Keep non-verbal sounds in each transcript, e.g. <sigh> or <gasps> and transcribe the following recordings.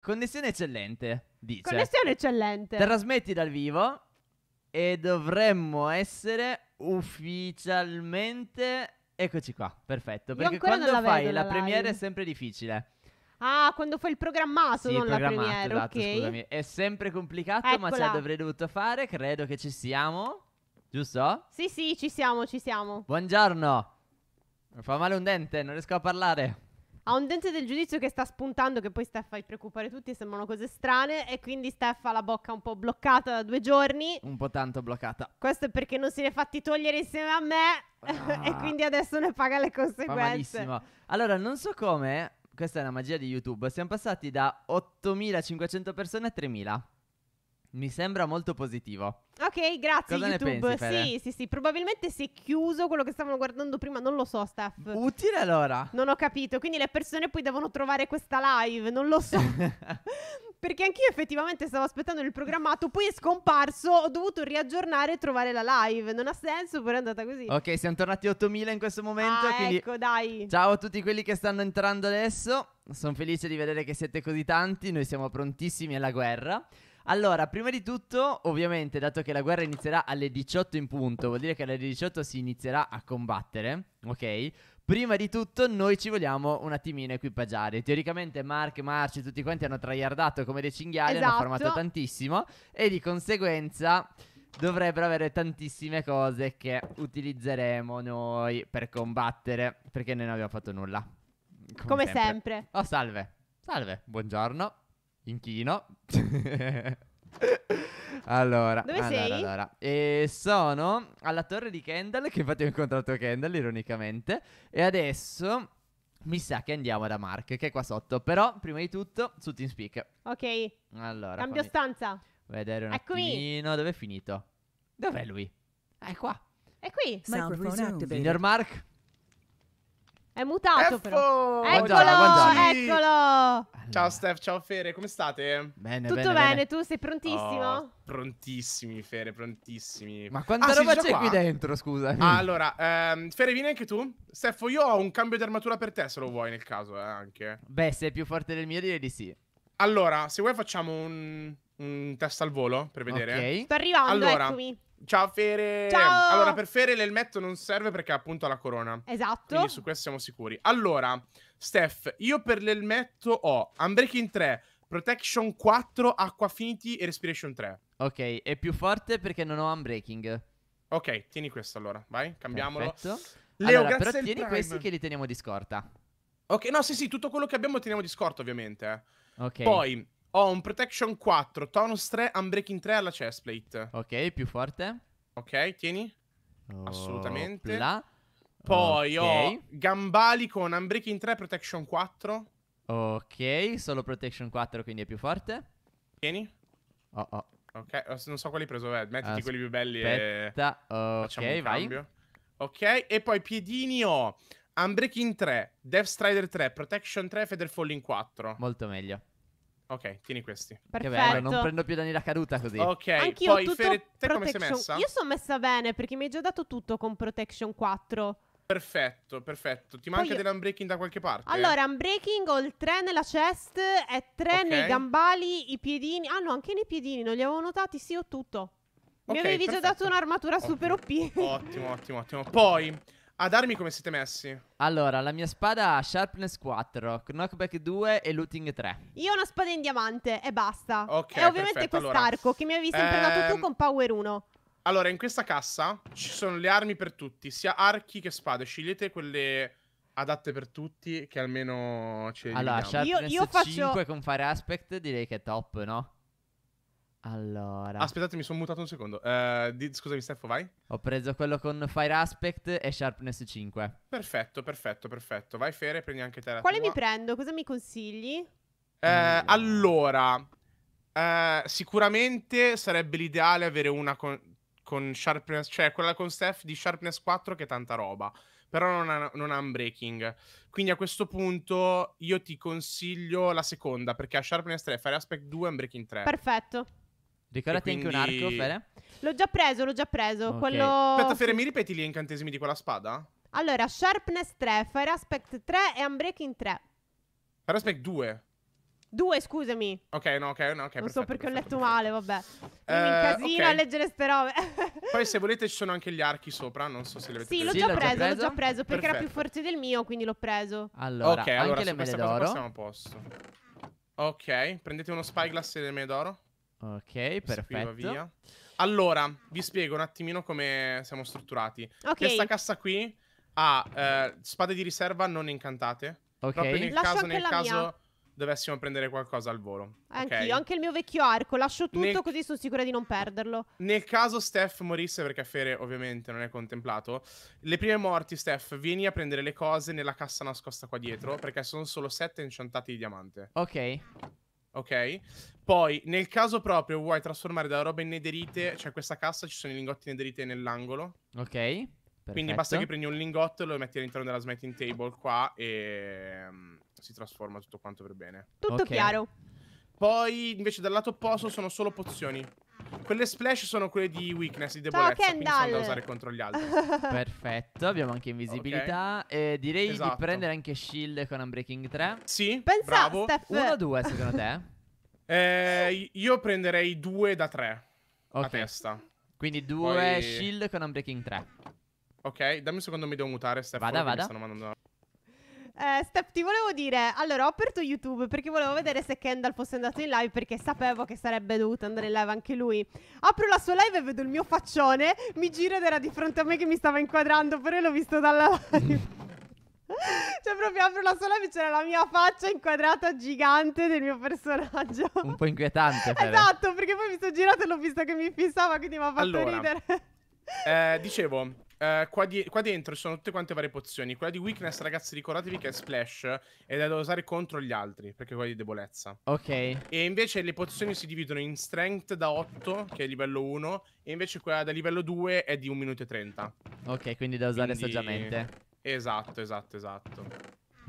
Connessione eccellente, dice. Connessione eccellente. Trasmetti dal vivo e dovremmo essere ufficialmente... Eccoci qua, perfetto. Perché quando la fai la, la premiere è sempre difficile. Ah, quando fai il programmato, sì, non il la premiere, esatto, ok. Scusami. È sempre complicato, Eccola. ma ce l'avrei dovuto fare. Credo che ci siamo. Giusto? Sì, sì, ci siamo, ci siamo. Buongiorno. Mi fa male un dente, non riesco a parlare. Ha un dente del giudizio che sta spuntando, che poi Steph fai preoccupare tutti, sembrano cose strane. E quindi Steph ha la bocca un po' bloccata da due giorni. Un po' tanto bloccata. Questo è perché non se ne è fatti togliere insieme a me. <laughs> Ah. e quindi adesso ne paga le conseguenze. Fa allora, non so come, questa è una magia di YouTube. Siamo passati da 8500 persone a 3000. Mi sembra molto positivo. Ok, grazie Cosa YouTube. Pensi, sì, sì, sì, probabilmente si è chiuso quello che stavano guardando prima, non lo so, Steph. Utile allora. Non ho capito, quindi le persone poi devono trovare questa live, non lo so. <laughs> Perché anch'io effettivamente stavo aspettando il programmato, poi è scomparso, ho dovuto riaggiornare e trovare la live. Non ha senso, però è andata così. Ok, siamo tornati 8000 in questo momento, ah, quindi... ecco, dai. Ciao a tutti quelli che stanno entrando adesso. Sono felice di vedere che siete così tanti, noi siamo prontissimi alla guerra. Allora, prima di tutto, ovviamente, dato che la guerra inizierà alle 18 in punto, vuol dire che alle 18 si inizierà a combattere, ok? Prima di tutto noi ci vogliamo un attimino equipaggiare. Teoricamente Mark, Marci, tutti quanti hanno traiardato come dei cinghiali, esatto. hanno formato tantissimo e di conseguenza dovrebbero avere tantissime cose che utilizzeremo noi per combattere perché noi non abbiamo fatto nulla. Come, come sempre. sempre. Oh, salve. Salve, buongiorno. Inchino. <laughs> allora, Dove allora, sei? allora. E sono alla torre di Kendall, che infatti ho incontrato Kendall, ironicamente. E adesso mi sa che andiamo da Mark, che è qua sotto. Però, prima di tutto, su TeamSpeak. Ok. Allora. Cambio fammi... stanza. Vedere un Eccomi. attimino. Dove è finito? Dov'è lui? è qua. È qui. Microphone Signor Mark. È mutato F però. Eccolo, guarda, eccolo. Ciao Steph, ciao Fere, come state? Bene, Tutto bene, bene. tu sei prontissimo? Oh, prontissimi, Fere, prontissimi. Ma quanta ah, roba c'è qui dentro, scusa? Ah, allora, ehm, Fere, vieni anche tu? Steph, io ho un cambio di armatura per te, se lo vuoi nel caso, eh, anche. Beh, se è più forte del mio, direi di sì. Allora, se vuoi facciamo un, un test al volo, per vedere. Ok. Sto arrivando, allora, eccomi. Ciao Fere. Ciao. Allora, per Fere l'elmetto non serve perché appunto ha la corona. Esatto. Quindi su questo siamo sicuri. Allora, Steph, io per l'elmetto ho Unbreaking 3, Protection 4, Acqua Finity e Respiration 3. Ok, è più forte perché non ho Unbreaking. Ok, tieni questo allora, vai, cambiamolo. Perfetto. Leo, allora, però tieni Prime. questi che li teniamo di scorta. Ok, no, sì, sì, tutto quello che abbiamo teniamo di scorta ovviamente. Eh. Ok. Poi ho un Protection 4, Tonus 3, Unbreaking 3 alla chestplate. Ok, più forte. Ok, tieni. Oh, Assolutamente. Là. Poi okay. ho Gambali con Unbreaking 3, Protection 4. Ok, solo Protection 4, quindi è più forte. Tieni. Oh, oh. Ok, non so quali hai preso, eh. mettiti Aspetta, quelli più belli Aspetta, e okay, facciamo un vai. cambio. Ok, e poi piedini ho Unbreaking 3, Death Strider 3, Protection 3, Feather Falling 4. Molto meglio. Ok, tieni questi. Perfetto. Che bello, non prendo più danni da caduta così. Ok, Anch'io poi tutto te protection. come sei messa? Io sono messa bene perché mi hai già dato tutto con Protection 4. Perfetto, perfetto. Ti manca io... dell'unbreaking da qualche parte? Allora, unbreaking ho il 3 nella chest e 3 okay. nei gambali, i piedini. Ah no, anche nei piedini, non li avevo notati, sì, ho tutto. Okay, mi avevi perfetto. già dato un'armatura super OP. Ottimo, ottimo, ottimo. Poi ad armi come siete messi? Allora, la mia spada ha sharpness 4, knockback 2 e looting 3. Io ho una spada in diamante e basta. Ok. E ovviamente perfetto, quest'arco allora. che mi avevi sempre ehm... dato tu con power 1. Allora, in questa cassa ci sono le armi per tutti, sia archi che spade. Scegliete quelle adatte per tutti che almeno ci Allora, sharpness io, io faccio... 5 con fire aspect direi che è top, no? Allora. Aspettate, mi sono mutato un secondo. Uh, di, scusami, Steffo, vai. Ho preso quello con Fire Aspect e Sharpness 5. Perfetto, perfetto, perfetto. Vai, Fere, prendi anche te la Quale tua. mi prendo? Cosa mi consigli? Uh, allora, uh, sicuramente sarebbe l'ideale avere una con, con, Sharpness, cioè quella con Steph di Sharpness 4 che è tanta roba. Però non ha, non ha unbreaking. Quindi a questo punto io ti consiglio la seconda perché ha Sharpness 3, Fire Aspect 2 e Unbreaking 3. Perfetto. Ricordati quindi... anche un arco, Fede. L'ho già preso, l'ho già preso. Okay. Quello... Aspetta, Fede, mi ripeti gli incantesimi di quella spada? Allora, Sharpness 3, Fire Aspect 3 e Unbreaking 3. Fire Aspect 2. 2, scusami. Ok, no, ok, no, ok. Non so perché ho letto perfetto. male, vabbè. Eh, mi incasino okay. a leggere ste robe. <laughs> Poi se volete ci sono anche gli archi sopra, non so se le avete Sì, l'ho, sì, l'ho già preso, l'ho già preso, perché era più forte del mio, quindi l'ho preso. Allora, ok, allora anche le mele d'oro. Siamo a posto. Ok, prendete uno spyglass e le mele d'oro. Ok, perfetto. Allora, vi spiego un attimino come siamo strutturati. Okay. Questa cassa qui ha eh, spade di riserva non incantate. Ok. Proprio nel Lascio caso, nel caso mia. dovessimo prendere qualcosa al volo. Anch'io, okay. anche il mio vecchio arco. Lascio tutto nel... così sono sicura di non perderlo. Nel caso Steph morisse, perché Fere ovviamente non è contemplato, le prime morti, Steph, vieni a prendere le cose nella cassa nascosta qua dietro, perché sono solo sette inchantati di diamante. Ok. Ok? Poi, nel caso proprio vuoi trasformare da roba in nederite, cioè questa cassa ci sono i lingotti nederite nell'angolo. Ok. Perfetto. Quindi basta che prendi un lingotto e lo metti all'interno della smiting table qua e um, si trasforma tutto quanto per bene. Tutto okay. chiaro. Poi invece dal lato opposto sono solo pozioni. Quelle splash sono quelle di weakness, di debolezza, Ciao, quindi sono da usare contro gli altri. <laughs> Perfetto, abbiamo anche invisibilità. Okay. Eh, direi esatto. di prendere anche shield con Unbreaking 3. Sì, Pensa, bravo. Steph. 1 2 secondo te? Eh, io prenderei 2 da 3 okay. a testa. Quindi 2 Poi... shield con unbreaking 3. Ok, dammi un secondo mi devo mutare Steph. Vada, vada. Mandando... Eh, Steph, ti volevo dire, allora ho aperto YouTube perché volevo vedere se Kendall fosse andato in live perché sapevo che sarebbe dovuto andare in live anche lui. Apro la sua live e vedo il mio faccione, mi giro ed era di fronte a me che mi stava inquadrando, però l'ho visto dalla <laughs> live. <laughs> Cioè, proprio apro la sola e c'era la mia faccia inquadrata gigante del mio personaggio. Un po' inquietante. Però. <laughs> Esatto, perché poi mi sono girato e l'ho visto che mi fissava, quindi mi ha fatto allora, ridere. Eh, dicevo, eh, qua, di qua, dentro ci sono tutte quante varie pozioni. Quella di weakness, ragazzi, ricordatevi che è splash ed è da usare contro gli altri, perché è quella di debolezza. Ok. E invece le pozioni si dividono in strength da 8, che è livello 1, e invece quella da livello 2 è di 1 minuto e 30. Ok, quindi da usare quindi... saggiamente. Esatto, esatto, esatto.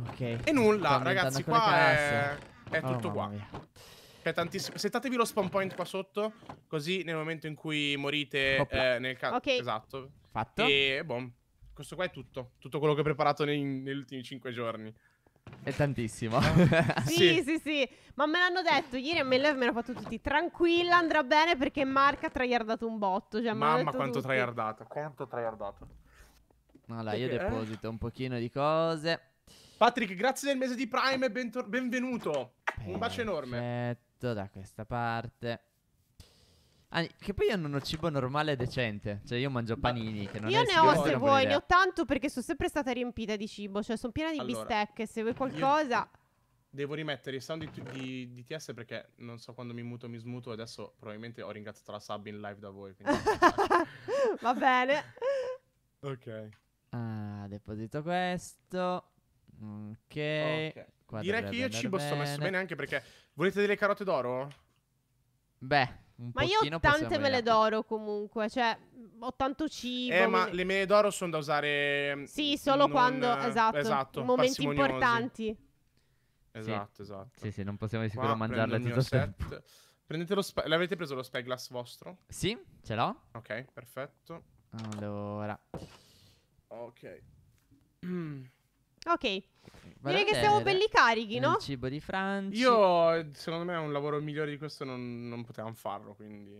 Ok. E nulla, Sto ragazzi, qua è... è... tutto oh, qua. C'è cioè, tantissimo. Settatevi lo spawn point qua sotto, così nel momento in cui morite eh, nel caso... Ok. Esatto. Fatto. E, boom. questo qua è tutto. Tutto quello che ho preparato nei... negli ultimi 5 giorni. È tantissimo. <laughs> <laughs> sì, sì, sì, sì, Ma me l'hanno detto ieri a MLF me l'hanno fatto tutti. Tranquilla, andrà bene perché Marca ha traiardato un botto. Cioè, Mamma quanto tutti. quanto traiardata. Allora, io eh. deposito un pochino di cose. Patrick, grazie del mese di Prime e benvenuto. Perfetto, un bacio enorme. Perfetto, da questa parte. Ah, che poi io non ho cibo normale e decente. Cioè, io mangio panini. Che non io ne ho se vuoi, ne ho tanto perché sono sempre stata riempita di cibo. Cioè, sono piena di allora, bistecche. Se vuoi qualcosa. Devo rimettere il sound di, di, di, TS perché non so quando mi muto mi smuto. Adesso probabilmente ho ringraziato la sub in live da voi. <laughs> Va bene. ok. Ah, deposito questo. Ok. okay. Direi che io cibo bene. sto messo bene anche perché... Volete delle carote d'oro? Beh... ma io ho tante mele d'oro comunque, cioè ho tanto cibo. Eh, ma me... le mele d'oro sono da usare. Sì, solo non... quando. Eh, esatto. esatto momenti importanti. Esatto, sì. esatto. Sì, sì, non possiamo di sicuro Qua mangiarle tutto set. Prendete lo spe- L'avete preso lo spyglass vostro? Sì, ce l'ho. Ok, perfetto. Allora. Ok. Ok. Va Direi che siamo belli carichi, no? Il cibo di Francia. Io, secondo me, un lavoro migliore di questo non, non potevamo farlo, quindi...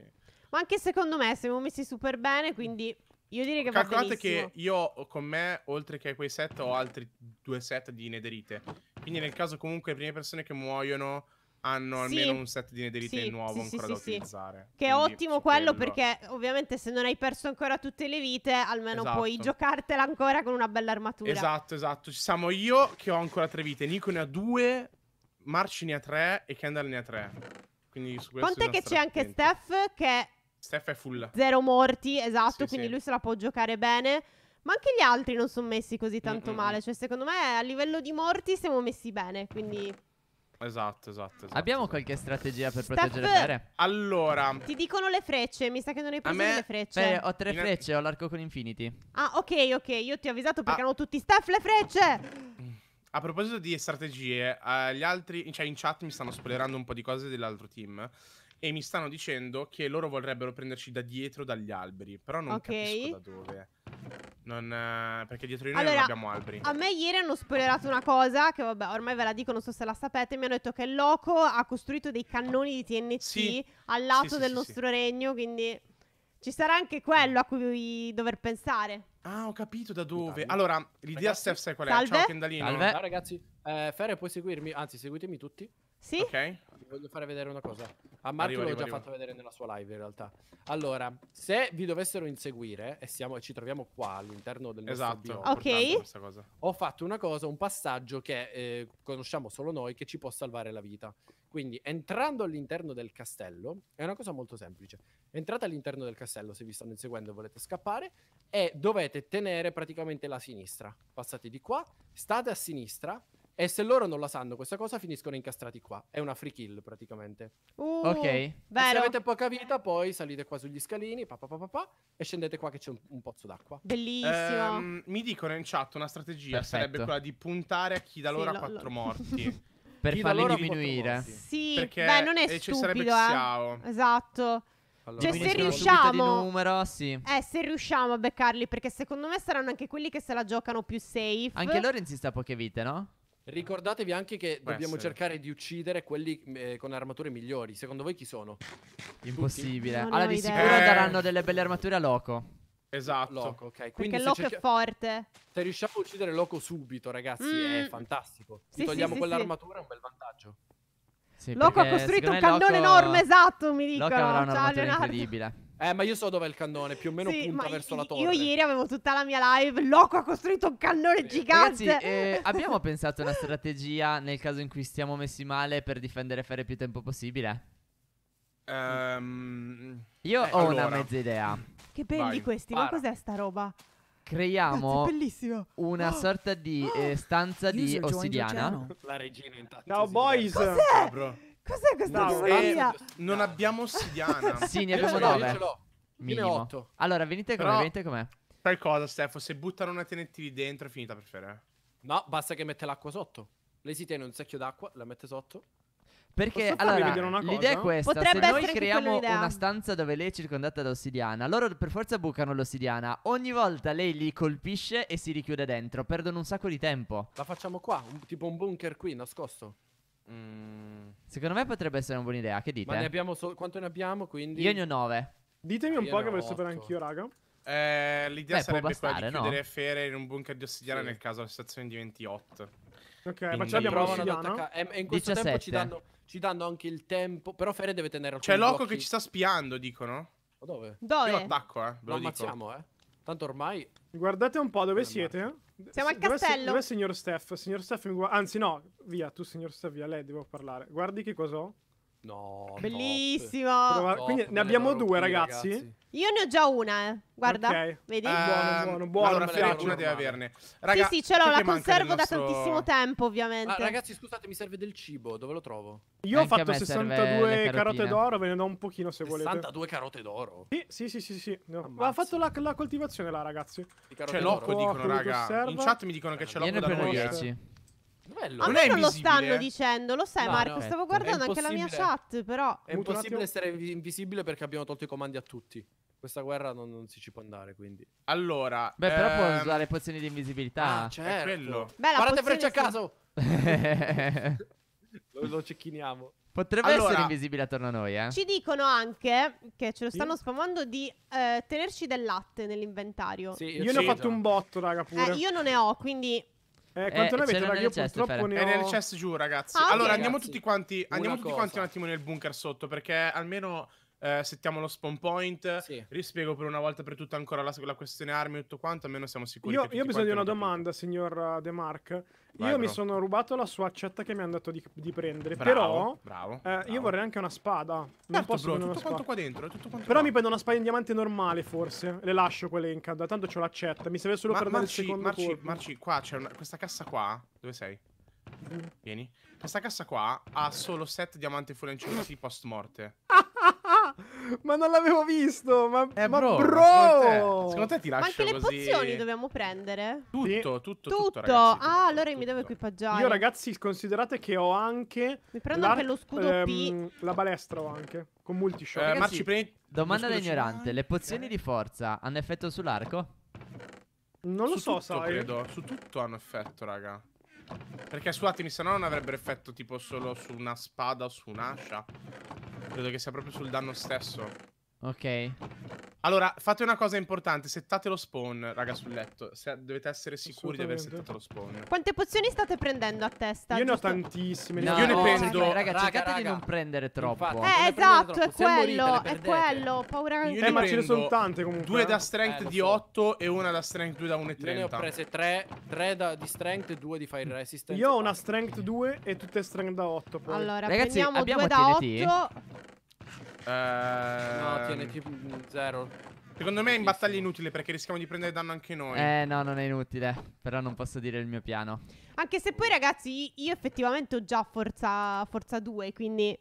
Ma anche secondo me siamo messi super bene, quindi io direi che va benissimo. Calcolate che io con me, oltre che quei set, ho altri due set di nederite. Quindi nel caso comunque le prime persone che muoiono hanno sì, almeno un set di nederite sì, nuovo sì, ancora da utilizzare. Che Quindi, è ottimo quello, perché ovviamente se non hai perso ancora tutte le vite, almeno esatto. puoi giocartela ancora con una bella armatura. Esatto, esatto. Ci siamo io che ho ancora tre vite, Nico ne ha due, Marci ne ha tre e Kendall ne ha tre. Quindi su questo Quant'è che c'è anche Steph che Steph è full. Zero morti, esatto, quindi lui se la può giocare bene. Ma anche gli altri non sono messi così tanto Mm-mm. male. Cioè, secondo me, a livello di morti siamo messi bene. Quindi Esatto, esatto. esatto Abbiamo esatto. qualche strategia per Staff. proteggere il Allora, ti dicono le frecce. Mi sa che non hai preso me... le frecce. Beh, ho tre frecce. Ho l'arco con Infinity. Ah, ok, ok. Io ti ho avvisato perché ah. erano tutti staff le frecce. A proposito di strategie, eh, gli altri, cioè in chat mi stanno spoilerando un po' di cose dell'altro team e mi stanno dicendo che loro vorrebbero prenderci da dietro dagli alberi, però non okay. capisco da dove. Non, eh, perché dietro di noi allora, non abbiamo alberi. A me ieri hanno spoilerato una cosa che vabbè, ormai ve la dico, non so se la sapete, mi hanno detto che Loco ha costruito dei cannoni di TNT sì. al lato sì, sì, del nostro regno, quindi ci sarà anche quello a cui dover pensare. Ah, ho capito da dove. Allora, l'idea Steph sai qual è? Salve. Ciao Kendalino. Salve. Ciao ah, ragazzi. Eh, Fere puoi seguirmi, anzi seguitemi tutti. Sì. Ok voglio fare vedere una cosa. A Marco l'ho già arrivo. fatto vedere nella sua live in realtà. Allora, se vi dovessero inseguire e, siamo, e ci troviamo qua all'interno del nostro esatto, bio, ok. Ho fatto una cosa, un passaggio che eh, conosciamo solo noi che ci può salvare la vita. Quindi entrando all'interno del castello, è una cosa molto semplice. Entrate all'interno del castello se vi stanno inseguendo e volete scappare e dovete tenere praticamente la sinistra. Passate di qua, state a sinistra e se loro non la sanno questa cosa, finiscono incastrati qua. È una free kill praticamente. Uh, ok. Vero. Se avete poca vita, poi salite qua sugli scalini pa, pa, pa, pa pa, e scendete qua che c'è un, un pozzo d'acqua. Bellissimo. Ehm, mi dicono in chat una strategia Perfetto. sarebbe quella di puntare a chi da loro sì, <laughs> ha quattro lo... morti. per chi farli diminuire. Sì, Perché beh, non è eh, stupido, eh. Esatto. Allora, cioè, se riusciamo, numero, sì. eh, se riusciamo a beccarli, perché secondo me saranno anche quelli che se la giocano più safe. Anche Lorenz sta a poche vite, no? Ricordatevi anche che Può dobbiamo essere. cercare di uccidere quelli eh, con armature migliori. Secondo voi chi sono? Impossibile. Non allora, di sicuro Eh. daranno delle belle armature a Loco. Esatto. Loco, ok. Quindi Perché Loco è forte. se riusciamo a uccidere Loco subito, ragazzi, Mm. è fantastico. Se sì, togliamo sì, quell'armatura, è un bel vantaggio. Sì, Loco ha costruito un cannone Loco- enorme, esatto, mi Loco dicono. avrà Ciao, un'armatura incredibile. Eh, ma io so dove è il cannone, più o meno sì, punta verso la torre. Io ieri avevo tutta la mia live, loco ha costruito un cannone gigante. Ragazzi, eh, <laughs> abbiamo pensato una strategia nel caso in cui stiamo messi male per difendere e fare più tempo possibile? Um, io eh, ho allora. una mezza idea. Che belli Vai. questi, Para. ma cos'è sta roba? Creiamo Cazzo, una oh. sorta di eh, stanza di ossidiana. La regina intanto. Ciao no, boys! Cos'è? No, Cos'è questa no, teoria? non abbiamo ossidiana. <laughs> sì, ne eh, abbiamo 9. Minimo. Allora, venite com'è, Però... venite com'è. Sai cosa, Stefano? Se buttano una TNT lì dentro è finita per fare. Eh. No, basta che mette l'acqua sotto. Lei si tiene un secchio d'acqua, la mette sotto. Perché allora, l'idea è questa: Potrebbe se noi creiamo una stanza dove lei è circondata da ossidiana, loro per forza bucano l'ossidiana. Ogni volta lei li colpisce e si richiude dentro. Perdono un sacco di tempo. La facciamo qua, un, tipo un bunker qui nascosto. Mm. Secondo me potrebbe essere una buona idea. Che dite? Ma ne abbiamo so- quanto ne abbiamo quindi? Io ne ho 9. Ditemi un Io po' che ho voglio sapere anch'io, raga. Eh, l'idea Beh, sarebbe bastare, quella di no? chiudere Fere in un bunker di ossidiana Sì. nel caso la situazione diventi hot. Ok, ma ce l'abbiamo provano ad l'ossidiana? E, in questo tempo ci 17. danno, ci danno anche il tempo. Però Fere deve tenere alcuni C'è Loco blocchi. che ci sta spiando, dicono. Ma Dove? Io attacco, eh. Ve lo, Lo dico. eh. Tanto ormai. Guardate un po' dove Fermate. siete. Siamo al castello. Dov'è, dov'è signor Steph? Signor Steph mi guarda. Anzi, no, via, tu, signor Steph, via. Lei devo parlare. Guardi che cosa ho. No, bellissimo. Prova... Top, Quindi ne abbiamo due, ragazzi. ragazzi. Io ne ho già una, eh. guarda. Okay. Vedi? Eh, buono, buono, buono. Allora, Fede, una deve averne. Raga, sì, sì, ce l'ho, la conservo nostro... da tantissimo tempo, ovviamente. Ah, ragazzi, scusate, mi serve del cibo. Dove lo trovo? Io Anche ho fatto 62 carote d'oro, ve ne do un pochino se volete. 62 carote d'oro? Sì, sì, sì, sì, sì. No. Ha fatto la, la, coltivazione là, ragazzi. C'è l'occo, dicono, raga. In chat mi dicono che c'è l'occo da noi. Eh. Bello. A non me non lo stanno eh. dicendo, lo sai no, Marco, no, stavo guardando anche la mia chat, però... È impossibile essere invisibile perché abbiamo tolto i comandi a tutti. Questa guerra non, non si ci può andare, quindi... Allora... Beh, ehm... però puoi usare pozioni di invisibilità. Ah, certo. È quello. Beh, Guardate a caso! <laughs> lo, lo cecchiniamo. Potrebbe allora, essere invisibile attorno a noi, eh. Ci dicono anche che ce lo stanno spammando di eh, tenerci del latte nell'inventario. Sì, io, io ne ho fatto un botto, raga, pure. Eh, io non ne ho, quindi eh, quanto ne eh, avete? Raga, io chest, purtroppo ne ho... È nel chest giù, ragazzi. Ah, allora, ragazzi. andiamo tutti quanti. Andiamo tutti quanti un attimo nel bunker sotto. Perché almeno eh, settiamo lo spawn point, sì. rispiego per una volta per tutte ancora la, la questione armi e tutto quanto, almeno siamo sicuri. Io, io ho bisogno di una domanda, signor eh, De Mark. Vai, io bro. mi sono rubato la sua accetta che mi hanno detto di, di prendere, bravo, però bravo, eh, bravo. io vorrei anche una spada. Non certo, posso bro, tutto quanto qua dentro, tutto quanto Però qua. mi prendo una spada in diamante normale forse, le lascio quelle in cadda, tanto ce l'accetta, mi serve solo Ma, per Marci, dare il secondo Marci, colpo. Marci, qua c'è questa cassa qua, dove sei? Mm. Vieni. Questa cassa qua ha solo 7 diamanti full enchanti post morte. Ah! Ma non l'avevo visto! Ma, eh, ma bro! bro! Secondo, te, secondo, te, ti lascio Ma anche così... le pozioni dobbiamo prendere? Tutto, sì. tutto, tutto, tutto. Ragazzi, tutto, ah, allora tutto. mi devo equipaggiare. Io, ragazzi, considerate che ho anche... Mi prendo anche lo scudo ehm, P. La balestra ho anche, con multishot. Eh, ragazzi, Marci, prendi... Domanda da ignorante. Le pozioni okay. di forza hanno effetto sull'arco? Non lo su so, tutto, sai. credo. Su tutto hanno effetto, raga. Perché su attimi, se no non avrebbero effetto tipo solo su una spada o su un'ascia. Credo che sia proprio sul danno stesso. Ok. Allora, fate una cosa importante, settate lo spawn, raga, sul letto. Se dovete essere sicuri di aver settato lo spawn. Quante pozioni state prendendo a testa? Io ne ho tantissime. No, io ne prendo. Oh, raga, raga, cercate raga. di non prendere troppo. Infatti, eh, esatto, troppo. è quello, è quello. Paura che... Eh, ma ce ne sono tante comunque. Due da eh. strength eh, di so. 8 e una da strength 2 da 1,30. Io ne ho prese 3, 3 di strength e 2 di fire resistance. Io ho una strength 2 e tutte strength da 8 poi. Allora, Ragazzi, prendiamo 2 da 8. No, ehm, tiene più zero. Secondo me è in battaglia inutile perché rischiamo di prendere danno anche noi. Eh no, non è inutile. Però non posso dire il mio piano. Anche se poi, ragazzi, io effettivamente ho già forza 2, quindi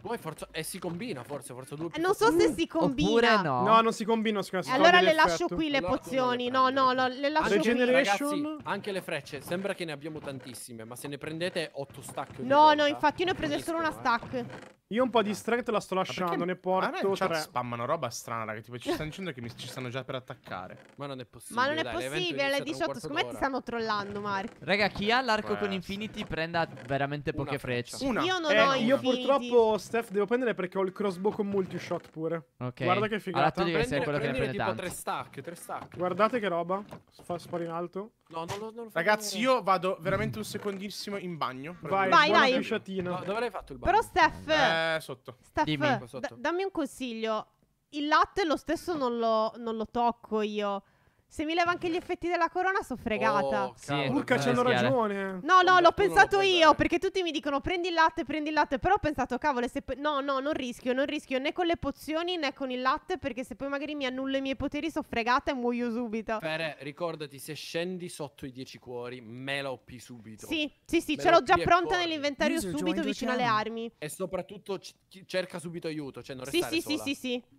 poi forza... Eh, si combina forse, forza 2 eh, Non so se si combina. Oppure no. No, non si combina, scusa. Allora le lascio qui le allora, pozioni. No, no, no, le lascio qui. Ragazzi, anche le frecce. Sembra che ne abbiamo tantissime, ma se ne prendete otto stack. No, volta. no, infatti io ne ho prese solo una eh. stack. Io un po' di strength la sto lasciando, ne porto tre. spammano roba strana, raga. Tipo ci stanno dicendo che mi, ci stanno già per attaccare. Ma non è possibile. Ma non è dai, possibile, le 18 siccome ti stanno trollando, Mark. Raga, chi ha l'arco con Infinity prenda veramente poche frecce. Io non eh, ho Infinity. Io purtroppo Steph, devo prendere perché ho il crossbow con multishot pure. Ok. Guarda che figata. Allora tu devi essere quello che ne prende tanti. Tre stack, tre stack. Guardate che roba. Fa, spari in alto. No, non lo, non lo Ragazzi, io vado veramente un secondissimo in bagno. Vai, vai. vai. No, dove l'hai fatto il bagno? Però Steph... Eh, sotto. Steph, Dimmi. Sotto. dammi un consiglio. Il latte lo stesso non lo, non lo tocco io. Se mi leva anche gli effetti della corona, sono fregata. Oh, sì, eh, c'hanno ragione. No, no, l'ho pensato io. Perché tutti mi dicono prendi il latte, prendi il latte. Però ho pensato, cavolo, se poi... no, no, non rischio, non rischio né con le pozioni né con il latte. Perché se poi magari mi annullo i miei poteri, sono fregata e muoio subito. Pere, ricordati, se scendi sotto i dieci cuori, me la OP subito. Sì, sì, sì, me ce l'ho già pronta nell'inventario subito vicino alle armi. E soprattutto cerca subito aiuto. Cioè, non sì, restare sì, sola. sì, sì, sì.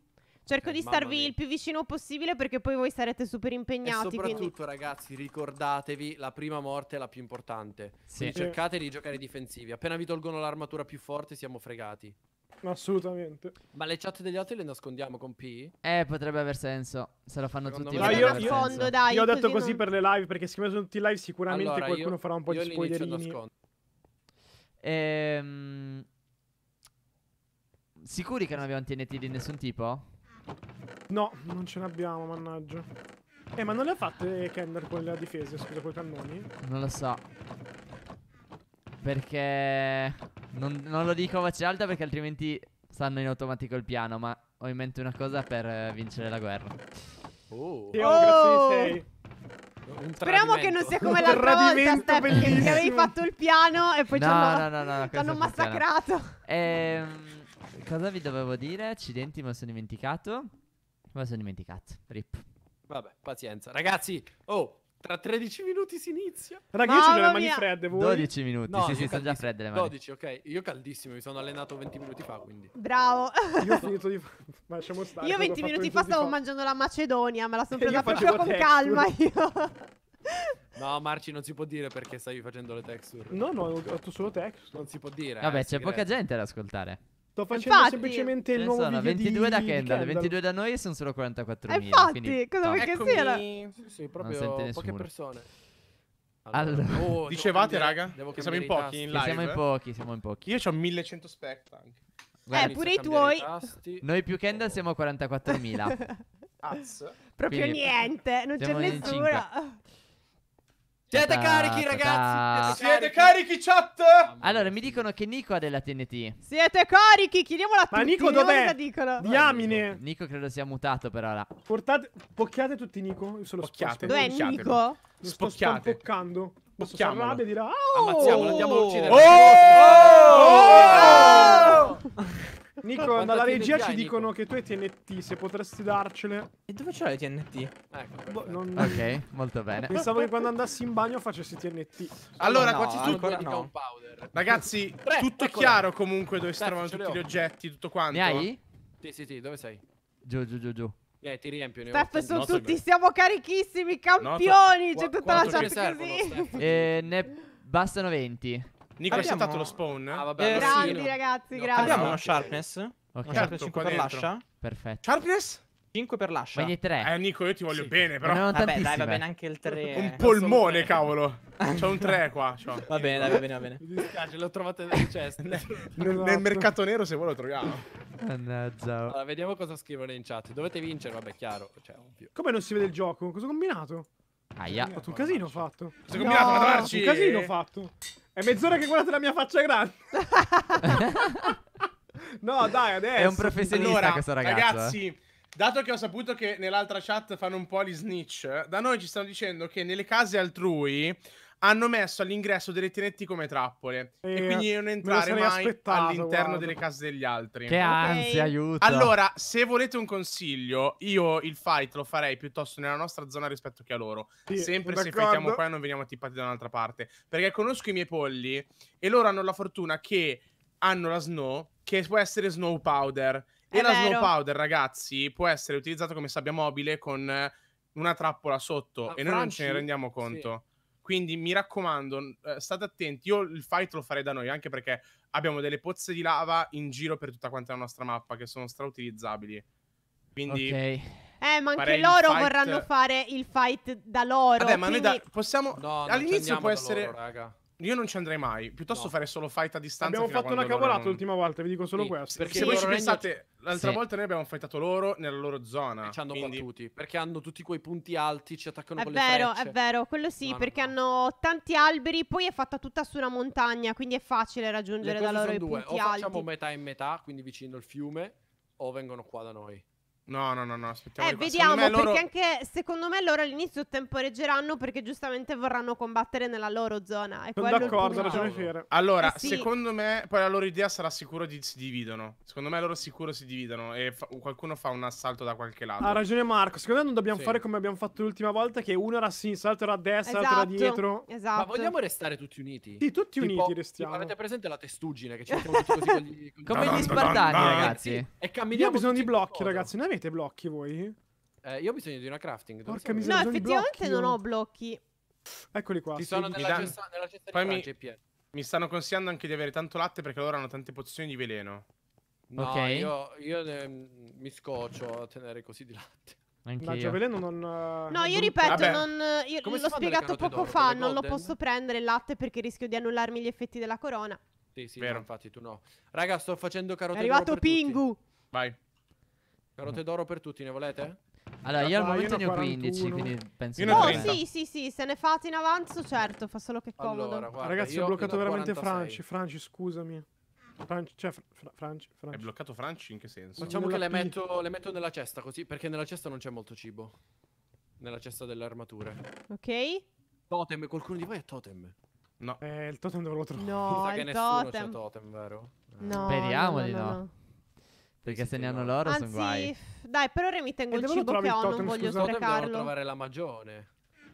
Cerco eh, di starvi il più vicino possibile perché poi voi sarete super impegnati. E soprattutto, quindi... ragazzi, ricordatevi: la prima morte è la più importante. Sì. cercate di giocare difensivi. Appena vi tolgono l'armatura più forte, siamo fregati. Assolutamente. Ma le chat degli altri le nascondiamo con P? Eh, potrebbe aver senso. Se lo fanno Secondo tutti. Me... io, io, fondo, dai, io ho detto così non... per le live, perché siccome sono tutti live, sicuramente allora, qualcuno io, farà un po' di spoilerini. Ehm... Sicuri che non abbiamo TNT di nessun tipo? No, non ce n'abbiamo, mannaggia. Eh, ma non le ha fatte Kender con la difesa, scusa, con i cannoni? Non lo so. Perché... Non, non lo dico a voce alta perché altrimenti stanno in automatico il piano, ma ho in mente una cosa per eh, vincere la guerra. Oh! Io oh! sei. Speriamo che non sia come l'altra volta, Steph, che avevi fatto il piano e poi no, ci hanno, no, no, no, hanno massacrato. Ehm cosa vi dovevo dire? Accidenti, me lo sono dimenticato. Me lo sono dimenticato. Rip. Vabbè, pazienza. Ragazzi, oh, tra 13 minuti si inizia. Ragazzi, io ho le mani fredde. Voi? 12 minuti. No, sì, sì, sono già fredde le mani. 12, ok. Io caldissimo, mi sono allenato 20 minuti fa, quindi. Bravo. io ho finito di lasciamo stare. Io 20 minuti fa stavo fa. mangiando la Macedonia, me la sono <laughs> presa proprio con calma io. No, Marci, non si può dire perché stavi facendo le texture. No, no, ho fatto solo texture. Non si può dire. Vabbè, eh, c'è poca gente ad ascoltare. Sto facendo infatti, semplicemente il nuovo sono? video 22 di... da Kendall, 22 da noi e sono solo 44.000. Infatti, quindi, cosa vuoi che sia? Sì, proprio non sente poche persone. Allora, Oh, dicevate, cambiare, raga, che siamo in pochi in live. Siamo in pochi, siamo in pochi. Io ho 1100 spec anche. Guarda, eh, pure i tuoi. I noi più Kendall siamo 44.000. Azz. Proprio Quindi, niente, non c'è nessuno. Siete carichi, ragazzi! Siete carichi, chat! Allora, mi dicono che Nico ha della TNT. Siete carichi! Chiediamola a tutti. Ma Nico dov'è? Diamine! Nico credo sia mutato però, ora. Portate... Pocchiate tutti Nico. Io solo Pocchiate. Dov'è Nico? Spocchiate. sto spoccando. Posso si dirà... Ammazziamolo, andiamo a uccidere. Oh! oh! oh! Nico, Quanto dalla regia ci dicono Nico? che tu hai TNT, se potresti darcele. E dove ce l'hai TNT? Ecco, eh, boh, non... Ok, molto bene. Pensavo che quando andassi in bagno facessi TNT. Allora, no, qua c'è tutto no. Ragazzi, Tre, tutto eccola. chiaro comunque dove si trovano tutti gli oggetti, tutto quanto. Ne hai? Sì, sì, sì, dove sei? Giù, giù, giù, giù. Eh, ti riempiono. Steph, sono tutti, siamo carichissimi, campioni! C'è tutta la chat così. e eh, ne bastano 20. Nico, abbiamo... hai saltato lo spawn? Ah, vabbè, eh, grandi, sì, ragazzi, grandi. Abbiamo uno sharpness? Ok, certo, sharpness 5 per l'ascia. Perfetto. Sharpness? 5 per l'ascia. Vedi 3. Eh, Nico, io ti voglio sì. bene, però. vabbè, dai, va bene anche il 3. Un polmone, cavolo. C'è un 3 qua. Va bene, dai, va bene, va bene. Mi dispiace, l'ho trovato nel chest. <laughs> nel, nel esatto. mercato nero, se vuoi, lo troviamo. Mannaggia. Allora, vediamo cosa scrivono in chat. Dovete vincere, vabbè, chiaro. Cioè, Come non si vede il gioco? Cosa ho combinato? Aia. Ho fatto un casino, ho fatto. Cosa ho combinato? No, un casino ho fatto. È mezz'ora che guardate la mia faccia grande. <laughs> no, dai, adesso. È un professionista allora, questo ragazzo. Ragazzi, eh. dato che ho saputo che nell'altra chat fanno un po' gli snitch, da noi ci stanno dicendo che nelle case altrui hanno messo all'ingresso delle TNT come trappole. Eh, e quindi non entrare mai all'interno delle case degli altri. Che ansia, okay. aiuto. Allora, se volete un consiglio, io il fight lo farei piuttosto nella nostra zona rispetto che a loro. Sì, Sempre se fightiamo qua e non veniamo tippati da un'altra parte. Perché conosco i miei polli e loro hanno la fortuna che hanno la snow, che può essere snow powder. È e la snow powder, ragazzi, può essere utilizzata come sabbia mobile con una trappola sotto. Ma e noi Franci, non ce ne rendiamo conto. Sì. Quindi mi raccomando, eh, state attenti. Io il fight lo farei da noi, anche perché abbiamo delle pozze di lava in giro per tutta quanta la nostra mappa che sono strautilizzabili. Quindi. Okay. Eh, ma anche loro fight... vorranno fare il fight da loro. Vabbè, ma quindi... noi da... possiamo. No, all'inizio può essere. Loro, io non ci andrei mai. Piuttosto no. fare solo fight a distanza. Abbiamo fatto una cavolata non... l'ultima volta, vi dico solo sì, questo. Perché se voi ci pensate, ci... l'altra sì. volta noi abbiamo fightato loro nella loro zona. E ci hanno quindi... battuti. Perché hanno tutti quei punti alti, ci attaccano è con vero, le frecce. È vero, è vero. Quello sì, no, perché no. hanno tanti alberi. Poi è fatta tutta su una montagna, quindi è facile raggiungere da loro i due. punti o alti. O facciamo metà in metà, quindi vicino al fiume, o vengono qua da noi. No, no, no, no, aspettiamo. Eh, vediamo, perché anche secondo me loro all'inizio temporeggeranno perché giustamente vorranno combattere nella loro zona. È Sono d'accordo, ragione fiera. Allora, eh sì. secondo me, poi la loro idea sarà sicuro di, si dividono. Secondo me loro sicuro si dividono e fa, qualcuno fa un assalto da qualche lato. Ha ragione Marco, secondo me non dobbiamo sì. fare come abbiamo fatto l'ultima volta che uno era a sinistra, l'altro era a destra, esatto. l'altro era esatto, dietro. Esatto. Ma vogliamo restare tutti uniti? Sì, tutti tipo, uniti restiamo. Avete presente la testuggine che ci mettiamo tutti così con gli... <laughs> Come gli spartani, ragazzi. E camminiamo Io ho bisogno di blocchi, ragazzi. Noi avete blocchi voi? Eh, io ho bisogno di una crafting. Porca miseria. No, effettivamente non oh. ho blocchi. Eccoli qua. Ci sì, sono nella, dan... nella cesta Poi mi... mi... stanno consigliando anche di avere tanto latte perché loro hanno tante pozioni di veleno. No, okay. io, io ne... Ehm, mi scoccio a tenere così di latte. Anch'io. Cioè, veleno non... Eh, no, io ripeto, non, io l'ho spiegato poco fa, non lo posso prendere il latte perché rischio di annullarmi gli effetti della corona. Sì, sì, Vero. infatti tu no. Raga, sto facendo carote È arrivato Pingu. Tutti. Vai. Carote d'oro per tutti, ne volete? Allora, io al momento ne ho 15, quindi penso che... No, oh, sì, sì, sì, se ne fate in avanzo, certo, fa solo che comodo. Allora, guarda, Ragazzi, ho bloccato veramente Franci, Franci, scusami. Franci, cioè, fra, Franci, Franci. È bloccato Franci in che senso? Facciamo che le metto, le metto nella cesta così, perché nella cesta non c'è molto cibo. Nella cesta delle armature. Ok. Totem, qualcuno di voi è totem? No. Eh, il totem dove lo trovo? No, Mi sa che totem. nessuno c'è totem, vero? No, Speriamo no, no, di no. no. Perché se ne hanno loro Anzi, sono guai. Dai, però ora mi tengo e il cibo che ho, totem, non voglio scusate. sprecarlo. Devo trovare la magione.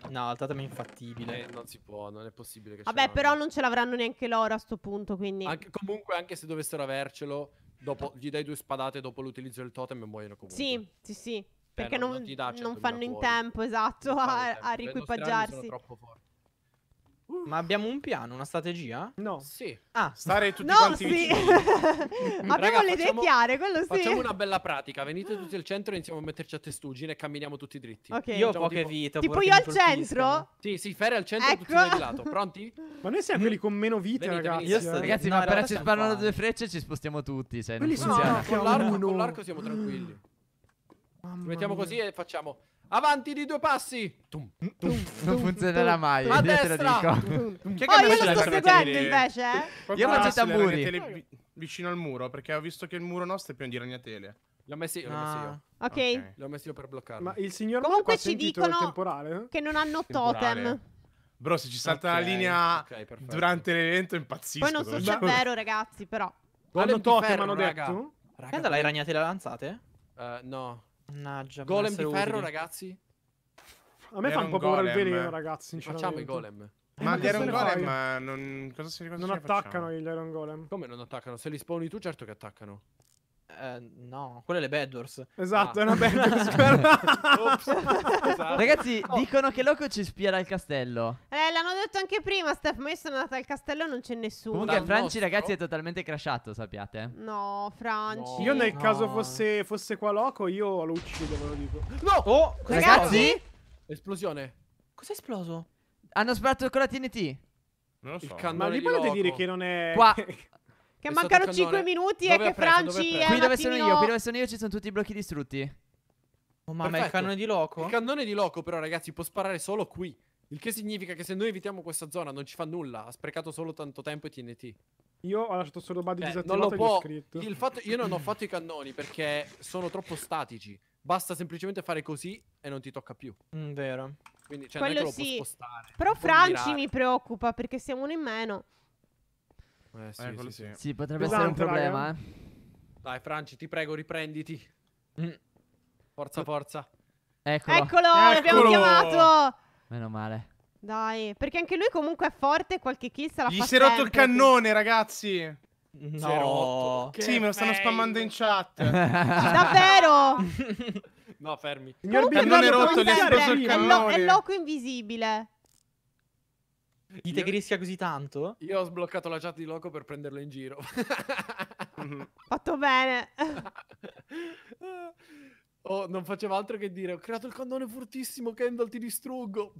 No, il totem è infattibile. Eh, non si può, non è possibile che Vabbè, però non ce l'avranno neanche loro a sto punto, quindi... Anche, comunque, anche se dovessero avercelo, dopo, gli dai due spadate dopo l'utilizzo del totem e muoiono comunque. Sì, sì, sì. Perché non, non, non certo fanno in tempo, esatto, non a, a riequipaggiarsi. sono troppo forti. Ma abbiamo un piano, una strategia? No. Sì. Ah. Stare tutti no, quanti sì. <laughs> abbiamo Raga, le idee chiare, quello sì. Facciamo una bella pratica. Venite tutti al centro e iniziamo a metterci a testuggine e camminiamo tutti dritti. Ok. Io ho poche tipo... vite. Tipo io al centro? Sì, sì, Fere al centro ecco. tutti noi di lato. Pronti? Ma noi siamo quelli con meno vite, venite, ragazzi. Venite. Sto... Eh. Ragazzi, no, ma appena ci sparano due frecce ci spostiamo tutti, cioè, non funziona. No, con l'arco siamo tranquilli. Mamma Ci mettiamo così e facciamo... Avanti di due passi. Tum, tum, tum, non funzionerà mai. A destra. Te lo dico. Chi è che oh, io lo sto seguendo invece. Eh? Io faccio i tamburi. Vicino al muro, perché ho visto che il muro nostro è pieno di ragnatele. L'ho messo io, ah. messo io. Ok. L'ho messo io per bloccarlo. Ma il signor Comunque Marco ci dicono temporale? che non hanno temporale. totem. Bro, se ci salta okay. la linea okay, durante l'evento impazzisco. Poi non so se è vero, ragazzi, però. Hanno totem, hanno detto? Raga, Raga, l'hai ragnatele lanzate? Uh, eh, no. Mannaggia. Golem di ferro, ragazzi. A me era fa un po' paura il veleno, ragazzi. Facciamo i golem. Eh, ma, ma gli Iron Golem non, cosa si, cosa non attaccano facciamo? gli Iron Golem. Come non attaccano? Se li spawni tu, certo che attaccano. Eh, no, quella è le Bedwars. Esatto, ah. è una ah. Bedwars. <laughs> <laughs> esatto. Ragazzi, oh. dicono che Loco ci spia dal castello. Eh, l'hanno detto anche prima, Steph. Ma io sono andata al castello e non c'è nessuno. Comunque, Franci, nostro. ragazzi, è totalmente crashato, sappiate. No, Franci. No. Io, nel no. caso fosse, fosse qua Loco, io lo uccido, ve lo dico. No! Oh, ragazzi? ragazzi? Esplosione. Cos'è esploso? Hanno sparato con la TNT. Non lo so. Il ma li di potete loco. dire che non è. Qua. <laughs> Che mancano 5 minuti e che Franci è Qui dove sono io, qui dove sono io ci sono tutti i blocchi distrutti. Oh mamma, il cannone di loco? Il cannone di loco però ragazzi può sparare solo qui. Il che significa che se noi evitiamo questa zona non ci fa nulla. Ha sprecato solo tanto tempo e TNT. Io ho lasciato solo Buddy eh, disattivato non lo può... Il fatto... Io non ho fatto i cannoni perché sono troppo statici. Basta semplicemente fare così e non ti tocca più. Mm, vero. Quindi, cioè, Quello sì. Però Franci mi preoccupa perché siamo uno in meno. Eh, sì, eh, sì, sì. sì, potrebbe Pesante, essere un problema, eh. Dai, Franci, ti prego, riprenditi. Mm. Forza, forza. Eccolo. Eccolo, l'abbiamo chiamato. Meno male. Dai, perché anche lui comunque è forte, qualche kill se la Gli fa si è rotto il cannone, ragazzi. No. Che Sì, me lo stanno spammando in chat. <laughs> Davvero? <laughs> no, fermi. Il cannone è rotto, gli è esploso il È, lo- è loco invisibile. Dite io... che rischia così tanto? Io ho sbloccato la chat di Loco per prenderlo in giro. Mhm. Fatto bene. <laughs> Oh, non faceva altro che dire: Ho creato il condone fortissimo, Kendall, ti distruggo.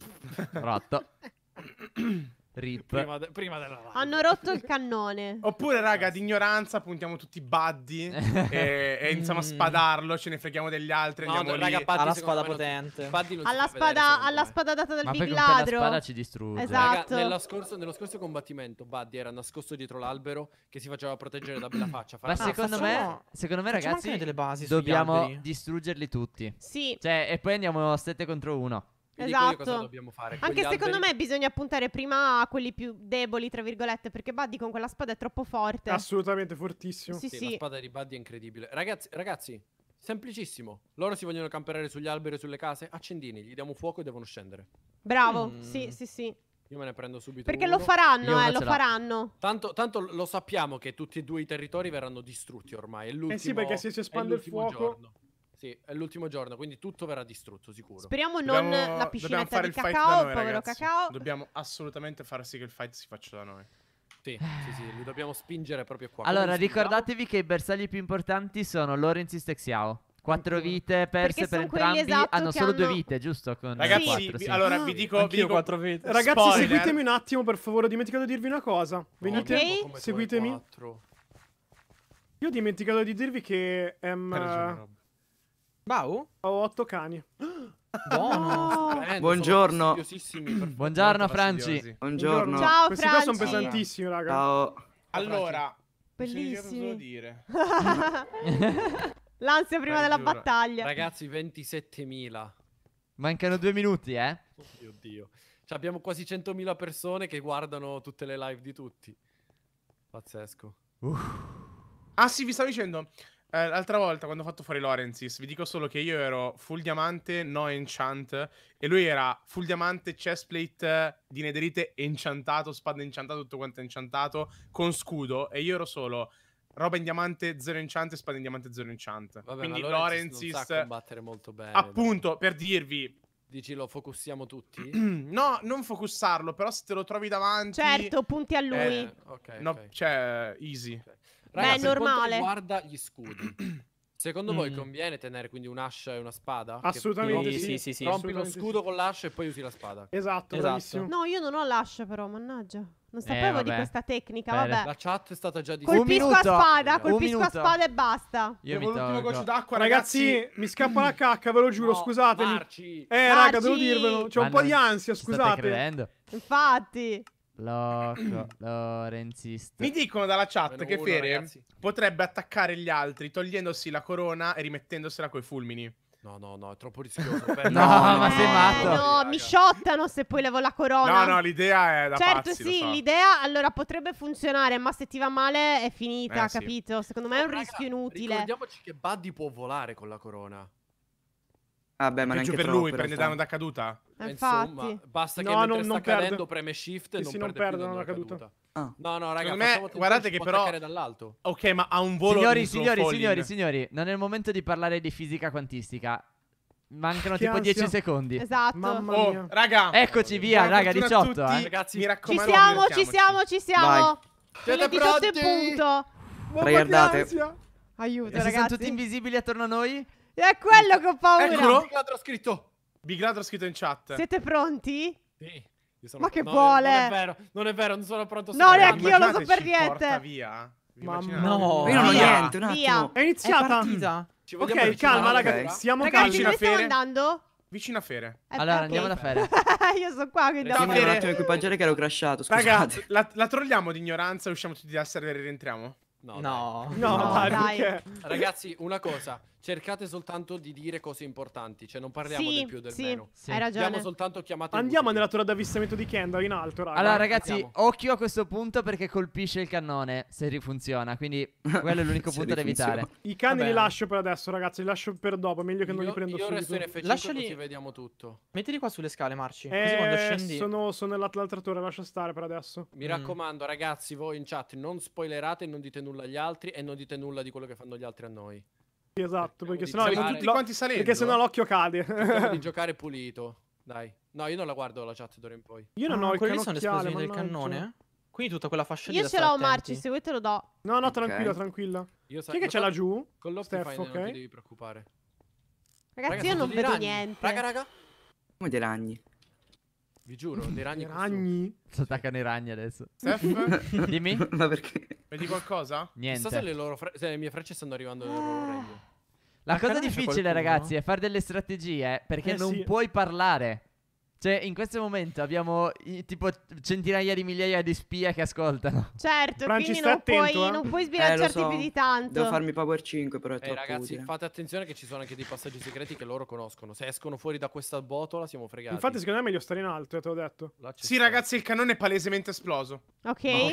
Ratta. <clears throat> Rip. Prima, de prima della live. Hanno rotto il cannone. Oppure, raga, ignoranza puntiamo tutti Buddy <laughs> e, e iniziamo a mm. spadarlo, ce ne freghiamo degli altri. No, no raga, Buddy, alla spada potente. Non... Alla, spada, alla spada, data dal Ma Big Ladro. La spada ci distrugge. Esatto. Raga, scorso, nello scorso combattimento Buddy era nascosto dietro l'albero che si faceva proteggere da bella faccia. Ma secondo me, secondo me, ragazzi, delle basi dobbiamo distruggerli tutti. Sì. Cioè, e poi andiamo 7 contro 1. Quindi esatto. Anche secondo alberi... me bisogna puntare prima a quelli più deboli, tra virgolette, perché Buddy con quella spada è troppo forte. Assolutamente fortissimo. Sì, sì, sì. la spada di Buddy è incredibile. Ragazzi, ragazzi, semplicissimo. Loro si vogliono camperare sugli alberi e sulle case, accendini, gli diamo fuoco e devono scendere. Bravo, mm. sì, sì, sì. Io me ne prendo subito. Perché uno. lo faranno, eh, lo faranno. Tanto, tanto, lo sappiamo che tutti e due i territori verranno distrutti ormai. È eh sì, perché se si espande il fuoco. Giorno. Sì, è l'ultimo giorno, quindi tutto verrà distrutto sicuro. Speriamo dobbiamo, non la piscinetta di cacao, noi, povero ragazzi. cacao. Dobbiamo assolutamente far sì che il fight si faccia da noi. Sì, sì, sì, li dobbiamo spingere proprio qua. Allora, Come ricordatevi che i bersagli più importanti sono Lorenz e Stexiao. Quattro vite perse per entrambi esatto hanno solo hanno... due vite, giusto? Con ragazzi, quattro, sì. vi, allora vi dico, vi dico quattro vite. Ragazzi, Spoiler. seguitemi un attimo, per favore, ho dimenticato di dirvi una cosa. Venite, okay. seguitemi. Io ho dimenticato di dirvi che um, Bau? Ho otto cani. Buono. Buongiorno. Buongiorno Franci. Buongiorno. Ciao Questi Franci. Questi sono pesantissimi, raga. Ciao. Allora, bellissimi. dire. <laughs> L'ansia prima della giuro. battaglia. Ragazzi, 27.000. Mancano due minuti, eh? Oddio, oddio. Cioè, abbiamo quasi 100.000 persone che guardano tutte le live di tutti. Pazzesco. Uff. Ah sì, vi stavo dicendo, eh, l'altra volta quando ho fatto fuori Lorenzis, vi dico solo che io ero full diamante, no enchant, e lui era full diamante, chestplate di nederite, enchantato, spada enchantata, tutto quanto enchantato, con scudo, e io ero solo roba in diamante, zero enchant, spada in diamante, zero enchant. Vabbè, Quindi Lorenzis... Non sa combattere molto bene. Appunto, dai. per dirvi, Dici lo focussiamo tutti? <clears throat> no, non focussarlo, però se te lo trovi davanti... Certo, punti a lui. Eh, okay, no, okay. cioè, easy. Okay. Ragazzi, Beh, è normale. Guarda gli scudi. <clears throat> Secondo mm. voi conviene tenere quindi un'ascia e una spada? Assolutamente sì, sì, sì, sì. Rompi lo scudo sì. con l'ascia e poi usi la spada. Esatto, esatto. No, io non ho l'ascia però, mannaggia. Non eh, sapevo eh, di questa tecnica, Bene. vabbè. La chat è stata già di Colpisco a spada, colpisco a spada e basta. Io Devo l'ultimo goccio d'acqua, ragazzi, ragazzi, mi scappa la <clears throat> cacca, ve lo giuro, no, scusatemi. Marci. Eh, Marci. raga, devo dirvelo, c'ho un po' di ansia, scusate. Infatti. Loco, <clears throat> Lorenzista. Mi dicono dalla chat Meno che uno, Fere ragazzi. potrebbe attaccare gli altri togliendosi la corona e rimettendosela coi fulmini. No, no, no, è troppo rischioso. no, <laughs> no, ma sei matto. No, no mi sciottano se poi levo la corona. No, no, l'idea è da Certo, pazzi, sì, so. l'idea allora potrebbe funzionare, ma se ti va male è finita, eh, capito? Sì. Secondo me è un raga, rischio inutile. Ricordiamoci che Buddy può volare con la corona. Vabbè, ah, ma neanche per lui, prende danno da caduta? Eh, infatti. Insomma, basta che no, non, sta non cadendo perde. preme shift e non, sì, non perdono la caduta. caduta. Ah. No, no, raga, me, guardate che però dall'alto. Ok, ma ha un volo Signori, signori, signori, signori, non è il momento di parlare di fisica quantistica. Mancano tipo 10 secondi. Esatto. Mamma oh, mia. raga. Eccoci via, Buona raga, 18, eh. Ragazzi, mi raccomando. Ci siamo, ci siamo, ci siamo. Siete pronti? punto. Ragardate. Aiuto, eh, ragazzi. Sono tutti invisibili attorno a noi. È quello che ho paura. Eccolo. Bigladro ha scritto. Bigladro ha scritto in chat. Siete pronti? Sì. Ma che no, vuole? Non è vero, non è vero, non sono pronto. No, neanche io lo so per niente. via. Mamma no, io non ho niente, un Via. È iniziata. È partita. Ci ok, calma, okay. ragazzi. Siamo ragazzi, calmi. Ragazzi, andando? Vicino a Fere. allora, perché? andiamo da <laughs> Fere. Io sono qua, quindi andiamo a Fere. un attimo equipaggiare che ero crashato, scusate. Ragazzi, la, la trolliamo di ignoranza, usciamo tutti da server e rientriamo? No. No, no, no dai. Dai. Ragazzi, una cosa. Cercate soltanto di dire cose importanti, cioè non parliamo sì, del più del sì, meno. Sì, hai ragione. Abbiamo soltanto chiamato Andiamo nella torre d'avvistamento di Kendall in alto, raga. Allora, ragazzi, Andiamo. occhio a questo punto perché colpisce il cannone se rifunziona, quindi quello è l'unico <laughs> punto da evitare. I cani Vabbè. li lascio per adesso, ragazzi, li lascio per dopo, meglio che io, non li prendo io subito. Io resto in F5 Lasciali... così vediamo tutto. Mettili qua sulle scale, Marci, eh, così quando scendi. sono, sono nell'altra torre, lascia stare per adesso. Mi mm. raccomando, ragazzi, voi in chat non spoilerate, non dite nulla agli altri e non dite nulla di quello che fanno gli altri a noi. Esatto, perché sennò, giocare... tutti quanti salendo, perché sennò l'occhio cade. di <laughs> giocare pulito, dai. No, io non la guardo la chat d'ora in poi. Io non ah, ho il cannone. sono esplosioni eh? del cannone? Quindi tutta quella fascia io ce l'ho, Marci, se vuoi te lo do. No, no, tranquilla, okay. tranquilla. Io sa- Chi che ce l'ha giù? Con lo Steph, ok. Non ti devi preoccupare. Ragazzi, Ragazzi io non vedo niente. Raga, raga. Come dei ragni. Vi giuro, dei ragni. Dei ragni? Si attaccano i ragni adesso. Steph? <laughs> Dimmi. <laughs> Ma perché? Vedi qualcosa? Niente. Chissà se le, loro fre- se le mie frecce stanno arrivando nel loro regno. La, cosa difficile, ragazzi, è fare delle strategie perché eh non sì. puoi parlare. Cioè, in questo momento abbiamo tipo centinaia di migliaia di spie che ascoltano. Certo, Franci, quindi non, attento, puoi, eh. non puoi eh, sbilanciarti so. più di tanto. Devo farmi Power 5, però è Eh, troppo ragazzi, utile. fate attenzione che ci sono anche dei passaggi segreti che loro conoscono. Se escono fuori da questa botola, siamo fregati. Infatti, secondo me è meglio stare in alto, eh, te l'ho detto. Sì, ragazzi, il cannone è palesemente esploso. Ok. Ok,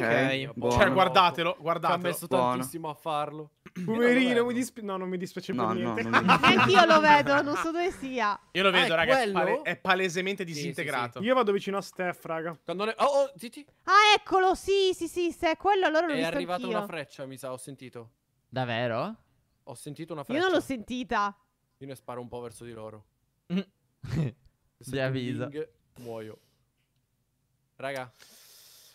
Cioè, guardatelo, Ci ha messo Buono. tantissimo a farlo. <laughs> Poverino, mi dispiace. No, non mi dispiace per No, no, niente. <laughs> Neanch'io lo vedo, non so dove sia. Io lo ah, vedo, Ah, ragazzi. quello? pale- è palesemente disintegrato. Io vado vicino a Steph, raga. Quando ne... Oh, oh, zitti. Ah, eccolo, sì, sì, sì, se è quello allora lo È arrivata anch'io. una freccia, mi sa, ho sentito. Davvero? Ho sentito una freccia. Io non l'ho sentita. Io ne sparo un po' verso di loro. Vi mm. <laughs> avviso. muoio. Raga.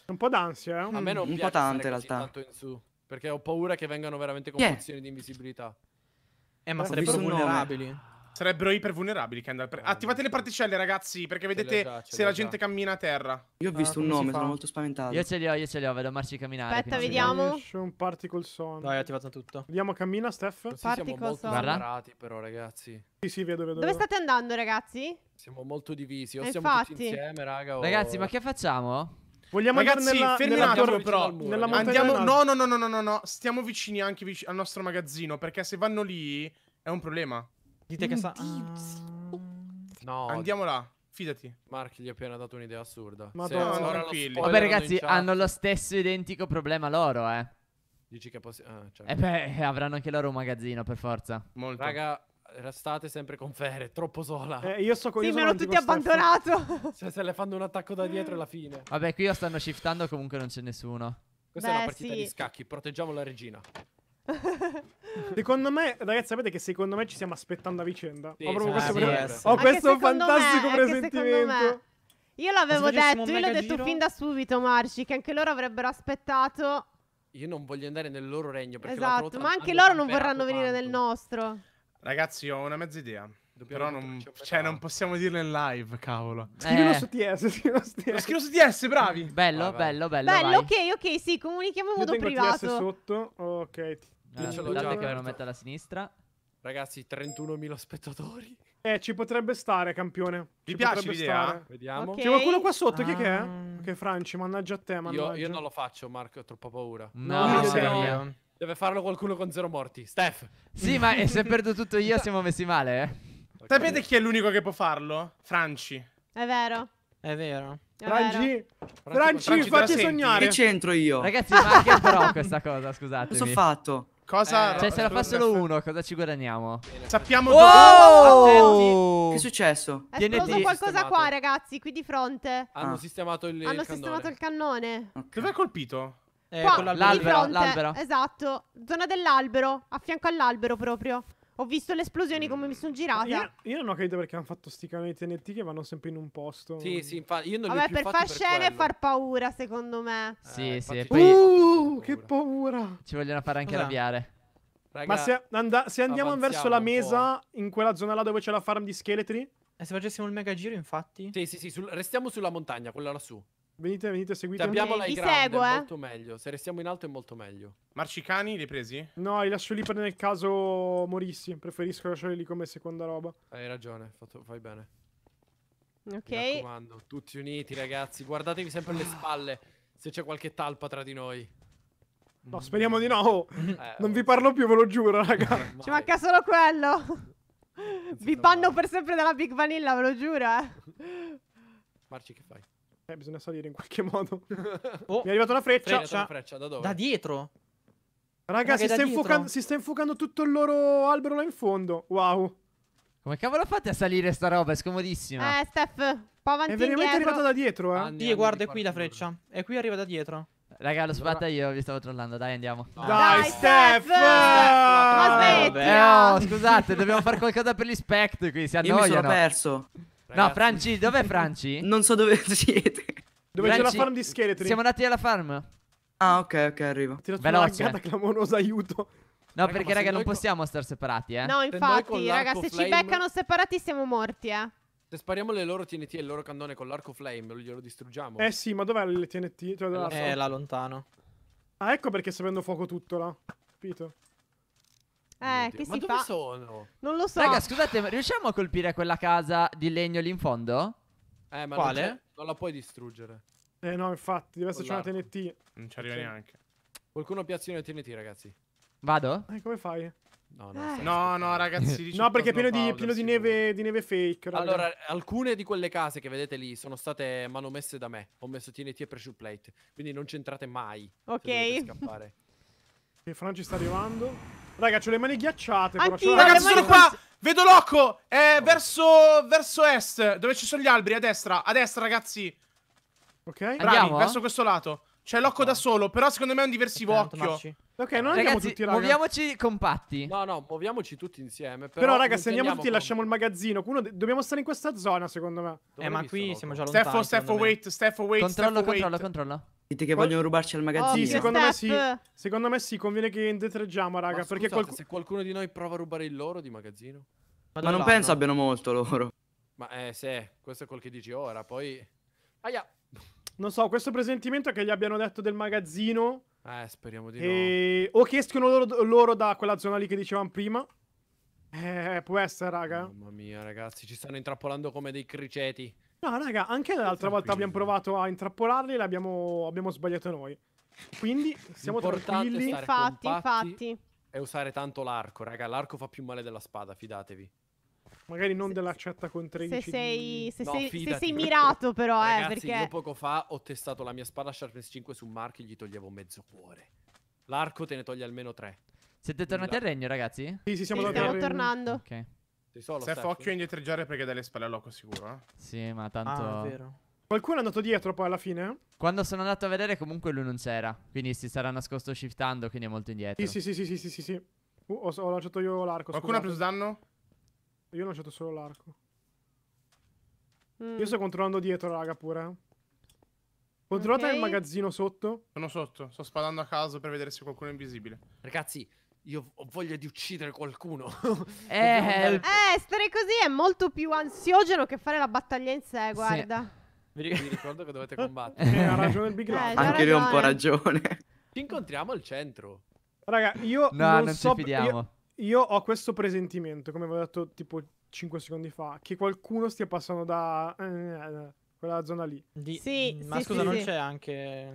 Un po' d'ansia, eh? A me non mm, un po' tante, in realtà. Tanto in su, perché ho paura che vengano veramente con yeah. di invisibilità. Eh, ma sarebbero vulnerabili. Sarebbero ipervulnerabili Kendall. Per... Attivate le particelle, ragazzi, perché vedete già, se la già. gente cammina a terra. Io ho ah, visto ah, un nome, sono molto spaventato. Io ce li ho, io ce li ho, vedo Marci camminare. Aspetta, vediamo. C'è Un particle son. Dai, attivato tutto. Vediamo, cammina, Steph. Sì, particle siamo molto separati, però, ragazzi. Sì, sì, vedo, vedo. Dove state andando, ragazzi? Siamo molto divisi. O siamo tutti insieme, raga. O... Ragazzi, ma che facciamo? Vogliamo Ragazzi, andare nella, fermi nella torre, però. nella andiamo, no, no, no, no, no, no, no. Stiamo vicini anche vic al nostro magazzino. Perché se vanno lì è un problema. Dite che sa... Ah. Uh. No. Andiamo là. Fidati. Mark gli ha appena dato un'idea assurda. Ma no, tranquilli. Vabbè, ragazzi, hanno lo stesso identico problema loro, eh. Dici che possiamo. Ah, certo. E eh beh, eh, avranno anche loro un magazzino, per forza. Molto. Raga, restate sempre con Fere, troppo sola. Eh, io so con Sì, mi hanno tutti abbandonato. <laughs> Cioè, se le fanno un attacco da dietro è la fine. Vabbè, qui lo stanno shiftando, comunque non c'è nessuno. Questa beh, è una partita sì. di scacchi, proteggiamo la regina. <laughs> secondo me, ragazzi, sapete che secondo me ci stiamo aspettando a vicenda. Sì, ho proprio questo, sì, sì. Ho questo fantastico eh, me, presentimento. Io l'avevo detto, io l'ho detto fin da subito, Marci, che anche loro avrebbero aspettato. Io non voglio andare nel loro regno perché Esatto, ma anche loro non vorranno tanto. venire nel nostro. Ragazzi, ho una mezza idea. Dobbiamo Però non, cioè, non possiamo dirlo in live, cavolo. Eh. Scrivilo su TS, scrivilo su TS. bravi. Bello, vai, bello, bello. Bello, vai. ok, ok, sì, comunichiamo in modo privato. TS sotto. Ok, ti, io ah, ce l'ho già. che lo metto alla sinistra. Ragazzi, 31.000 spettatori. Eh, ci potrebbe stare, campione. Ci Vi piace l'idea? Vediamo. Okay. C'è qualcuno qua sotto, ah. chi che è? Um, ok, Franci, mannaggia a te, mannaggia. Io, io non lo faccio, Marco, ho troppa paura. No, no, no. no. Deve farlo qualcuno con zero morti. Steph. Sì, ma se perdo tutto io siamo messi male, eh. Okay. Sapete chi è l'unico che può farlo? Franci. È vero. È vero. Franci, Franci, Franci fatti sognare. Che c'entro io? Ragazzi, ma anche però questa cosa, scusate. Cosa ho fatto? Cosa? Eh, cioè, se la fa solo uno, cosa ci guadagniamo? Sappiamo oh! dove. Che è successo? È esploso qualcosa qua, ragazzi, qui di fronte. Hanno ah. sistemato il Hanno il sistemato il cannone. Okay. Dove è colpito? Eh, qua, con l'albero, l'albero. Esatto, zona dell'albero, a fianco all'albero proprio. Ho visto le esplosioni come mi sono girata. Io, io, non ho capito perché hanno fatto sti canoni TNT che vanno sempre in un posto. Sì, sì, infatti io non Vabbè, li ho più per far scene e far paura, secondo me. Sì, eh, sì. Poi... Uh, che paura. Ci vogliono fare anche arrabbiare. Ma se, and- se andiamo verso la mesa, in quella zona là dove c'è la farm di scheletri? E se facessimo il mega giro, infatti? Sì, sì, sì, sul- restiamo sulla montagna, quella lassù. Venite, venite, seguite. Abbiamo okay, la grande, seguo, eh? molto meglio. Se restiamo in alto è molto meglio. Marcicani li presi? No, li lascio lì per nel caso morissi. Preferisco lasciarli lì come seconda roba. Hai ragione, fatto, fai bene. Ok. Mi raccomando, tutti uniti ragazzi. Guardatevi sempre alle spalle se c'è qualche talpa tra di noi. No, speriamo di no. Eh, non vi parlo più, ve lo giuro, <laughs> raga. Ci manca solo quello. Vi banno per sempre dalla Big Vanilla, ve lo giuro, eh. Marci, che fai? Eh, bisogna salire in qualche <laughs> modo. Oh. Mi è arrivata una freccia. Freccia, una freccia. Da dove? Da dietro. Raga, si, sta dietro. si, sta infuocando tutto il loro albero là in fondo. Wow. Come cavolo fate a salire sta roba? È scomodissima. Eh, Steph, po' avanti È veramente arrivata da dietro, eh. Anni, sì, guarda, è qui la freccia. E qui, arriva da dietro. Raga, l'ho allora... sbatta io, vi stavo trollando. Dai, andiamo. Dai, Dai, Steph! Steph! Ma smetti! Eh, oh, scusate, dobbiamo fare qualcosa per gli spect qui, si annoiano. Io mi sono perso. No, Franci, dov'è Franci? <laughs> non so dove <laughs> siete. Dove c'è la farm di scheletri? Siamo andati alla farm. Ah, ok, ok, arrivo. Ho tirato Veloce. una clamorosa, aiuto. No, raga, perché, raga, non co... possiamo stare separati, eh. No, infatti, raga, se flame... ci beccano separati siamo morti, eh. Se spariamo le loro TNT e il loro cannone con l'arco flame, glielo distruggiamo. Eh sì, ma dov'è le TNT? Cioè, eh, là lontano. Ah, ecco perché sta prendendo fuoco tutto, là. Capito? Eh, che ma si dove fa? sono? Non lo so. Raga, scusate, ma riusciamo a colpire quella casa di legno lì in fondo? Eh, ma Quale? Non, non la puoi distruggere. Eh no, infatti, deve esserci una TNT. Non ci arriva sì. neanche. Qualcuno piazzi una TNT, ragazzi. Vado? Eh, come fai? No, no, eh. no, no, ragazzi. <laughs> no, perché è pieno, di, pieno di, neve, di, neve, fake. Raga. Allora, alcune di quelle case che vedete lì sono state manomesse da me. Ho messo TNT e pressure plate. Quindi non c'entrate mai. Ok. E <laughs> Franci sta arrivando. Raga, ho le mani ghiacciate. Anch'io, Ragazzi, sono qua. Vedo Locco. È verso, verso est, dove ci sono gli alberi, a destra. A destra, ragazzi. Ok. Bravi, Andiamo? verso questo lato. C'è Locco da solo, però secondo me è un diversivo Aspetta, occhio. Marci. Ok, non ragazzi, andiamo tutti, raga. muoviamoci compatti. No, no, muoviamoci tutti insieme. Però, però raga, se andiamo tutti e lasciamo il magazzino. Uno, dobbiamo stare in questa zona, secondo me. Dove eh, ma qui siamo già lontani. Steffo, Steffo, wait, Steffo, wait. Controllo, Steffo, controllo, wait. controllo. Dite che Qual... vogliono rubarci al magazzino? Oh, sì, secondo me sì. Secondo me sì, conviene che indetreggiamo, raga. Ma perché qualc... se qualcuno di noi prova a rubare il loro di magazzino. Ma, Ma non penso abbiano molto loro. Ma eh, se, questo è quel che dici ora, poi... Aia! Non so, questo presentimento è che gli abbiano detto del magazzino... Eh, speriamo di e... no. O che escono loro, loro da quella zona lì che dicevamo prima. Eh, può essere, raga. Mamma mia, ragazzi, ci stanno intrappolando come dei criceti. No, raga, anche l'altra volta abbiamo provato a intrappolarli e l'abbiamo abbiamo sbagliato noi. Quindi siamo tranquilli. Infatti, infatti. E usare tanto l'arco, raga. L'arco fa più male della spada, fidatevi. Magari non se, dell'accetta con 13 se sei, se, no, sei, se sei mirato però, eh, Ragazzi, eh, perché... io poco fa ho testato la mia spada Sharpness 5 su Mark e gli toglievo mezzo cuore. L'arco te ne toglie almeno 3. Siete tornati al regno, ragazzi? Sì, sì, siamo sì, tornati al regno. Stiamo tornando. Ok. Risolo, Sef, occhio indietreggiare perché dalle spalle all'oco sicuro, eh. Sì, ma tanto... Ah, è vero. Qualcuno è andato dietro poi alla fine? Quando sono andato a vedere comunque lui non c'era, quindi si sarà nascosto shiftando, quindi è molto indietro. Sì, sì, sì, sì, sì, sì, sì. Uh, ho, ho lanciato io l'arco, Qualcuno ha preso danno? Io ho lanciato solo l'arco. Mm. Io sto controllando dietro, raga, pure. Eh. Controllate okay. il magazzino sotto. Sono sotto, sto spadando a caso per vedere se qualcuno è invisibile. Ragazzi, io ho voglia di uccidere qualcuno. <laughs> Eh, andare... eh, stare così è molto più ansiogeno che fare la battaglia in sé, guarda. Sì. ricordo che dovete <laughs> combattere. eh, ha ragione il Big Love. Eh, Anche lui ha un po' ragione. Ci incontriamo al centro. Raga, io no, non, non so... Io, io ho questo presentimento, come vi ho detto tipo 5 secondi fa, che qualcuno stia passando da eh, quella zona lì. Di... Sì, ma sì, scusa, sì, non sì. c'è anche.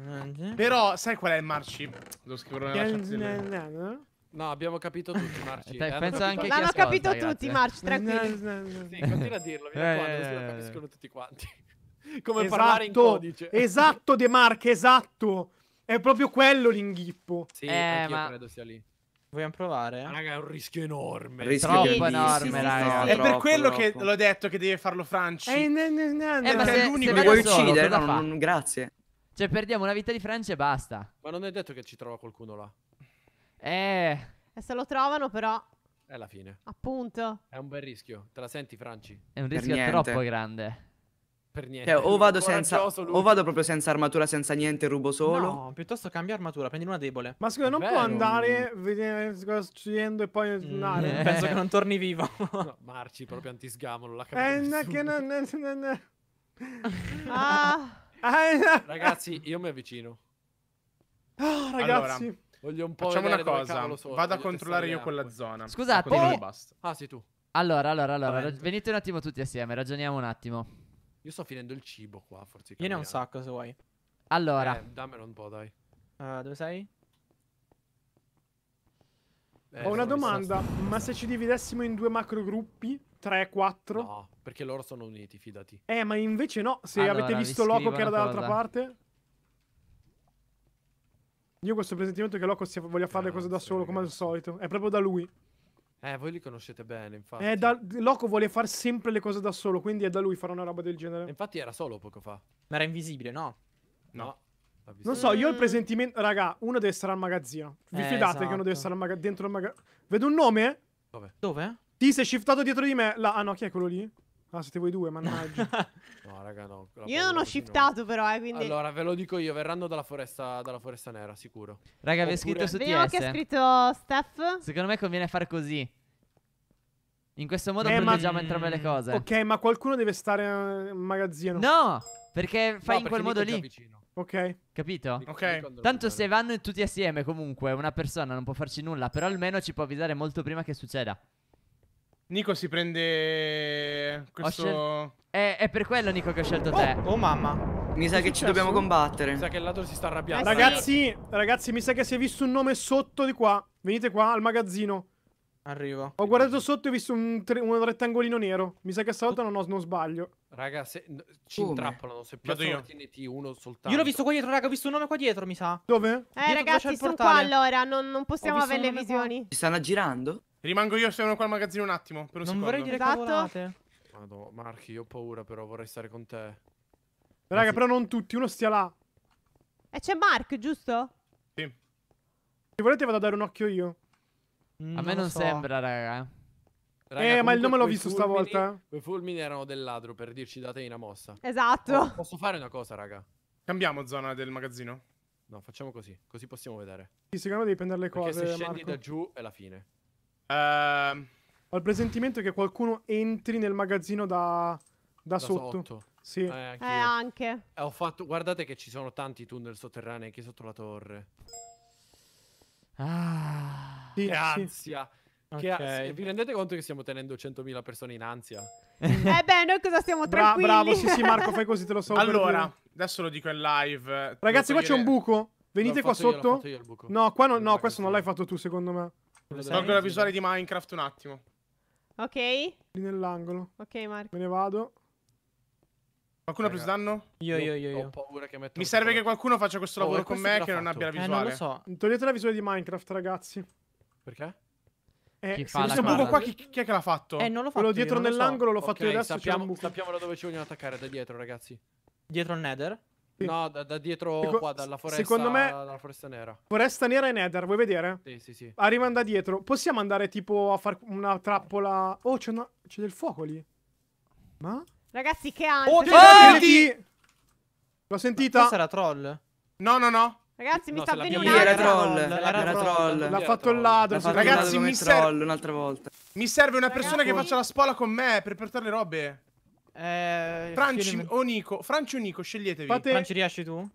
Però, sai qual è il marci? Lo scrivo nella citazione. No, abbiamo capito tutti, <laughs> Marci. Dai, eh, pensa anche L'hanno capito ascolta, tutti, Marci, tranquillo. sì, continua a dirlo, mi raccomando, così lo capiscono tutti quanti. <laughs> Come esatto, parlare in codice. Esatto, De Marche, esatto. È proprio quello l'inghippo. Sì, eh, ma... credo sia lì. Vogliamo provare? Eh? Raga, è un rischio enorme. Rischio troppo enorme, sì, raga. Sì, è troppo, per quello troppo. che l'ho detto che deve farlo Franci. Eh, no, no, no, eh, ma se, l'unico. Mi vuoi uccidere? No, non, grazie. Cioè, perdiamo una vita di Francia e basta. Ma non è detto che ci trova qualcuno là. Eh. E se lo trovano però... È la fine. Appunto. È un bel rischio. Te la senti, Franci? È un rischio troppo grande. Per niente. Cioè, o, vado senza, o vado proprio senza armatura, senza niente, rubo solo. No, piuttosto cambia armatura, prendi una debole. Ma scusa, non può andare, scendendo e poi mm. andare. Mm, <laughs> Penso che non torni vivo. no, marci proprio antisgamolo. la capisco. Eh, che non... ah. ah ragazzi, io mi avvicino. Oh, ragazzi. Allora, Voglio un po' Facciamo una cosa. Vado a controllare io quella zona. Scusate, ecco, poi... Ah, sei tu. Allora, allora, allora, Vabbè. venite un attimo tutti assieme, ragioniamo un attimo. Io sto finendo il cibo qua, forse. Io ne ho un sacco se vuoi. Allora. Eh, dammelo un po', dai. Uh, dove sei? Eh, ho una domanda, stato... ma se ci dividessimo in due macro gruppi, 3 4? No, perché loro sono uniti, fidati. Eh, ma invece no, se allora, avete visto Loco che era dall'altra parte. Io questo presentimento che Loco voglia fare le eh, cose da solo, come al solito. È proprio da lui. Eh, voi li conoscete bene, infatti. È eh, da... Loco vuole fare sempre le cose da solo, quindi è da lui fare una roba del genere. Infatti era solo poco fa. Ma era invisibile, no? No. Non so, io ho il presentimento... Raga, uno deve stare al magazzino. Vi eh, fidate esatto. che uno deve esatto. stare al maga... dentro al magazzino. Vedo un nome? Dove? Dove? Ti sei shiftato dietro di me. La... Ah no, chi è quello lì? Ah, siete voi due, mannaggia. <laughs> no, raga, no. Io non ho shiftato, no. però, eh, quindi... Allora, ve lo dico io, verranno dalla foresta, dalla foresta nera, sicuro. Raga, Oppure... vi ho scritto su TS. Vediamo che ha scritto Steph. Secondo me conviene far così. In questo modo eh, proteggiamo ma... entrambe le mm. cose. Ok, ma qualcuno deve stare eh, in magazzino. No, perché fai no, in quel modo lì. Ok. Capito? Ok. Tanto se vanno tutti assieme, comunque, una persona non può farci nulla, però almeno ci può avvisare molto prima che succeda. Nico si prende questo... Scel- è, è, per quello, Nico, che ho scelto te. Oh, oh mamma. Mi sa che ci dobbiamo combattere. Mi sa che il ladro si sta arrabbiando. Ragazzi, ragazzi, mi sa che si è visto un nome sotto di qua. Venite qua al magazzino. Arrivo. Ho guardato sotto e ho visto un, un rettangolino nero. Mi sa che stavolta non, ho, non sbaglio. Raga, se, ci Come? intrappolano. Se piazzano TNT uno soltanto. Io l'ho visto qua dietro, raga. Ho visto un nome qua dietro, mi sa. Dove? Eh, dietro ragazzi, sono qua allora. Non, non possiamo avere le visioni. Qua. Si stanno aggirando? Rimango io, sono qua al magazzino un attimo. Per un non secondo. vorrei dire esatto. cavolate. Marchi, io ho paura, però vorrei stare con te. Raga, sì. però non tutti, uno stia là. E c'è Mark, giusto? Sì. Se volete vado a dare un occhio io. Mm, a me non so. sembra, raga. Eh, raga eh, ma il nome l'ho visto fulmini, stavolta. I fulmini erano del ladro per dirci date una mossa. Esatto. Oh, posso fare una cosa, raga? Cambiamo zona del magazzino? No, facciamo così, così possiamo vedere. Sì, secondo me devi prendere le Perché cose. Se scendi Marco. da giù è la fine. Uh... Ho il presentimento che qualcuno entri nel magazzino da, da, da sotto. sotto. Sì. Eh, eh anche. Eh, anche. Eh, fatto... Guardate che ci sono tanti tunnel sotterranei anche sotto la torre. Ah. Sì, che ansia. Che okay. ansia. Vi rendete conto che stiamo tenendo 100.000 persone in ansia? <laughs> eh beh, noi cosa stiamo tranquilli? Bra bravo, sì sì Marco, <laughs> fai così, te lo so. Allora, adesso lo dico in live. Ragazzi, qua c'è un buco. Venite qua sotto. Io, no, qua no, no questo non l'hai fatto tu, secondo me. Tolgo la visuale di Minecraft un attimo. Ok. Lì nell'angolo. Ok, Marco. Me ne vado. Qualcuno ha preso danno? Io, io, io, io. Ho paura che metto Mi serve che qualcuno faccia questo oh, lavoro eh, con me che non abbia la visuale. Eh, non lo so. Togliete la visuale di Minecraft, ragazzi. Perché? Eh, chi questo buco qua, chi, chi, è che l'ha fatto? Eh, non l'ho fatto Quello dietro nell'angolo so. l'ho okay, fatto io adesso. Sappiamo, sappiamo da dove ci vogliono attaccare, da dietro, ragazzi. Dietro al nether? Sì. No, da, da dietro Seco- qua, dalla foresta, secondo me, dalla foresta nera. Foresta nera e Nether, vuoi vedere? Sì, sì, sì. Arrivano da dietro. Possiamo andare tipo a fare una trappola... Oh, c'è, una... c'è del fuoco lì. Ma? Ragazzi, che ansia. Oh, senti! L'ho sentita. Questa era troll? No, no, no. Ragazzi, mi no, sta venendo un'altra. Era troll, era troll. L'ha fatto il ladro. ragazzi, mi serve un'altra volta. Mi serve una persona che faccia la spola con me per portare le robe. Eh, Franci o Nico? Franci o Nico, sceglietevi. Fate... Franci riesci tu?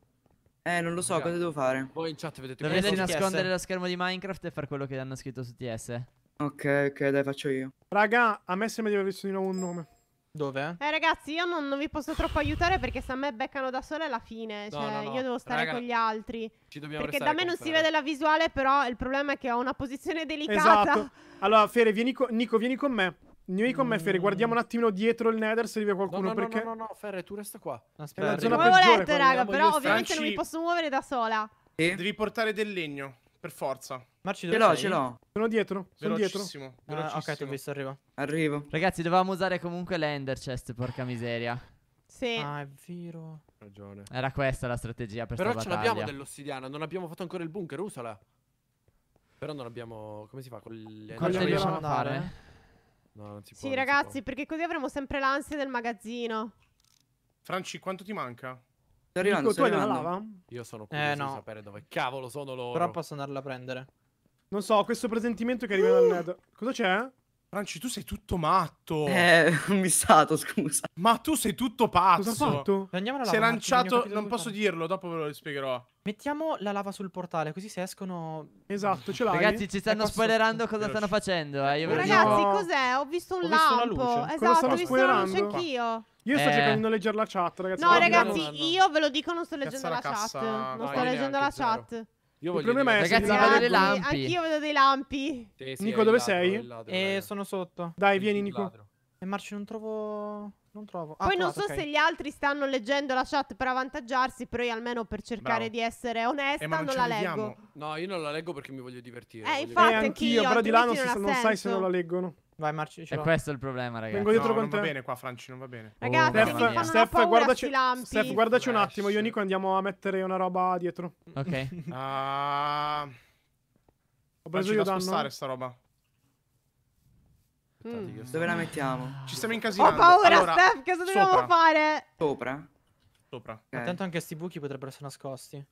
Eh, non lo so, Raga. cosa devo fare? Poi in chat vedete Dovresti nascondere la lo schermo di Minecraft e fare quello che hanno scritto su TS. Ok, ok, dai, faccio io. Raga, a me sembra di aver visto di nuovo un nome. Dove? Eh ragazzi io non, non, vi posso troppo aiutare perché se a me beccano da sola è la fine no, Cioè no, no. io devo stare Raga, con gli altri Ci dobbiamo Perché da me non si vede la visuale però il problema è che ho una posizione delicata Esatto <laughs> Allora Fere vieni Nico vieni con me noi con me, Ferre, guardiamo un attimino dietro il Nether se arriva qualcuno. No, no, perché... no, no, no, Ferre, tu resta qua. Aspetta, è la zona peggiore, letto, raga, però ovviamente non mi posso muovere da sola. E? Devi portare del legno, per forza. Marci, dove ce l'ho, ce l'ho. Sono dietro, sono dietro. Ah, ok, ti ho visto, arrivo. Arrivo. Ragazzi, dovevamo usare comunque l'Ender Chest, porca miseria. Sì. Ah, è vero. Ragione. Era questa la strategia per Però ce l'abbiamo dell'ossidiana, non abbiamo fatto ancora il bunker, usala. Però non abbiamo... come si fa con le... Cosa riusciamo a fare? No, non si può. Sì, ragazzi, può. perché così avremo sempre l'ansia del magazzino. Franci, quanto ti manca? Sto arrivando, sto arrivando. lava? Io sono curioso eh, no. di sapere dove cavolo sono loro. Però posso andarla a prendere. Non so, questo presentimento che arriva uh. dal Ned. Cosa c'è? Franci, tu sei tutto matto. Eh, <laughs> mi stato, scusa. Ma tu sei tutto pazzo. Cosa ha fatto? Andiamo alla lava. Si è lanciato, non posso dirlo, dopo ve lo spiegherò. Mettiamo la lava sul portale, così se escono... Esatto, ce l'hai. Ragazzi, ci stanno spoilerando cosa stanno facendo. Eh. Io Ragazzi, no. cos'è? Ho visto un ho lampo. Visto una luce. Esatto, ho visto una luce anch'io. Io sto eh. cercando di leggere la chat, ragazzi. No, ragazzi, non... io ve lo dico, non sto leggendo la, cassa... la chat. Non Vai, sto leggendo la zero. chat. Io il problema è ragazzi, vedo dei lampi. Anch'io vedo dei lampi. Nico, dove sei? E eh, sono sotto. Dai, vieni, Nico. E eh, Marci, non trovo... Non trovo. Ah, Poi non so okay. se gli altri stanno leggendo la chat per avvantaggiarsi, però io almeno per cercare Bravo. di essere onesta eh, non, non la leggo. Vediamo. No, io non la leggo perché mi voglio divertire. Eh, voglio infatti, eh, anch'io, però di là non, non, non sai se non la leggono. Vai Marci, ce E questo è il problema, ragazzi. Vengo dietro no, con te. va bene qua, Franci, non va bene. Ragazzi, oh, Steph, mi Steph, paura, guardaci, Steph, guardaci Flash. un attimo, io e Nico andiamo a mettere una roba dietro. Ok. <laughs> Ah. Ho preso io danno. sta roba. Mm. Dove la mettiamo? Ci stiamo incasinando. Ho paura, allora, Steph, cosa dobbiamo sopra. fare? Sopra? Sopra. Okay. Attento anche a questi buchi potrebbero essere nascosti.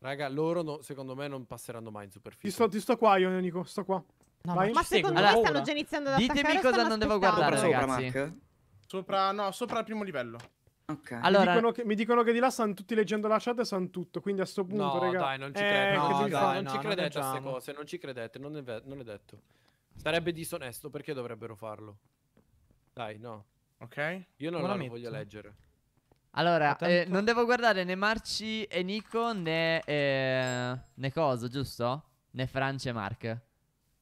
Raga, loro no, secondo me non passeranno mai in superficie. Ti sto, ti sto qua io, Nico, sto qua. No, Vai. Ma secondo allora, me stanno già iniziando ad attaccare Ditemi cosa non devo guardare, sopra, ragazzi. Sopra, sopra, no, sopra il primo livello. Okay. Allora... Mi dicono, che, mi, dicono che, di là stanno tutti leggendo la chat e sanno tutto, quindi a sto punto, no, raga... Dai, non ci eh, no, dai, no, non ci credete a queste cose, non ci credete, non è, non è detto. Sarebbe disonesto, perché dovrebbero farlo? Dai, no. Ok. Io non la voglio leggere. Allora, eh, non devo guardare né Marci e Nico né, eh, né Coso, giusto? Né Francia e Mark.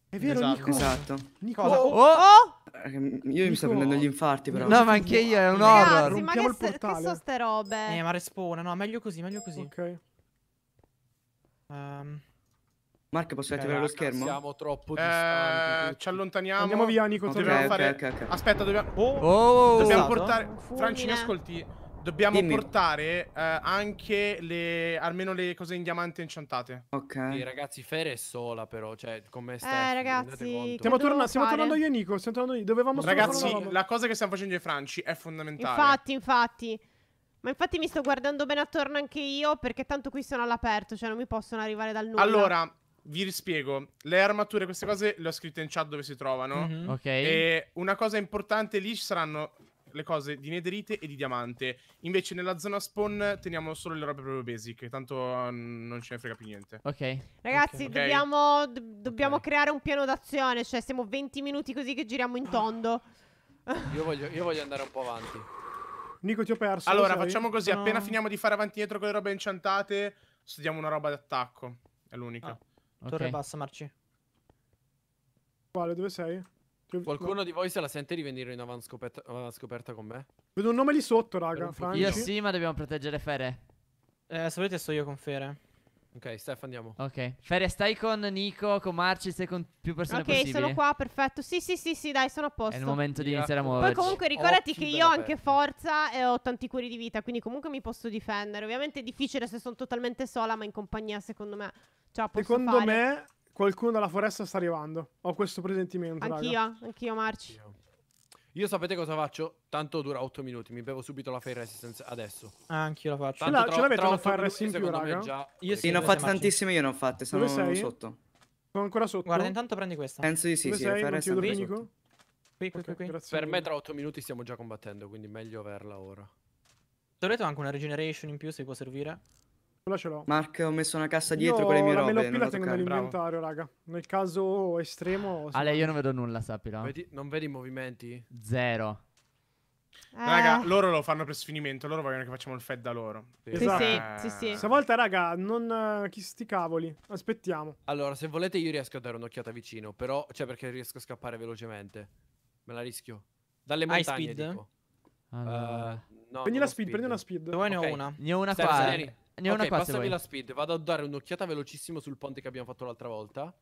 È vero, esatto. Nico. Esatto. Nico. Oh, oh, oh! Eh, Io Nico. mi sto prendendo gli infarti, però. No, ma anche io, è un Ragazzi, horror. Rompiamo il Ma che sono ste robe? Eh, ma respawna, no, meglio così, meglio così. Ok. Um... Marco, posso eh, attivare lo schermo? Siamo troppo eh, distanti. Eh, ci allontaniamo. Andiamo via, Nico. Okay, dobbiamo okay, fare... Okay, okay. Aspetta, dobbiamo... Oh, oh dobbiamo portare... Fulmine. Franci, mi ascolti. Dobbiamo Dimmi. portare eh, anche le... almeno le cose in diamante inciantate. Ok. Sì, ragazzi, Fere è sola però, cioè, come stai? Eh, ragazzi... Stiamo, torna... stiamo tornando io e Nico, stiamo tornando io. Dovevamo... Ragazzi, tornando... la cosa che stiamo facendo ai Franci è fondamentale. Infatti, infatti. Ma infatti mi sto guardando bene attorno anche io, perché tanto qui sono all'aperto, cioè non mi possono arrivare dal nulla. Allora vi rispiego, le armature, queste cose le ho scritte in chat dove si trovano. Mm-hmm. Ok. E una cosa importante lì ci saranno le cose di nederite e di diamante. Invece nella zona spawn teniamo solo le robe proprio basic, tanto mm, non ce ne frega più niente. Ok. Ragazzi, okay. dobbiamo, do- dobbiamo okay. creare un piano d'azione, cioè siamo 20 minuti così che giriamo in tondo. io, voglio, io voglio andare un po' avanti. Nico, ti ho perso. Allora, facciamo così, no. appena finiamo di fare avanti e dietro con le robe incantate, studiamo una roba d'attacco. È l'unica. Ah. Torre Ok. bassa, Marci. Quale, dove sei? Ti ho- Qualcuno di voi se la sente di venire in avanscoperta, avanscoperta con me? Vedo un nome lì sotto, raga. Io sì, ma dobbiamo proteggere Fere. Eh, se volete sto io con Fere. Ok, Steph, andiamo. Ok. Feria, stai con Nico, con Marci, stai con più persone okay, possibili. Ok, sono qua, perfetto. Sì, sì, sì, sì, dai, sono a posto. È il momento di yeah. iniziare a muoverci. Poi comunque ricordati Occhi che io ho anche forza e ho tanti cuori di vita, quindi comunque mi posso difendere. Ovviamente è difficile se sono totalmente sola, ma in compagnia, secondo me, ce la posso secondo fare. Secondo me, qualcuno dalla foresta sta arrivando. Ho questo presentimento, Anch'io, raga. anch'io, Marci. Io sapete cosa faccio? Tanto dura 8 minuti, mi bevo subito la Fire Resistance adesso. Anche io la faccio. Tanto la, ce la metto una Fire Resistance in più, raga. Già... Io sì, ne ho fatte tantissime, io ne ho fatte, sono sotto. Sono ancora sotto? Guarda, intanto prendi questa. Penso di sì, Dove sì, sei? la Fire Resistance qui, qui, okay, qui. Per me tra 8 minuti stiamo già combattendo, quindi meglio averla ora. Dovete anche una regeneration in più se può servire. Quella ce l'ho. Mark, ho messo una cassa dietro io con le mie la robe. Melopilla la tengo nell'inventario, raga. Nel caso estremo... Ale, io non vedo nulla, sappilo. Vedi, non vedi i movimenti? Zero. Eh. Raga, loro lo fanno per sfinimento, loro vogliono che facciamo il fed da loro. Sì, esatto. sì, sì, sì. Stavolta, raga, non uh, chi sti cavoli. Aspettiamo. Allora, se volete io riesco a dare un'occhiata vicino, però cioè perché riesco a scappare velocemente. Me la rischio. Dalle montagne, High speed? Dico. Allora. Uh, no, prendi la speed, speed, prendi una speed. Dove okay. ne ho una? Ne ho una qua. Ne ho okay, una qua passami la speed, vado a dare un'occhiata velocissimo sul ponte che abbiamo fatto l'altra volta.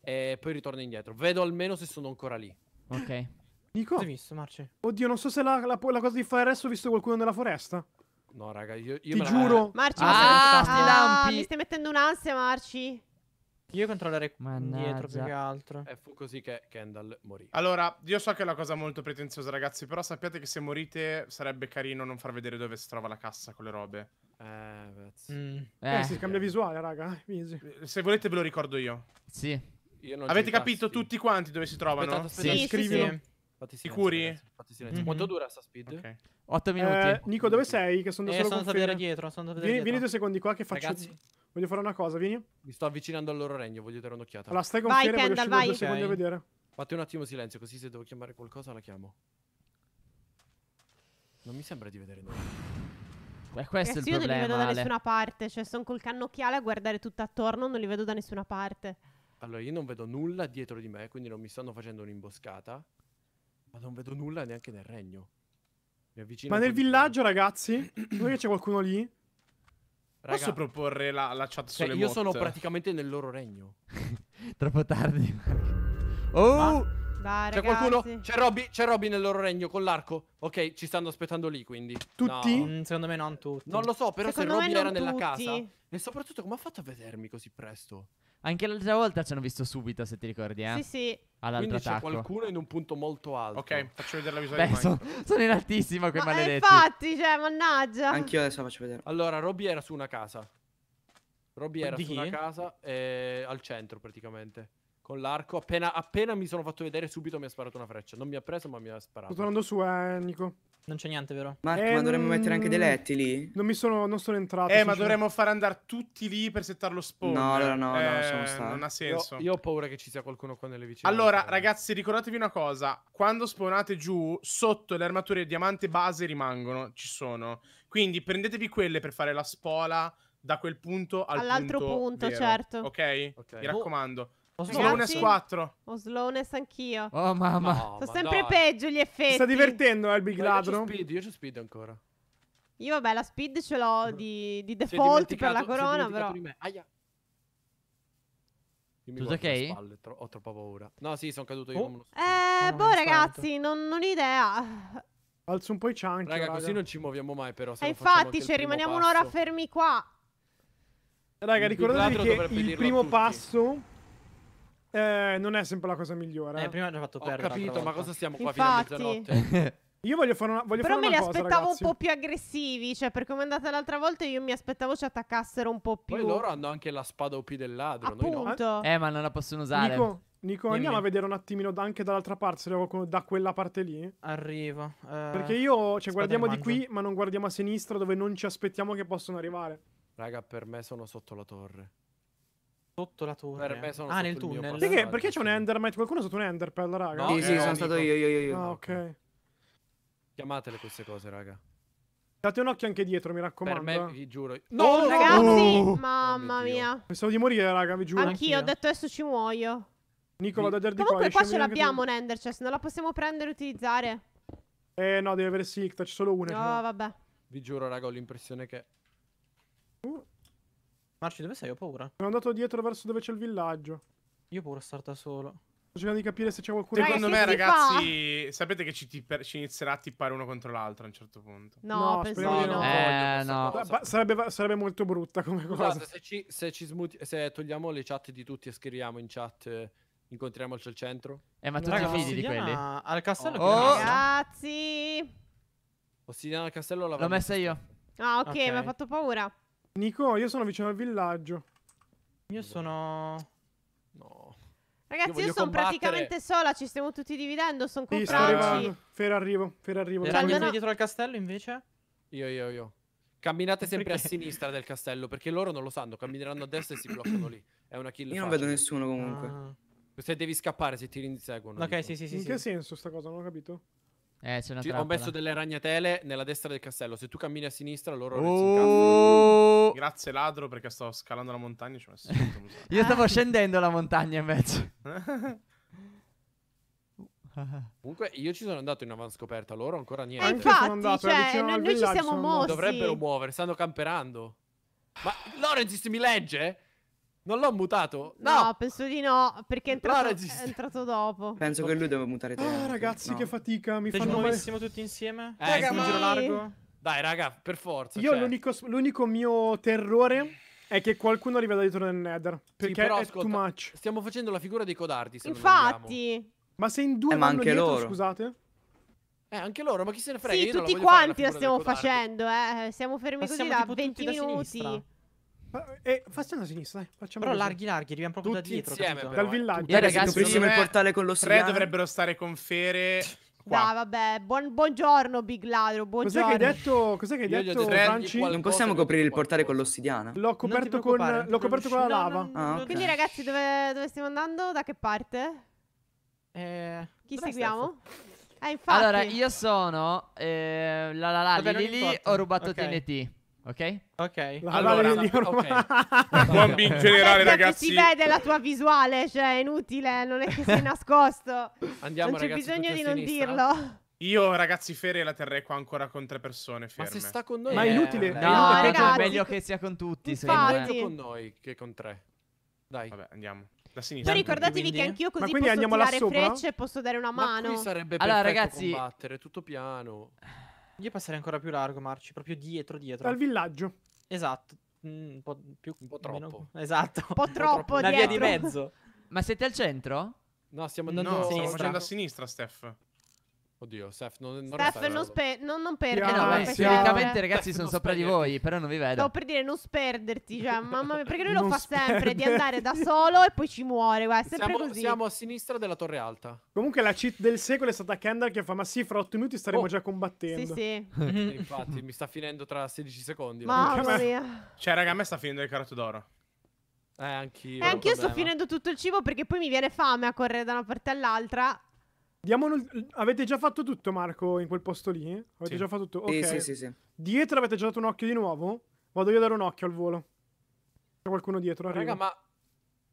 E poi ritorno indietro. Vedo almeno se sono ancora lì. Ok. Nico? Hai visto, Marce? Oddio, non so se la, la, la cosa di fare adesso ho visto qualcuno nella foresta. No, raga, io, io Ti giuro. La... Eh, Marci, ah, sti lampi. mi stai mettendo un'ansia, Marci. Io controllerei dietro più che altro. E eh, fu così che Kendall morì. Allora, io so che è una cosa molto pretenziosa, ragazzi. Però sappiate che se morite sarebbe carino non far vedere dove si trova la cassa con le robe. Eh, pezzi. Mm. Eh. eh, si cambia visuale, raga. Eh, easy. Se volete ve lo ricordo io. Sì. Io Avete capito tassi. tutti quanti dove si trovano? Aspetta, aspetta, sì, scrivilo. Sì, Sicuri? fatti silenzio. Mm -hmm. Quanto dura sta speed? Okay. 8 eh, minuti. Eh, Nico, dove sei? Che sono da eh, solo sono andato a vedere dietro. Sono vedere vieni, dietro. vieni due secondi qua che faccio. Ragazzi. Voglio fare una cosa, vieni. Mi sto avvicinando al loro regno, voglio dare un'occhiata. Allora, stai con vai, Fiere, Kendall, vai. due secondi okay. a vedere. Fate un attimo silenzio, così se devo chiamare qualcosa la chiamo. Non mi sembra di vedere nulla è questo Ragazzi, il io problema. Io non li vedo da nessuna parte, cioè sono col cannocchiale a guardare tutto attorno, non li vedo da nessuna parte. Allora, io non vedo nulla dietro di me, quindi non mi stanno facendo un'imboscata, ma non vedo nulla neanche nel regno. Mi avvicino. Ma nel villaggio, tempo. ragazzi? non che c'è qualcuno lì? Raga, Posso proporre la, la chat cioè, io motte? sono praticamente nel loro regno. <laughs> Troppo tardi. oh! Ma... Vai, c'è qualcuno? C'è Robby? C'è Robby nel loro regno con l'arco? Ok, ci stanno aspettando lì, quindi. Tutti? No. Mm, secondo me non tutti. Non lo so, però secondo se Robby era tutti. nella casa. E soprattutto, come ha fatto a vedermi così presto? Anche l'altra volta ci hanno visto subito, se ti ricordi, eh? Sì, sì. All'altra c'è qualcuno in un punto molto alto. Ok, faccio vedere la visuale. Beh, sono, sono in altissima quei Ma maledetti. infatti, cioè, mannaggia. Anch'io adesso la faccio vedere. Allora, Robby era su una casa. Robby era su una casa eh, al centro, praticamente con l'arco. Appena, appena, mi sono fatto vedere, subito mi ha sparato una freccia. Non mi ha preso, ma mi ha sparato. Sto tornando su, eh, Nico. Non c'è niente, vero? Marco, eh, ma ehm, dovremmo mettere anche dei letti lì? Non mi sono, non sono entrato. Eh, ma dovremmo far andare tutti lì per settare lo spawn. No, no, no, eh, no sono stato. non ha senso. Io, io, ho paura che ci sia qualcuno qua nelle vicine. Allora, ragazzi, ricordatevi una cosa. Quando spawnate giù, sotto le armature diamante base rimangono, ci sono. Quindi prendetevi quelle per fare la spola da quel punto al all'altro punto, punto certo. Ok? okay. Mi raccomando. Slowness 4. Ho slowness anch'io. Oh mamma. No, Sono ma sempre dai. peggio gli effetti. Si sta divertendo eh, il big ladro. Io ho speed, speed ancora. Io vabbè la speed ce l'ho di, di, default per la corona però. Di me. Aia. Tu sei ok? Tro ho troppa paura. No, sì, sono caduto io. Oh. Eh, ah, boh, ragazzi, non, non idea. Alzo un po' i cianchi. Raga, raga, così non ci muoviamo mai, però. Se eh, infatti, ci cioè, rimaniamo un'ora fermi qua. Raga, ricordatevi che il primo passo eh, non è sempre la cosa migliore. Eh, prima hanno fatto perdere. Ho capito, ma cosa stiamo qua Infatti. fino a mezzanotte? <laughs> Io voglio fare una voglio Però fare me li cosa, aspettavo ragazzi. un po' più aggressivi, cioè per come è andata l'altra volta io mi aspettavo ci attaccassero un po' più. Poi loro hanno anche la spada OP del ladro, Appunto. No. Eh, eh, ma non la possono usare. Nico, Nico andiamo a vedere un attimino anche dall'altra parte, se devo, da quella parte lì. Arrivo. Eh, Perché io, cioè guardiamo di qui, ma non guardiamo a sinistra dove non ci aspettiamo che possano arrivare. Raga, per me sono sotto la torre. Sotto la torre. Eh, ah, nel tunnel. Perché, perché c'è un Endermite? Qualcuno è stato un Enderpell, raga? No, sì, sì, no, eh, sono amico. stato io, io, io, io. Ah, ok. Chiamatele queste cose, raga. Date un occhio anche dietro, mi raccomando. Per me, eh. vi giuro. No, oh, ragazzi, oh! mamma oh, mia. Pensavo di morire, raga, vi giuro. Anch'io, ho detto adesso ci muoio. Nicola, da Derdi Comunque qua ce l'abbiamo un Ender Chest, non la possiamo prendere e utilizzare. Eh no, deve avere Sicta, c'è solo una. No, vabbè. Vi giuro, raga, ho l'impressione che... Uh. Marci, dove sei? Ho paura. Sono andato dietro verso dove c'è il villaggio. Io ho paura di star da solo. Sto cercando di capire se c'è qualcuno Secondo me, ragazzi, fa? sapete che ci, ci, inizierà a tippare uno contro l'altro a un certo punto. No, no penso no. Eh, no. Eh, no. Beh, sarebbe, sarebbe, molto brutta come Scusate, esatto, cosa. Se, ci, se, ci smuti, se togliamo le chat di tutti e scriviamo in chat. Eh, incontriamoci al centro. Eh, ma tu ti figli di quelli? Al castello. Oh. oh. Ragazzi. Ossidiana al castello l'ho messa io. Ah, ok, okay. mi ha fatto paura. Nico, io sono vicino al villaggio. Io sono... No. Ragazzi, io, io sono praticamente sola, ci stiamo tutti dividendo, sono con sì, Franci. Fer arrivo, Fer arrivo. Era cioè, cioè no. dietro al castello invece? Io, io, io. Camminate sempre perché? a sinistra del castello, perché loro non lo sanno, cammineranno a destra e si bloccano lì. È una kill Io facile. non vedo nessuno comunque. Ah. Se devi scappare, se ti rinseguono. Ok, dico. sì, sì, sì. In sì. che senso sta cosa? Non ho capito. Eh, c'è una Ci, ho messo delle ragnatele nella destra del castello. Se tu cammini a sinistra, loro oh! Grazie, ladro, perché stavo scalando la montagna. Ci ho messo Io stavo ah. scendendo la montagna invece. <laughs> Comunque, io ci sono andato in avanscoperta. Loro ancora eh, niente. Eh, infatti, andato, cioè, diciamo noi, noi ci siamo mossi. Dovrebbero muovere, stanno camperando. Ma Lorenz mi legge? Non l'ho mutato? No. no, penso di no, perché è entrato, è entrato dopo. Penso che lui deve mutare te. Ah, ragazzi, no. che fatica, mi Se fanno male. Se tutti insieme? Eh, cioè, raga, un giro largo? Dai, raga, per forza. Io cioè. l'unico mio terrore è che qualcuno arriva da dietro nel Nether. Perché sì, però, è ascolta, too much. Stiamo facendo la figura dei codardi, se Infatti. Ma se in due eh, ma anche dietro, loro. scusate? Eh, anche loro, ma chi se ne frega? Sì, Io tutti quanti la, la stiamo facendo, eh. Siamo fermi ma così da 20 minuti. E eh, facciamo a sinistra, eh. facciamo Però così. larghi larghi, arriviamo proprio Tutti da dietro. Insieme, però, eh. dal villaggio. Io ragazzi, coprissimo il portale con lo Tre dovrebbero stare con Fere. Qua. Dai, vabbè, Buon, buongiorno Big Ladro, buongiorno. Cos'è che hai detto, cos'è che hai detto Franci? Non possiamo coprire il portale con l'ossidiana. L'ho coperto, con, l'ho coperto con la lava. No, no, ah, okay. Quindi ragazzi, dove, dove, stiamo andando? Da che parte? Eh, Chi seguiamo? Eh, infatti. Allora, io sono eh, la la la, Vabbè, lì, ho rubato okay. TNT. Ok? Ok. La allora, la... okay. <laughs> Bombi in generale, Adesso ragazzi. Si vede la tua visuale, cioè è inutile, non è che sei <laughs> nascosto. Andiamo, non c'è bisogno di non dirlo. Io, ragazzi, Fere la terrei qua ancora con tre persone. Ferme. Ma se sta con noi, ma è inutile. No, no è meglio che sia con tutti. Se È meglio con noi che con tre. Dai, vabbè, andiamo. Da sinistra. Poi ricordatevi che anch'io così posso tirare frecce e posso dare una mano. Ma qui sarebbe allora, ragazzi... combattere, tutto piano. Io passerei ancora più largo, Marci, proprio dietro, dietro. Dal villaggio. Esatto. Mm, un po', più, un po troppo. Meno... <laughs> Esatto. Un po' troppo Una dietro. via di mezzo. Ma siete al centro? No, stiamo andando, no, stiamo facendo a sinistra, Steph. Oddio, Steph, non, non Steph, non, spe- non, non perderti. Eh no, beh, teoricamente, ragazzi, Steph sono sopra di voi, però non vi vedo. Stavo per dire non sperderti, cioè, <laughs> mamma mia, perché lui lo fa sempre di andare da solo e poi ci muore, guarda, sempre siamo, così. Siamo a sinistra della torre alta. Comunque la cheat del secolo è stata Kendall che fa, ma sì, fra 8 minuti staremo oh. già combattendo. Sì, sì. Eh, <laughs> infatti, mi sta finendo tra 16 secondi. Mamma mia. Cioè, raga, a me sta finendo il carotto d'oro. Eh, anch'io. E eh, anch'io sto finendo tutto il cibo perché poi mi viene fame a correre da una parte all'altra. Diamolo... Avete già fatto tutto, Marco, in quel posto lì? Avete sì. già fatto tutto? Okay. Sì, sì, sì, sì. Dietro avete già dato un occhio di nuovo? Vado io a dare un occhio al volo. C'è qualcuno dietro, arrivo. Raga, ma...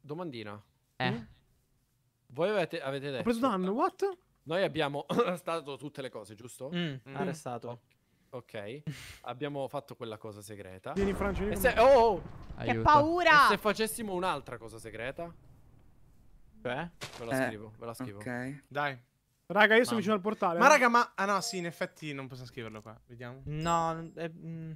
Domandina. Eh? Mm? Voi avete, avete detto... Ho preso danno, what? Noi abbiamo arrestato <laughs> tutte le cose, giusto? Mm, mm. Arrestato. Ok, abbiamo fatto quella cosa segreta. Vieni, Franci, vieni. E se... Oh, oh, oh. Aiuto. Che paura! E se facessimo un'altra cosa segreta? Beh, cioè? ve la eh, ve la scrivo. Ok. Dai. Raga, io sono Mamma. vicino al portale. Ma eh. raga, ma... Ah no, sì, in effetti non posso scriverlo qua. Vediamo. No, è... Eh, mm.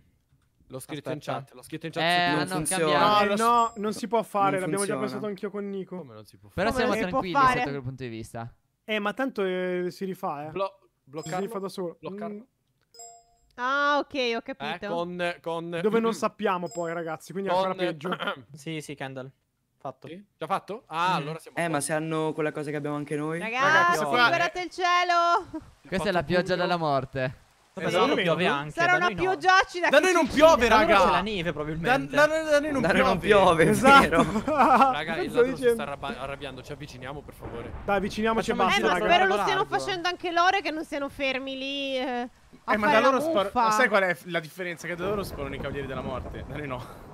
L'ho scritto Aspetta. in chat, l'ho scritto in chat. Eh, non funziona. No, no, non si può fare, l'abbiamo già pensato anch'io con Nico. Come non si può fare? Però Come siamo eh, tranquilli sotto quel punto di vista. Eh, ma tanto eh, si rifà, eh. Blo bloccarlo. Si rifà da solo. Bloccarlo. Mm. Ah, ok, ho capito. Eh, con, con... Dove non sappiamo poi, ragazzi, quindi con... è ancora peggio. <coughs> sì, sì, Kendall. Fatto. Sì? Già fatto? Ah, mm. allora siamo. Eh, qua. ma se hanno quella cosa che abbiamo anche noi. Ragazzi, Ragazzi guardate il cielo! Questa è la pioggia della morte. Vabbè, esatto. da noi non piove anche. Sarà una pioggia Da noi non piove, da raga. C'è la neve, probabilmente. Da, da, da noi non da piove. Non piove esatto. <laughs> raga, il ladro si sta arrabbiando. Ci avviciniamo, per favore. Dai, avviciniamoci Facciamo basta, Eh, ma raga. spero non stiano facendo anche loro e che non siano fermi lì. Eh, eh ma da loro spawnano. Sai qual è la differenza? Che da loro spawnano i cavalieri della morte. Da noi no.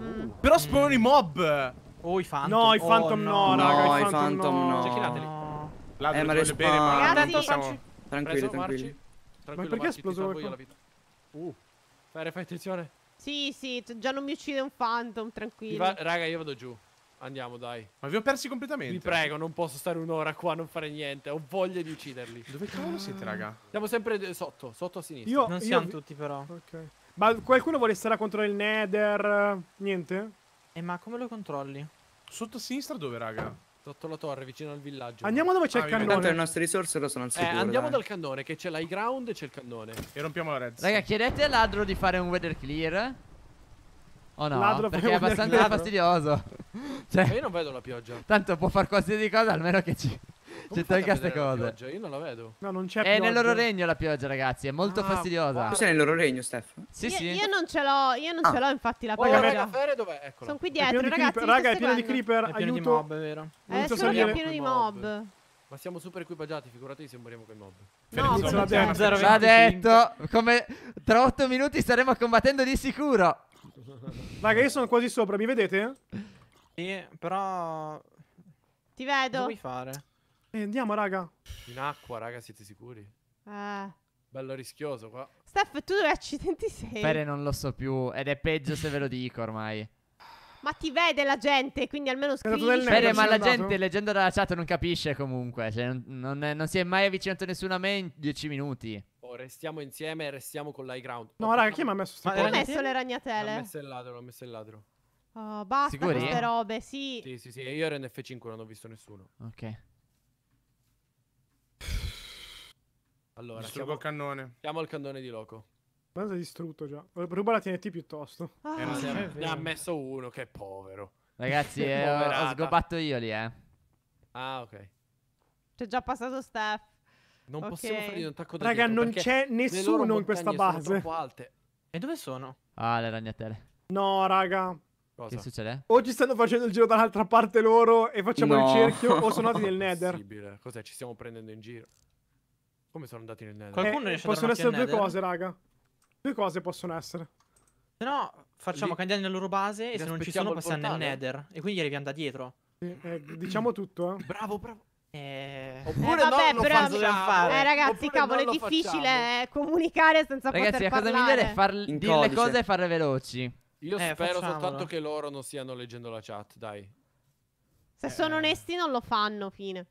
Mm. Però spawnano i mob. Oh, i Phantom. No, i oh, Phantom oh, no, no, raga. No, i Phantom, Phantom no. Cecchinateli. No. Cioè, Ladro, eh, ma respawn. bene, ma tanto siamo... Tranquilli, tranquilli. Tranquillo, ma perché è esploso quel... Uh. Fare, fai attenzione. Sì, sì, già non mi uccide un Phantom, tranquillo. Va... Raga, io vado giù. Andiamo, dai. Ma vi ho persi completamente. Vi prego, non posso stare un'ora qua a non fare niente. Ho voglia di ucciderli. Dove cavolo siete, raga? Siamo sempre sotto, sotto a sinistra. Io, non siamo io... tutti, però. Ok. Ma qualcuno vuole stare contro il nether? Niente? E eh, ma come lo controlli? Sotto a sinistra dove, raga? Sotto la torre, vicino al villaggio. Andiamo dove c'è ah, il cannone. le nostre risorse lo sono al sicuro. Eh, andiamo dai. Eh. dal cannone, che c'è l'high ground e c'è il cannone. E rompiamo la red. Raga, chiedete al ladro di fare un weather clear. O no? Ladro perché è abbastanza fastidioso. cioè, ma io non vedo la pioggia. Tanto può far qualsiasi cosa, almeno che ci... C'è anche queste cose. Io non la vedo. No, non c'è È pioggia. nel loro regno la pioggia, ragazzi. È molto Ah, fastidiosa. Tu sei nel loro regno, Steph. Sì, sì. io non ce l'ho, io non Ah. ce l'ho infatti la Oh, Raga, raga, pioggia. Fere dov'è? Eccola. Sono qui dietro, pieno di ragazzi. creeper. mi Raga, è state pieno di creeper. È pieno di mob, è vero? Eh, so solo è pieno di mob. Ma siamo super equipaggiati, figurati se moriamo con i mob. No, Felice, la come- terra. detto. Come tra 8 minuti staremo combattendo di sicuro. Raga, io sono quasi sopra. Mi vedete? Sì, però... ti vedo. Che vuoi fare? E eh, andiamo, raga. In acqua, raga, siete sicuri? Eh. Bello rischioso qua. Steph, tu dove accidenti sei? Pere non lo so più ed è peggio se ve lo dico ormai. Ma ti vede la gente, quindi almeno scrivi. Pere, ma la andato? gente, leggendo dalla chat, non capisce comunque. Cioè, non, non, è, non, si è mai avvicinato nessuno a me in dieci minuti. Oh, restiamo insieme e restiamo con l'high ground. No, oh, raga, chi mi ha messo sti Ho messo le ragnatele. L'ho messo il ladro, l'ho messo il ladro. Oh, basta Sicuri? queste robe, sì. Sì, sì, sì, io ero in F5, non ho visto nessuno. Ok. Allora, Distruggo il cannone. Chiamo il cannone di Loco. Ma si è distrutto già. Ruba la TNT piuttosto. Ah, eh, no, ne, ha messo uno, che povero. Ragazzi, <laughs> eh, ho, ho sgobatto io lì, eh. Ah, ok. C'è già passato Steph. Non okay. possiamo fargli un attacco da Raga, non c'è nessuno in questa base. E dove sono? Ah, le ragnatele. No, raga. Cosa? Che succede? Oggi stanno facendo il giro dall'altra parte loro e facciamo no. il cerchio o sono nati <laughs> nel Nether. Cos'è? Ci stiamo prendendo in giro. Come sono andati nel Nether? Qualcuno eh, possono essere due cose, raga. Due cose possono essere. Se no, facciamo Lì... cambiare la loro base e se non ci sono passiamo portale. nel Nether. E quindi arriviamo da dietro. Sì, eh, diciamo tutto, eh. Bravo, bravo. Eh... eh oppure eh, vabbè, però, diciamo, fare. Eh, ragazzi, Oppure cavolo, è difficile facciamo. comunicare senza ragazzi, poter parlare. Ragazzi, la cosa migliore è far... dire le cose e farle veloci. Io eh, spero facciamolo. soltanto che loro non stiano leggendo la chat, dai. Se eh. sono onesti non lo fanno, fine.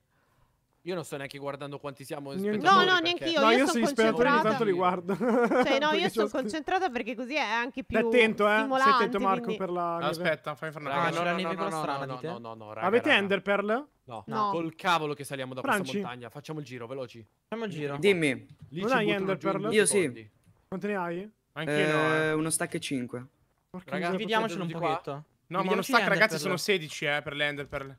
Io non sto neanche guardando quanti siamo. No, no, neanche io. No, io, io sono concentrata. Ogni tanto li guardo. Cioè, no, <laughs> io sono concentrata perché così è anche più. attento, eh. Stai attento, Marco, quindi... per la. No, aspetta, fai fare una cosa. No, no, no, no, no, no, no, no, raga, Avete raga. Enderpearl? No. no. Col cavolo che saliamo da Franci. questa montagna. Facciamo il giro, veloci. Facciamo il giro. Dimmi. Lì non hai Enderpearl? Io sì. Quanti ne hai? Anche io no. Eh. Eh, uno stack e 5. Ragazzi, vediamocelo un pochetto. No, ma uno stack, ragazzi, sono 16, eh, per le Enderpearl.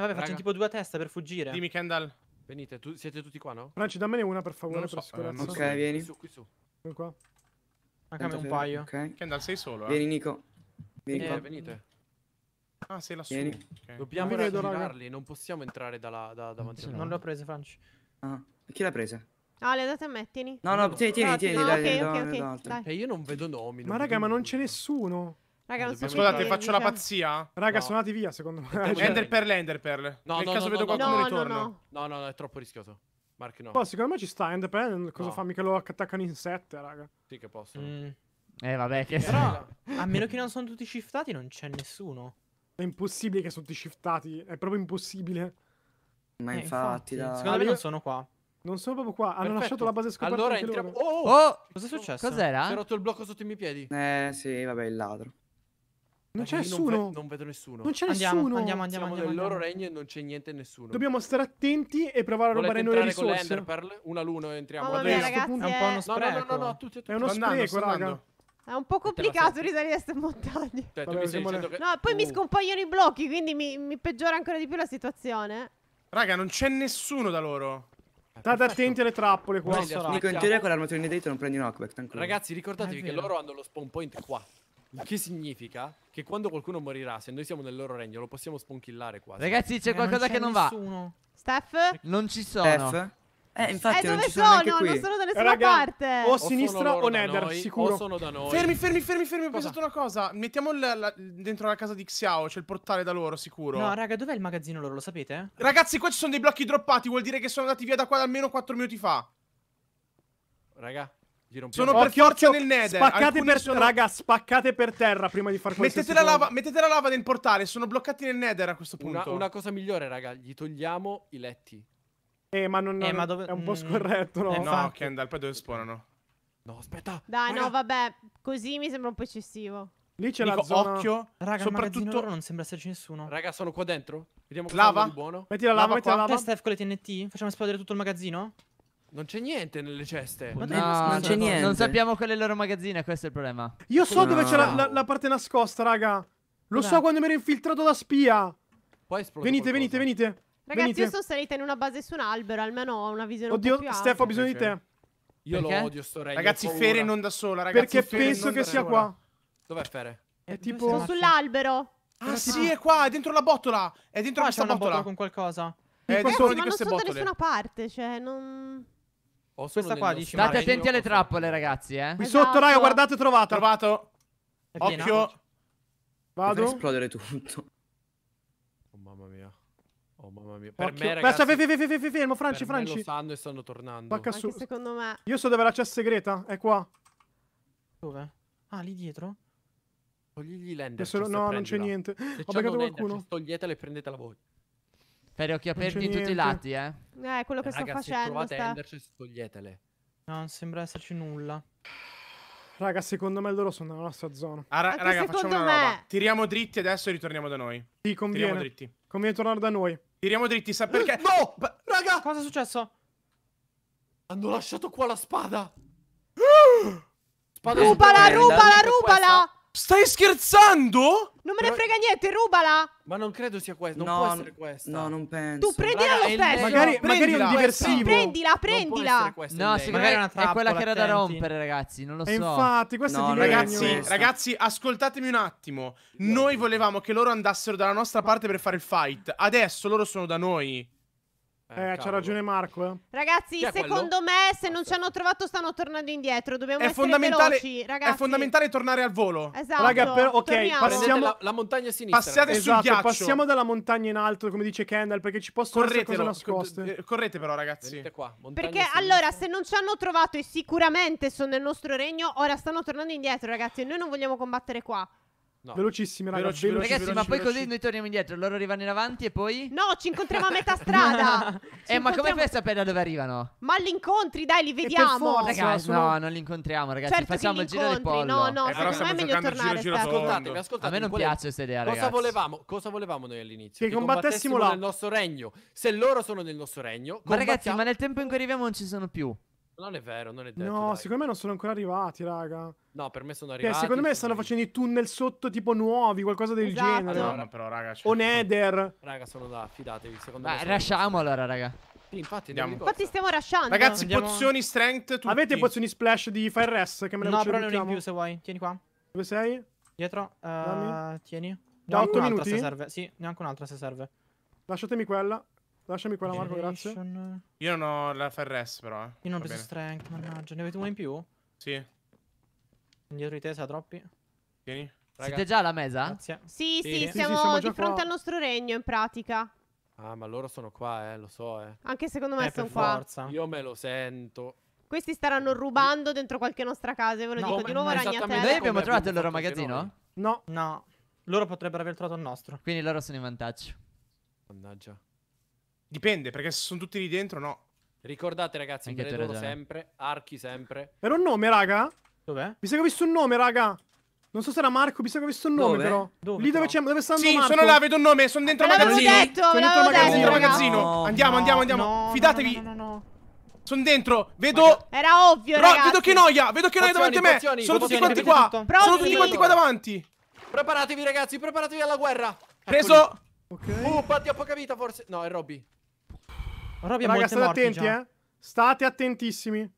Eh, vabbè, Raga. facciamo tipo due a testa per fuggire. Dimmi, Kendall. Venite, tu, siete tutti qua, no? Franci, dammene una per favore, so, per sicurezza. ok, vieni. Qui su, qui su. Vieni qua. Mancano un paio. Okay. Kendall, sei solo, eh? Vieni, Nico. Vieni eh, venite. Ah, sei lassù. Vieni. Okay. Dobbiamo raggiungerli, non possiamo entrare dalla, da, davanti. Non le ho prese, Franci. Ah, chi l'ha presa? No, le ho date a me, tieni. No, no, tieni, tieni, tieni, ah, no, dai, okay, dai, okay, dai, okay, dai. E io non vedo nomi. Non ma raga, ma non c'è nessuno. Raga, non so Scusate, faccio una pazzia? Raga, no. sono via, secondo me. Ender cioè, Pearl, Ender Pearl. No, Nel no, caso no, vedo no, qualcuno no, ritorno. No, no, no, no, è troppo rischioso. Mark no. Poi secondo me ci sta Ender Pearl, cosa fa? Mica lo attaccano in 7, raga. Sì che posso. Mm. Eh, vabbè, che Però, a meno che non sono tutti shiftati, non c'è nessuno. È impossibile che sono tutti shiftati, è proprio impossibile. Ma eh, infatti, infatti da... secondo me non sono qua. Non sono proprio qua, hanno Perfetto. lasciato la base scoperta Allora entriamo... Oh! oh! Cos'è successo? Cos'era? Si è rotto il blocco sotto i miei piedi. Eh, sì, vabbè, il ladro. Non c'è nessuno. Non, ve- non, vedo nessuno. Non c'è andiamo, nessuno. Andiamo, andiamo, Siamo andiamo, nel loro regno e non c'è niente e nessuno. Dobbiamo stare attenti e provare a rubare noi le risorse. Con l'Enderpearl? Una l'uno entriamo. Vabbè, adesso. ragazzi, eh. è... è un po' uno spreco. No, no, no, no tutti, tutti. È uno andando, spreco, raga. È un po' complicato risalire queste montagne. Cioè, Vabbè, le... che... No, poi uh. mi scompaiono i blocchi, quindi mi, mi, peggiora ancora di più la situazione. Raga, non c'è nessuno da loro. State attenti alle trappole qua. Nico, in teoria con l'armatura in date non prendi un knockback. Ragazzi, ricordatevi eh, che loro hanno lo spawn point qua. Il che significa che quando qualcuno morirà, se noi siamo nel loro regno, lo possiamo sponchillare quasi. Ragazzi, c'è eh, qualcosa che non nessuno. va. Steph? Non ci sono. Steph? Eh, eh infatti, eh, non dove sono? sono non sono da nessuna Raga, parte. O a sinistra o, nether, noi, sicuro. O sono da noi. Fermi, fermi, fermi, fermi. Ho pensato una cosa. Mettiamo la, la, dentro la casa di Xiao. C'è il portale da loro, sicuro. No, raga, dov'è il magazzino loro? Lo sapete? Ragazzi, qua ci sono dei blocchi droppati. Vuol dire che sono andati via da qua da almeno 4 minuti fa. Raga, sono per occhio, forza nel nether. Spaccate per, sono... Raga, spaccate per terra prima di far questo. Mettete, mettete, la lava nel portale, sono bloccati nel nether a questo punto. Una, una cosa migliore, raga, gli togliamo i letti. Eh, ma non, eh, ma dove... è un po' mm. scorretto, no? Eh, no, Kendall, poi dove spawnano? No, aspetta. Dai, guarda. no, vabbè, così mi sembra un po' eccessivo. Lì c'è la zona... occhio. Raga, soprattutto non sembra esserci nessuno. Raga, sono qua dentro. Vediamo lava. Metti la lava, lava metti la lava. Steph con le TNT? Facciamo esplodere tutto il magazzino? Non c'è niente nelle ceste. Ma no, non c'è niente. Non sappiamo quelle loro magazzino, questo è il problema. Io so no. dove c'è la, la, la, parte nascosta, raga. Lo no. so quando mi ero infiltrato da spia. Poi esplode. Venite, qualcosa. venite, venite. Ragazzi, venite. io sono salita in una base su un albero, almeno ho una visione Oddio, un Stefano, ho bisogno di te. Io Perché? lo odio sto re. Ragazzi, Fere non da sola, ragazzi. Perché Fere penso che sia qua. Dov'è Fere? È tipo Sono sull'albero. Ah, sì, è qua, è dentro la botola. È dentro ah, questa botola. bottola. con qualcosa. È eh, dentro di queste Ma non sono da nessuna parte, cioè non o Questa qua dici State attenti alle trappole, ragazzi, eh. Qui esatto. sotto, raga, esatto. guardate, trovato. Ho Trovato. Occhio. Vado. Deve esplodere tutto. Oh mamma mia. Oh mamma mia. Per Occhio. me, ragazzi. Pensa, fe, fe, fermo, Franci, per Franci. lo stanno e stanno tornando. Bacca su. secondo me. Io so dove è la cessa segreta, è qua. Dove? Ah, lì dietro? Toglili l'ender. Cioè, no, non c'è niente. Se Ho beccato qualcuno. Cioè, toglietela e prendetela voi. Per occhi aperti in tutti i lati, eh. Eh, quello che eh, sto facendo. Provate sta... a enderci toglietele. No, non sembra esserci nulla. Raga, secondo me loro sono nella nostra zona. Ah, ra Anche raga, facciamo una me... roba. Tiriamo dritti adesso e ritorniamo da noi. Sì, conviene. Tiriamo dritti. Conviene tornare da noi. Tiriamo dritti, sa perché? <gasps> no! Raga! Cosa è successo? Hanno lasciato qua la spada. Spada rubala, rubala, rubala! Stai scherzando? Non me ne frega niente, rubala! Ma non credo sia questa, non no, può essere questa. No, non penso. Tu prendila lo stesso. Magari, magari è un eh, diversivo. Prendila, prendila. Non questa, No, sì, magari è una eh, trappola. È quella che era da rompere, ragazzi, non lo so. E infatti, questo no, è di ragazzi, ragazzi, ascoltatemi un attimo. Noi volevamo che loro andassero dalla nostra parte per fare il fight. Adesso loro sono da noi. Eh, eh, c'ha ragione Marco. Eh. Ragazzi, secondo quello? me se non ci hanno trovato stanno tornando indietro. Dobbiamo è essere fondamentale, veloci, ragazzi. È fondamentale tornare al volo. Esatto. Raga, per, ok, Torniamo. passiamo la, la, montagna sinistra. Passiate esatto, sul ghiaccio. Passiamo dalla montagna in alto, come dice Kendall, perché ci possono correte essere cose nascoste. Eh, correte però, ragazzi. Venite qua, perché allora, se non ci hanno trovato e sicuramente sono nel nostro regno, ora stanno tornando indietro, ragazzi. E noi non vogliamo combattere qua. No. Velocissimi, raga, veloci, veloci, Ragazzi, veloci, ma poi così noi torniamo indietro. Loro arrivano in avanti e poi. No, ci incontriamo a metà strada. <laughs> eh, ma come fai a sapere da dove arrivano? Ma li incontri, dai, li vediamo. Ragazzi, sono... no, non li incontriamo, ragazzi. Certo Facciamo il giro del pollo. No, no, eh, secondo me è meglio tornare. Giro, giro ascoltatemi, ascoltatemi. A me non quale... piace questa idea, ragazzi. Cosa volevamo, cosa volevamo noi all'inizio? Che, che combattessimo là. nel nostro regno. Se loro sono nel nostro regno. Ma ragazzi, ma nel tempo in cui arriviamo non ci sono più. Non è vero, non è detto. No, dai. secondo me non sono ancora arrivati, raga. No, per me sono cioè, arrivati. Perché secondo me stanno facendo i tunnel sotto tipo nuovi, qualcosa del esatto. genere. Allora, però, raga, cioè... O Nether. Raga, sono da fidatevi, secondo Beh, me. Rasciamo allora, raga. Sì, infatti, andiamo. infatti stiamo rasciando. Ragazzi, andiamo... pozioni strength tutti. Avete pozioni splash di Fire Rest che me le No, però non in più se vuoi. Tieni qua. Dove sei? Dietro. Uh, tieni. Da 8 minuti? Se serve. Sì, neanche un'altra se serve. Lasciatemi quella. Lasciami quella, Marco, grazie. Io non ho la FRS, però. Eh. Io non ho preso strength, mannaggia. Ne avete uno in più? Sì. Indietro di te, sa troppi. Vieni. Raga. Siete già alla mesa? Grazie. Sì, sì, sì, sì siamo, siamo di fronte qua. al nostro regno, in pratica. Ah, ma loro sono qua, eh, lo so, eh. Anche secondo me eh, sono qua. Forza. Io me lo sento. Questi staranno rubando dentro qualche nostra casa, ve lo no, dico di nuovo ragnatele. Noi abbiamo trovato il loro magazzino? No. No. Loro potrebbero aver trovato il nostro. Quindi loro sono in vantaggio. Mannaggia. Dipende, perché se sono tutti lì dentro, no. Ricordate, ragazzi, Anche te loro sempre. Archi sempre. Era un nome, raga? Dov'è? Mi sa che ho visto un nome, raga. Non so se era Marco, mi sa che ho visto un nome, dove? però. Dove, lì dove, c'è, dove sta andando? Sì, Marco. sono là, vedo un nome, sono dentro il magazzino. Detto, sono dentro il magazzino. Detto, magazzino. No, andiamo, no, andiamo, Fidatevi. No, no, no. Sono dentro, vedo. Era ovvio, Però, ragazzi. vedo che noia, vedo che noia davanti a me. sono tutti quanti qua. Sono tutti quanti qua davanti. Preparatevi, ragazzi, preparatevi alla guerra. Preso. Ok. Uh, batti a poca vita, forse. No, è Robby. Roby Raga, state attenti, già. eh. State attentissimi.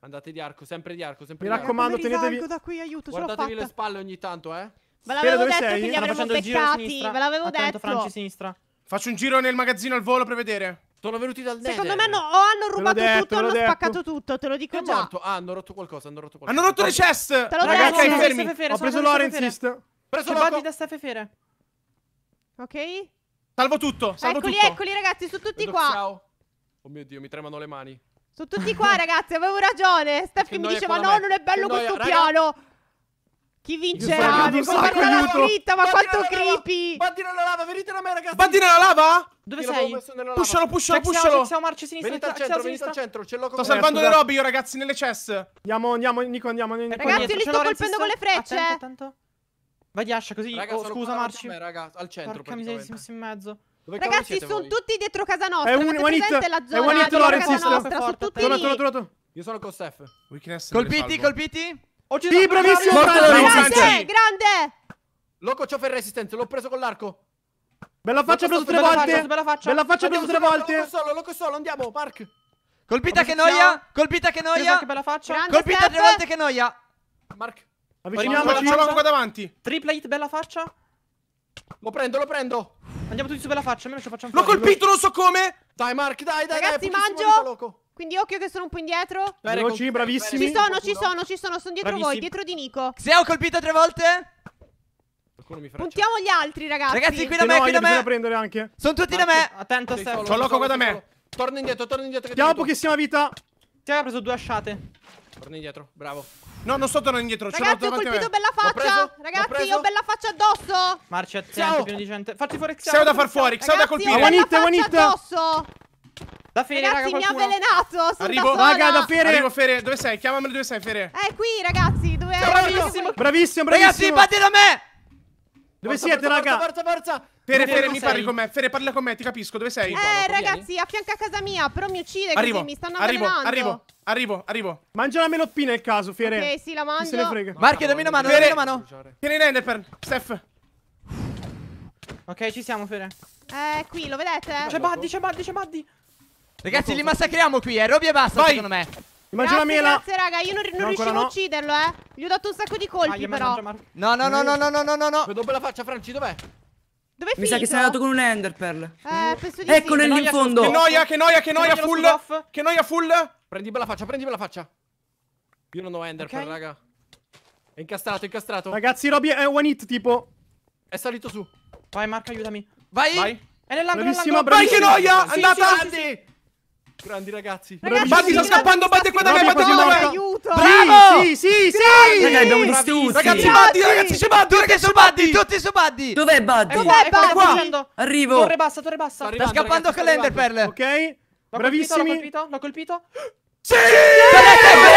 Andate di arco, sempre di arco, sempre Mi di arco. Mi raccomando, tenetevi. da qui, aiuto, Guardatevi le spalle ogni tanto, eh. Ve l'avevo detto sei? che li avremmo beccati. Ve l'avevo detto. Franci sinistra. Faccio un giro nel magazzino al volo per vedere. Sono venuti dal Nether. Secondo me no, o hanno rubato detto, tutto, hanno detto. spaccato tutto, te lo dico già. Morto. Esatto, ah, hanno rotto qualcosa, hanno rotto qualcosa. Hanno rotto le chest! Te l'ho Raga, Ragazzi, Okay, fermi. Fefere, Ho preso l'Orenzist. Preso l'Orenzist. da Stefefere. Ok? Salvo tutto, salvo eccoli, tutto. Eccoli, eccoli ragazzi, sono tutti qua. Ciao. Oh mio Dio, mi tremano le mani. Sono tutti qua, <laughs> ragazzi, avevo ragione. Steph che mi diceva, no, me. non è bello che questo noia, piano. Raga... Chi vincerà? Mi guarda la scritta, ma quanto creepy! Bandina nella lava, venite da me, ragazzi! Bandina nella lava? Dove io sei? Pushalo, pushalo, pushalo! Siamo marcio sinistra, venite al centro, venite al centro, ce Sto salvando le robe io, ragazzi, nelle chest. Andiamo, andiamo, Nico, andiamo, andiamo. Ragazzi, io li sto colpendo con le frecce! Attento, attento. Vai di ascia così, raga, oh, scusa Marci. Me, raga, al centro Porca miseria, si è messo in mezzo. Dove Ragazzi, sono tutti dietro casa nostra. È un presente la zona è one hit Lorenz. Sono tutti lì. Donato, donato. Io sono con Steph. Weakness. Colpiti, colpiti. Oh, ci sì, bravissimo. Grande, grande. Loco, c'ho il resistance. L'ho preso con l'arco. Bella faccia, preso tre volte. Bella faccia, bella faccia preso tre volte. Loco solo, loco solo. Andiamo, Mark. Colpita che noia. Colpita che noia. Che bella faccia. Colpita tre volte che noia. Mark. Avviciniamoci. C'ho l'anco davanti. Triple hit, bella faccia. Lo prendo, lo prendo. Andiamo tutti su per la faccia, almeno ce ci facciamo fuori. L'ho colpito, non so come! Dai, Mark, dai, dai, Ragazzi, dai, mangio! Quindi occhio che sono un po' indietro. Veloci, bravissimi. Ci sono, ci sono, ci sono, sono dietro bravissimi. voi, dietro di Nico. Se ho colpito tre volte? Mi Puntiamo gli altri, ragazzi. Ragazzi, qui da me, no, qui da me. prendere anche. Sono tutti da me. Attento, Stefano. C'ho loco qua da me. Torna indietro, torna indietro. Abbiamo pochissima vita. Ti aveva preso due asciate. Torna indietro, bravo. No, non sto tornando indietro. Ragazzi, ho colpito bella faccia. Ragazzi, ho bella faccia addosso. Marcia, attento, più di gente. Fatti fuori Xeo. Xeo da far fuori, Xeo da colpire. Guanita, guanita. addosso. Da Fere, ragazzi, raga, mi ha avvelenato. Arrivo, raga, da Fere. Arrivo, Fere. Dove sei? Chiamami dove sei, Fere. È eh, qui, ragazzi. Dove è? Bravissimo, bravissimo, bravissimo. Ragazzi, batti da me. Dove forza, siete, forza, raga? Forza, forza, Fere, Fere, mi sei? parli con me. Fere, parla con me, ti capisco. Dove sei? Eh, Buono, ragazzi, a fianco a casa mia, però mi uccide arrivo, così, mi stanno arrivo, arrivo, arrivo, arrivo. Mangia la meloppina, è il caso, Fere. Ok, sì, la mangio. Chi se ne frega. No, Marchio, dammi una mano, dammi una mano. Tieni l'enderpearl, Steph. Ok, ci siamo, Fere. Eh, qui, lo vedete? C'è Buddy, c'è Buddy, c'è Buddy. Ragazzi, li massacriamo qui, eh. Robi e basta, Vai. secondo me. Mi mangio la mela. Grazie, raga. Io non, non riuscivo no. a ucciderlo, eh. Gli ho dato un sacco di colpi, ah, però. No, no, no, no, no, no, no, no, no. Vedo bella faccia, Franci, dov'è? Dov'è Mi finito? sa che sei andato con un Enderpearl. Eh, penso di Ecco sì. nel in fondo. Che noia, che noia, che noia, che full. full che noia, full. Prendi bella faccia, prendi bella faccia. Io non ho Enderpearl, okay. raga. È incastrato, è incastrato. Ragazzi, Robby è one hit, tipo. È salito su. Vai, Marco, aiutami. Vai. Vai. È nell'angolo, nell'angolo. Vai, che noia! Sì, Andata! Sì, sì, Grandi ragazzi. ragazzi Batti sta scappando, Batti qua da me, Batti qua da me. Aiuto. Bravo! Sì, sì, sì. sì. Ragazzi, abbiamo distrutto. Ragazzi, Batti, ragazzi, c'è Batti, tutti su Batti, tutti su Batti. Dov'è Batti? Ecco Dov'è Batti? Ecco Arrivo. Torre bassa, torre bassa. Sta scappando con Perl. Ok? Bravissimi. L'ho colpito, l'ho colpito. Sì!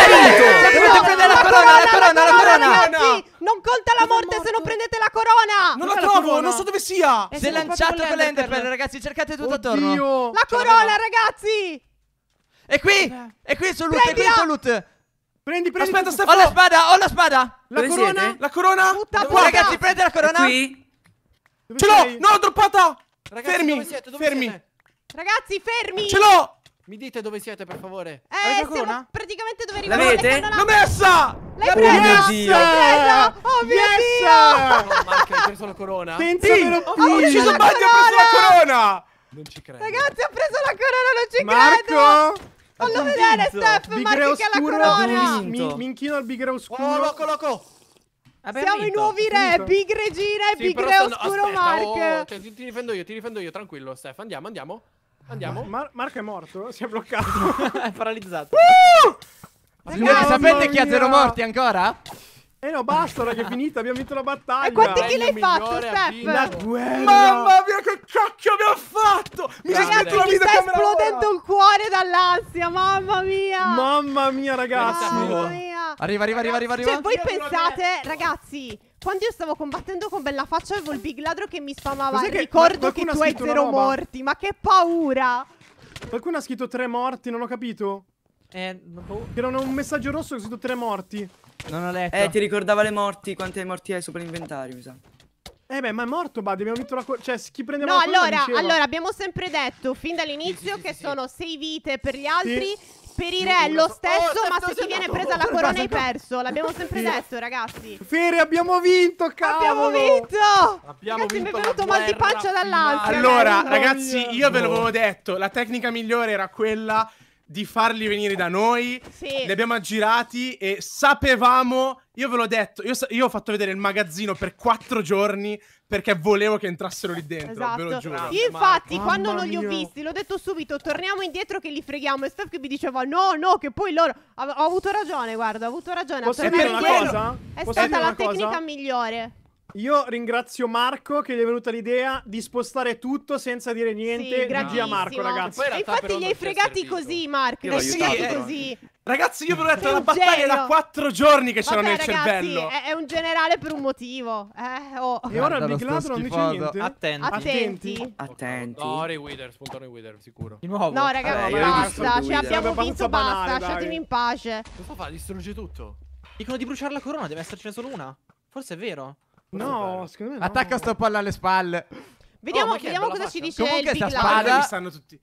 marito! Dovete prendere la corona, la corona, la corona! Non conta la morte se non prendete la corona! Non la trovo, non so dove sia! Si è lanciato con l'enderpearl, ragazzi, cercate tutto attorno! La corona, ragazzi! E qui! Eh. E qui sono loot, e qui sono loot! Prendi, prendi. Aspetta, Stefano. Ho la spada, ho la spada. La Dove corona? Siete? La corona? Tutta qua. Ragazzi, prendi la corona. È qui. Dove Ce l'ho! No, l'ho droppata! Ragazzi, fermi! Dove siete? Dove fermi! Siete? Ragazzi, fermi! Ce l'ho! Mi dite dove siete, per favore. Eh, siamo corona? praticamente dove arriva L'avete? L'ho messa! L'hai oh presa! L'hai presa! Oh mio Dio! Oh, Marco, hai preso la corona? Pensa ho, ucciso Mario, ho preso la corona! Non ci credo. Ragazzi, ho preso la corona, non ci credo! Marco! Fallo vedere, Steph, Marco che ha la corona! Mi, inchino al bigre oscuro. Oh, loco, loco! Siamo vinto, i nuovi re, Big Regina e sì, Big Re Oscuro Mark. Oh, cioè, ti, ti difendo io, ti difendo io, tranquillo, Steph. Andiamo, andiamo. Andiamo. Mar- Marco è morto, si è bloccato. <laughs> è paralizzato. Uh! sapete chi ha zero morti ancora? Eh no, basta, raga, è <laughs> finita, abbiamo vinto la battaglia. E quanti kill eh, hai fatto, Steph? La Mamma mia, che cacchio mi ha fatto! Mi ragazzi, mi sta esplodendo un cuore dall'ansia, mamma mia! Mamma mia, ragazzi! Mamma mia. Arriva, arriva, arriva, arriva. Cioè, voi pensate, ragazzi, quando io stavo combattendo con Bella Faccia avevo il big ladro che mi spamava. Che Ricordo che tu hai zero morti, ma che paura! Qualcuno ha scritto tre morti, non ho capito. Eh, boh. Era un messaggio rosso che ho scritto tre morti. Non ho letto. Eh, ti ricordava le morti, quante morti hai sopra l'inventario, mi sa. Eh beh, ma è morto Buddy, abbiamo vinto la co- Cioè, chi prendeva no, la allora, diceva... allora, abbiamo sempre detto, fin dall'inizio, sì, sì, che sì, sono sei vite per gli altri, per i re lo stesso, oh, ma se ti viene presa la corona hai perso. L'abbiamo sempre detto, ragazzi. Fere, abbiamo vinto, cavolo! Abbiamo vinto! Abbiamo ragazzi, vinto mi è venuto mal di pancia dall'alto. Allora, ragazzi, io ve l'avevo detto, la tecnica migliore era quella di farli venire da noi. Sì. Li abbiamo aggirati e sapevamo, io ve l'ho detto, io, io, ho fatto vedere il magazzino per quattro giorni perché volevo che entrassero lì dentro, esatto. ve lo esatto. giuro. Io infatti ma, quando non li ho visti l'ho detto subito, torniamo indietro che li freghiamo. E Steph che mi diceva no, no, che poi loro... Ho, avuto ragione, guarda, ho avuto ragione. Posso dire una cosa? È Posso stata la tecnica cosa? migliore. Io ringrazio Marco che gli è venuta l'idea di spostare tutto senza dire niente. Sì, a Marco, ragazzi. E infatti gli hai fregati così, Marco. Gli hai fregati così. Ragazzi, io ve l'ho detto, la battaglia è da quattro giorni che c'era nel ragazzi, cervello. È, è un generale per un motivo. Eh, oh. E ora Big Lato non dice niente. Attenti. Attenti. Attenti. No, Ray Withers, puntare Wither, sicuro. Di nuovo. No, ragazzi, eh, basta. Cioè, abbiamo vinto, basta. Lasciatemi in pace. Cosa fa? Distrugge tutto. Dicono di bruciare la corona, deve essercene solo una. Forse è vero. No, secondo me no. Attacca sta palla alle spalle. Vediamo, oh, vediamo cosa ci dice Comunque il Big spada... stanno tutti...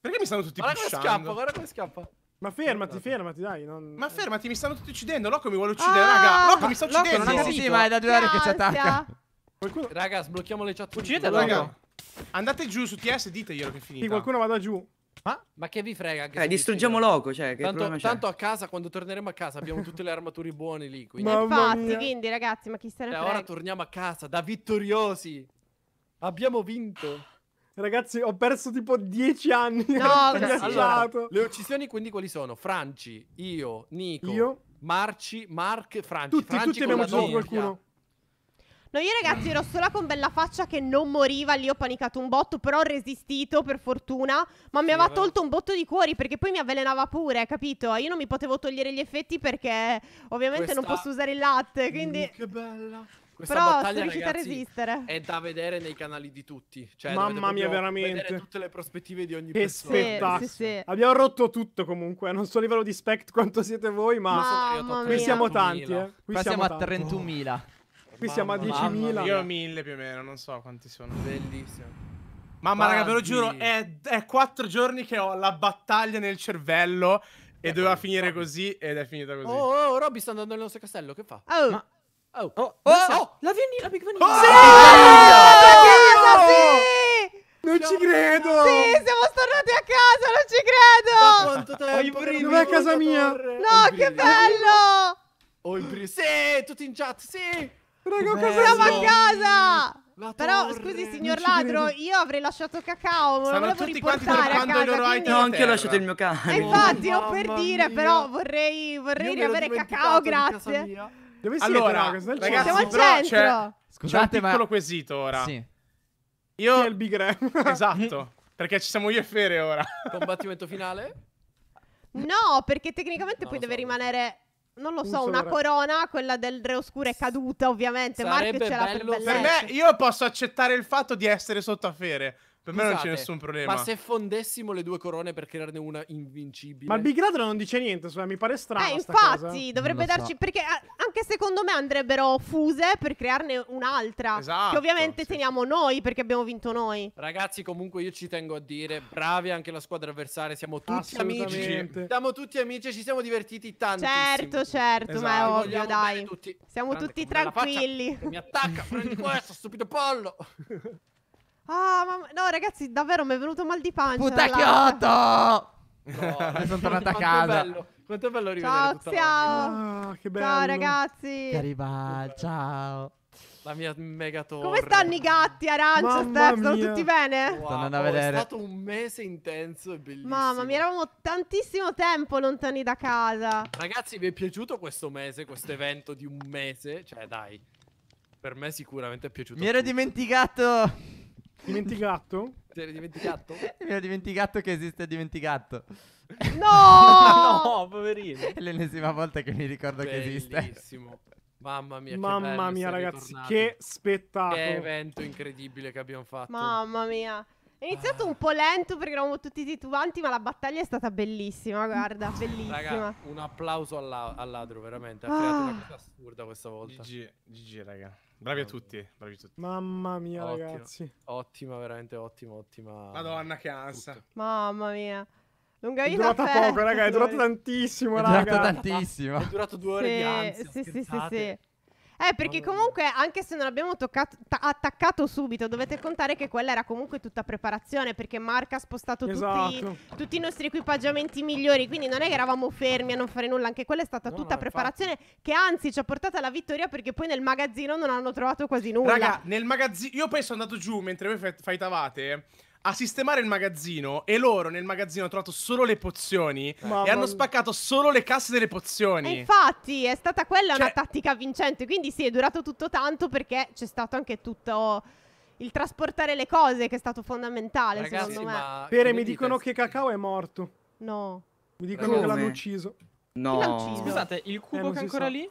Perché mi stanno tutti guarda pisciando? Come scappa, guarda come scappa. Ma fermati, fermati, dai. Non... Ma fermati, mi stanno tutti uccidendo. Loco mi vuole ah, uccidere, ah, raga. Loco mi sta uccidendo. Loco, sì, sì, ma è da due ore che ci attacca. Qualcuno... Raga, sblocchiamo le chat. Uccidete Loco. Raga, andate giù su TS e diteglielo che è finita. Sì, qualcuno vada giù. Ma? Ma che vi frega? Che eh, distruggiamo Loco, cioè, tanto, tanto a casa, quando torneremo a casa, abbiamo tutte le armature buone lì. Quindi. Infatti, mia. quindi ragazzi, ma chi se ne cioè, frega? ora torniamo a casa, da vittoriosi! Abbiamo vinto! Ragazzi, ho perso tipo 10 anni. No, <laughs> allora, le uccisioni quindi quali sono? Franci, io, Nico, io. Marci, Mark, Franci. Tutti, Franci tutti abbiamo ucciso qualcuno. No, io ragazzi ero sola con bella faccia che non moriva, lì ho panicato un botto, però ho resistito per fortuna, ma mi aveva eh. tolto un botto di cuori perché poi mi avvelenava pure, capito? Io non mi potevo togliere gli effetti perché ovviamente Questa... non posso usare il latte, uh, quindi... Mm, che bella! Questa Però battaglia, sono riuscita ragazzi, a resistere. È da vedere nei canali di tutti. Cioè, Mamma mia, veramente. Vedere tutte le prospettive di ogni che persona. Spettacolo. Sì, sì, sì. Abbiamo rotto tutto comunque. Non so a livello di spect quanto siete voi, ma, ma qui siamo tanti. Eh. Qui siamo, siamo a 31.000. Qui siamo a 10.000. Io 1000 più o meno, non so quanti sono. Bellissimo. Mamma raga, ve lo giuro, è, è, quattro giorni che ho la battaglia nel cervello e eh, doveva finire così ed è finita così. Oh, oh, Robby sta andando nel nostro castello, che fa? Oh, Ma... oh, oh, oh, oh, la vieni, la Big Vanilla! Oh, sì! La casa, sì! Non ci credo! Sì, siamo tornati a casa, non ci credo! Da quanto tempo? Dov'è Dov casa mia? Torre. No, che bello! Oh, il brio. Sì, tutti in chat, sì! Prego, ho Siamo a casa! Però scusi signor ladro, io avrei lasciato cacao, me lo Saranno volevo tutti quanti riportare a casa. Loro quindi... No, anch'io ho lasciato il mio cane. E infatti, non per dire, mia. però vorrei, vorrei riavere cacao, grazie. Dove siete, allora, ragazzi, ragazzi siamo al centro. Scusate, c'è un piccolo ma... quesito ora. Sì. Io e il Big Re. <laughs> esatto, perché ci siamo io e Fere ora. Combattimento finale? <laughs> No, perché tecnicamente no, deve so. devi rimanere non lo so, una re... corona, quella del Re Oscuro è caduta ovviamente, Sarebbe Marco ce l'ha per, per me, io posso accettare il fatto di essere sotto a fere. Per me non c'è nessun problema. Ma se fondessimo le due corone per crearne una invincibile. Ma il Big Brother non dice niente, scusa, mi pare strano. Eh, infatti, dovrebbe darci. So. Perché anche secondo me andrebbero fuse per crearne un'altra. Esatto. Che ovviamente sì. teniamo noi perché abbiamo vinto noi. Ragazzi, comunque io ci tengo a dire, bravi anche la squadra avversaria. Siamo tutti amici. Siamo tutti amici e ci siamo divertiti tantissimo. Certo, certo, esatto. ma è esatto. ovvio, dai. Tutti. Siamo Grande, tutti tranquilli. Mi attacca, prendi questo, <laughs> stupido pollo. Ah, ma... No, ragazzi, davvero mi è venuto mal di pancia. Puttacchiotto! No, <laughs> <laughs> sono tornata a casa. Quanto è bello arrivare Ciao, tutta ciao. Oh, che bello. Ciao, ragazzi. Arriva, ciao. La mia mega torre. Come stanno i gatti, Arancia, Steph? Sono tutti bene? Wow, Stanno a vedere. È stato un mese intenso e bellissimo. Mamma mia, eravamo tantissimo tempo lontani da casa. Ragazzi, vi è piaciuto questo mese, questo evento di un mese? Cioè, dai, per me sicuramente è piaciuto. Mi ero tutto. dimenticato Dimenticato? Ti eri dimenticato? <laughs> Mi ero dimenticato che esiste dimenticato. No! <laughs> no, poverino. È l'ennesima volta che mi ricordo Bellissimo. che esiste. Bellissimo. Mamma mia, Mamma mia, ragazzi, ritornati. che spettacolo. Che evento incredibile che abbiamo fatto. Mamma mia. È iniziato ah. un po' lento perché eravamo tutti titubanti, ma la battaglia è stata bellissima, guarda, bellissima. Raga, un applauso al ladro, veramente. Ha ah. creato una cosa assurda questa volta. GG, GG, raga. Bravi a tutti, bravi a tutti. Mamma mia, Ottimo. ragazzi. Ottima, veramente ottima, ottima. Madonna, che ansia. Tutto. Mamma mia. Lunga vita. È durata poco, raga, è durato tantissimo, è raga. Durato tantissimo. È durato due ore sì, di ansia. Sì, scherzate. sì, sì, sì. Eh, perché comunque, anche se non abbiamo toccato, ta- attaccato subito, dovete contare che quella era comunque tutta preparazione, perché Marca ha spostato esatto. tutti, tutti, i nostri equipaggiamenti migliori, quindi non è che eravamo fermi a non fare nulla, anche quella è stata no, tutta no, preparazione infatti. che anzi ci ha portato alla vittoria perché poi nel magazzino non hanno trovato quasi nulla. Raga, nel magazzino, io poi sono andato giù mentre voi f- fightavate a sistemare il magazzino e loro nel magazzino hanno trovato solo le pozioni Mamma e hanno spaccato solo le casse delle pozioni. E infatti è stata quella cioè... una tattica vincente, quindi sì, è durato tutto tanto perché c'è stato anche tutto il trasportare le cose che è stato fondamentale Ragazzi, secondo me. Pere, mi dicono che Cacao è morto. No. Mi dicono Come? che l'hanno ucciso. No. Ucciso? Scusate, il cubo eh, che è ancora so. lì?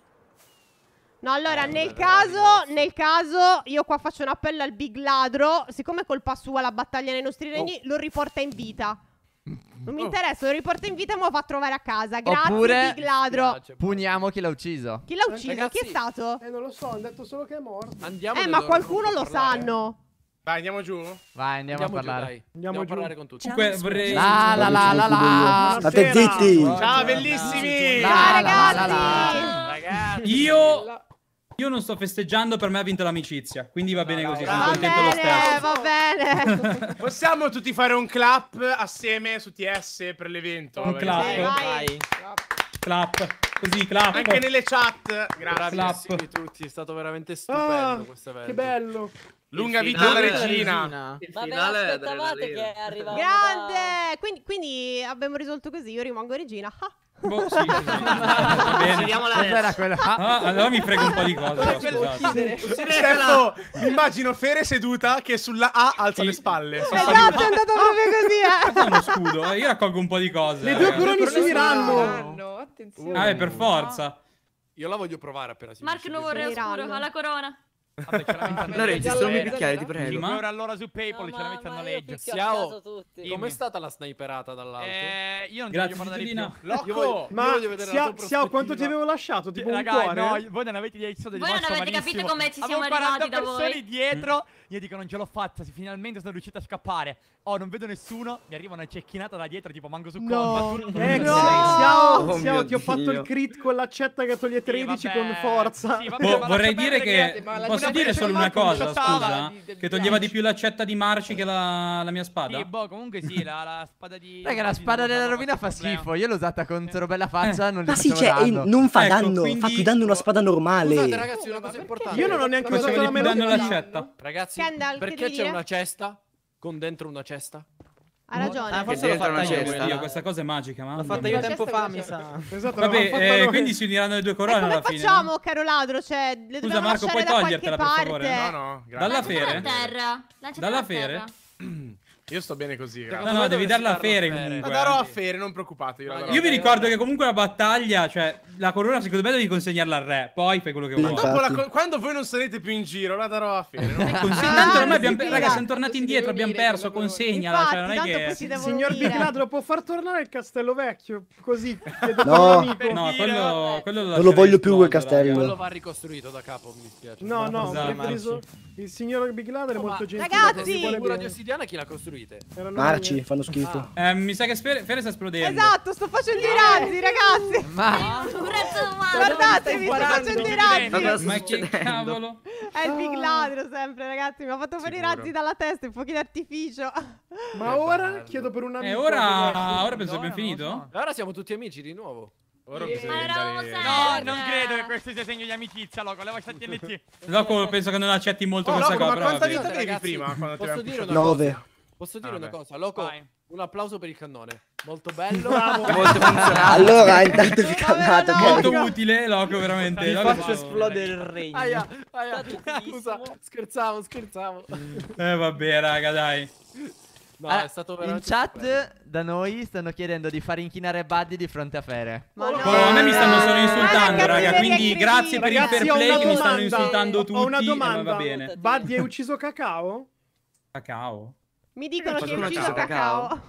No, allora, eh, nel, caso, nel caso, io qua faccio un appello al big ladro. Siccome è colpa sua la battaglia nei nostri regni, oh. lo riporta in vita. Non mi oh. interessa, lo riporta in vita e me lo fa trovare a casa. Grazie, Oppure, big ladro. Puniamo chi l'ha ucciso. Chi l'ha ucciso? Ragazzi, chi è stato? Eh, non lo so, hanno detto solo che è morto. Andiamo eh, ma qualcuno lo parlare. sanno. Vai, andiamo giù. Vai, andiamo, andiamo a parlare. Giù, andiamo, andiamo a parlare con tutti. Comunque, vorrei. La la la la la. State zitti. Ciao, bellissimi. Ciao, ragazzi. Io io non sto festeggiando, per me ha vinto l'amicizia, quindi va bene no, così, va bene, lo stesso. Va bene, <laughs> Possiamo tutti fare un clap assieme su TS per l'evento? Un clap. Sì, vai. Clap. Così, clap. Anche nelle chat. Grazie a tutti, è stato veramente stupendo ah, questo evento. Che bello. Lunga vita alla regina. Il finale Vabbè, aspettavate che arrivavamo Grande! Da... Quindi, quindi, abbiamo risolto così, io rimango regina. Ah. Boh, sì, sì. <laughs> Bene. Quella... Ah, allora mi frega un po' di cose. Stefano, immagino Fere seduta che sulla A alza sì. le spalle. Esatto, è andata proprio ah, così. Eh. <laughs> uno scudo, eh. io raccolgo un po' di cose. Le due eh. corone si diranno. Attenzione. Ah, è per forza. Io la voglio provare appena si Mark nuovo re la corona. Vabbè, ce la ah. non mi picchiare, ti prego. Ma ora all'ora su PayPal, no, ce la metti a noleggio. Ciao. tutti. Com'è stata la sniperata dall'alto? Eh, io non Grazie, voglio parlare Fidelina. di più. Loco, ma Ciao, sia, quanto ti avevo lasciato? Tipo Raga, un cuore? No, eh. voi non avete idea di Voi non avete capito come ci siamo arrivati da voi. persone dietro. Mm io dico non ce l'ho fatta, finalmente sono riuscito a scappare. Oh, non vedo nessuno, mi arriva una cecchinata da dietro tipo mango su no. combat. Eh, no, siamo, oh siamo, ti ho fatto il crit con l'accetta che toglie 13 sì, con forza. Sì, vabbè, Bo, vorrei dire che, che posso dire solo una cosa, scusa, che toglieva di più l'accetta di Marci che la, la mia spada. Sì, boh, comunque sì, la, la spada di Raga, la spada della rovina fa schifo. Io l'ho usata contro bella faccia, non Ma sì, cioè, non fa ecco, danno, fa più danno una spada normale. Scusate ragazzi, una cosa importante. Io non ho neanche usato la melancina. Ragazzi, Kendall, Perché c'è una cesta con dentro una cesta? Ha ragione. Ah, forse l'ho fatta io, io, questa cosa è magica, ma l'ho fatta io tempo fa, mi sa. <laughs> Esatto, Vabbè, eh, quindi si uniranno le due corone alla fine. Ma facciamo, caro ladro? Cioè, le Scusa Marco, puoi togliertela per favore? No, no, grazie. Dalla fere? Lanciatela a Dalla fere? <clears throat> Io sto bene così. Grazie. No, no, devi darla a Fere La darò a Fere, non preoccupatevi. Io, io vi ricordo che comunque la battaglia, cioè la corona, secondo me devi consegnarla al re. Poi fai quello che vuoi. Co- quando voi non sarete più in giro, la darò a Fere. Non... Eh, Consegna- ormai abbiamo pe- siamo tornati indietro, abbiamo perso. Consegnala. Infatti, cioè, non è che. Si Signor Bigladro, può far tornare il castello vecchio? Così. <laughs> No, no quello, quello lo non lo voglio più quel castello. Quello va ricostruito da capo. Mi spiace. No, no, esatto. il signor Bigladro è molto gentile. Ragazzi, il di ossidiana chi l'ha costruito? vite. Marci, fanno schifo. Ah. Eh, mi sa che Fere sta esplodendo. Esatto, sto facendo yeah. i ah. razzi, ragazzi. Ma guardatevi, sto facendo i razzi. Ma che cavolo? È il big ladro sempre, ragazzi. Mi ha fatto fare i razzi dalla testa, un fuochi d'artificio. Ma ora chiedo per un eh, amico. E ora, ora penso che abbiamo finito. Ora siamo tutti amici di nuovo. Ora yeah. bisogna andare... No, non credo che questo sia segno di amicizia, Loco. Leva TNT. Loco, penso che non accetti molto oh, questa Loco, cosa. Ma quanta vita avevi prima? 9. Posso ah, dire ah, una beh. cosa, Loco? Vai. Un applauso per il cannone. Molto <laughs> bello. Bravo. molto Allora, intanto vi cavato. molto no. utile, Loco, veramente. Ti faccio esplodere il regno. Aia, aia. Scusa, scherzavo, scherzavo. Eh, vabbè, raga, dai. No, allora, ah, è stato veramente in chat da noi stanno chiedendo di far inchinare Buddy di fronte a Fere. Ma oh, no. Come boh, a me mi stanno solo insultando, raga. Quindi grazie per il fair play che mi stanno insultando tutti. Ho una eh, domanda. Buddy hai ucciso Cacao? Cacao? Mi dicono eh, che hai ucciso cacao. cacao.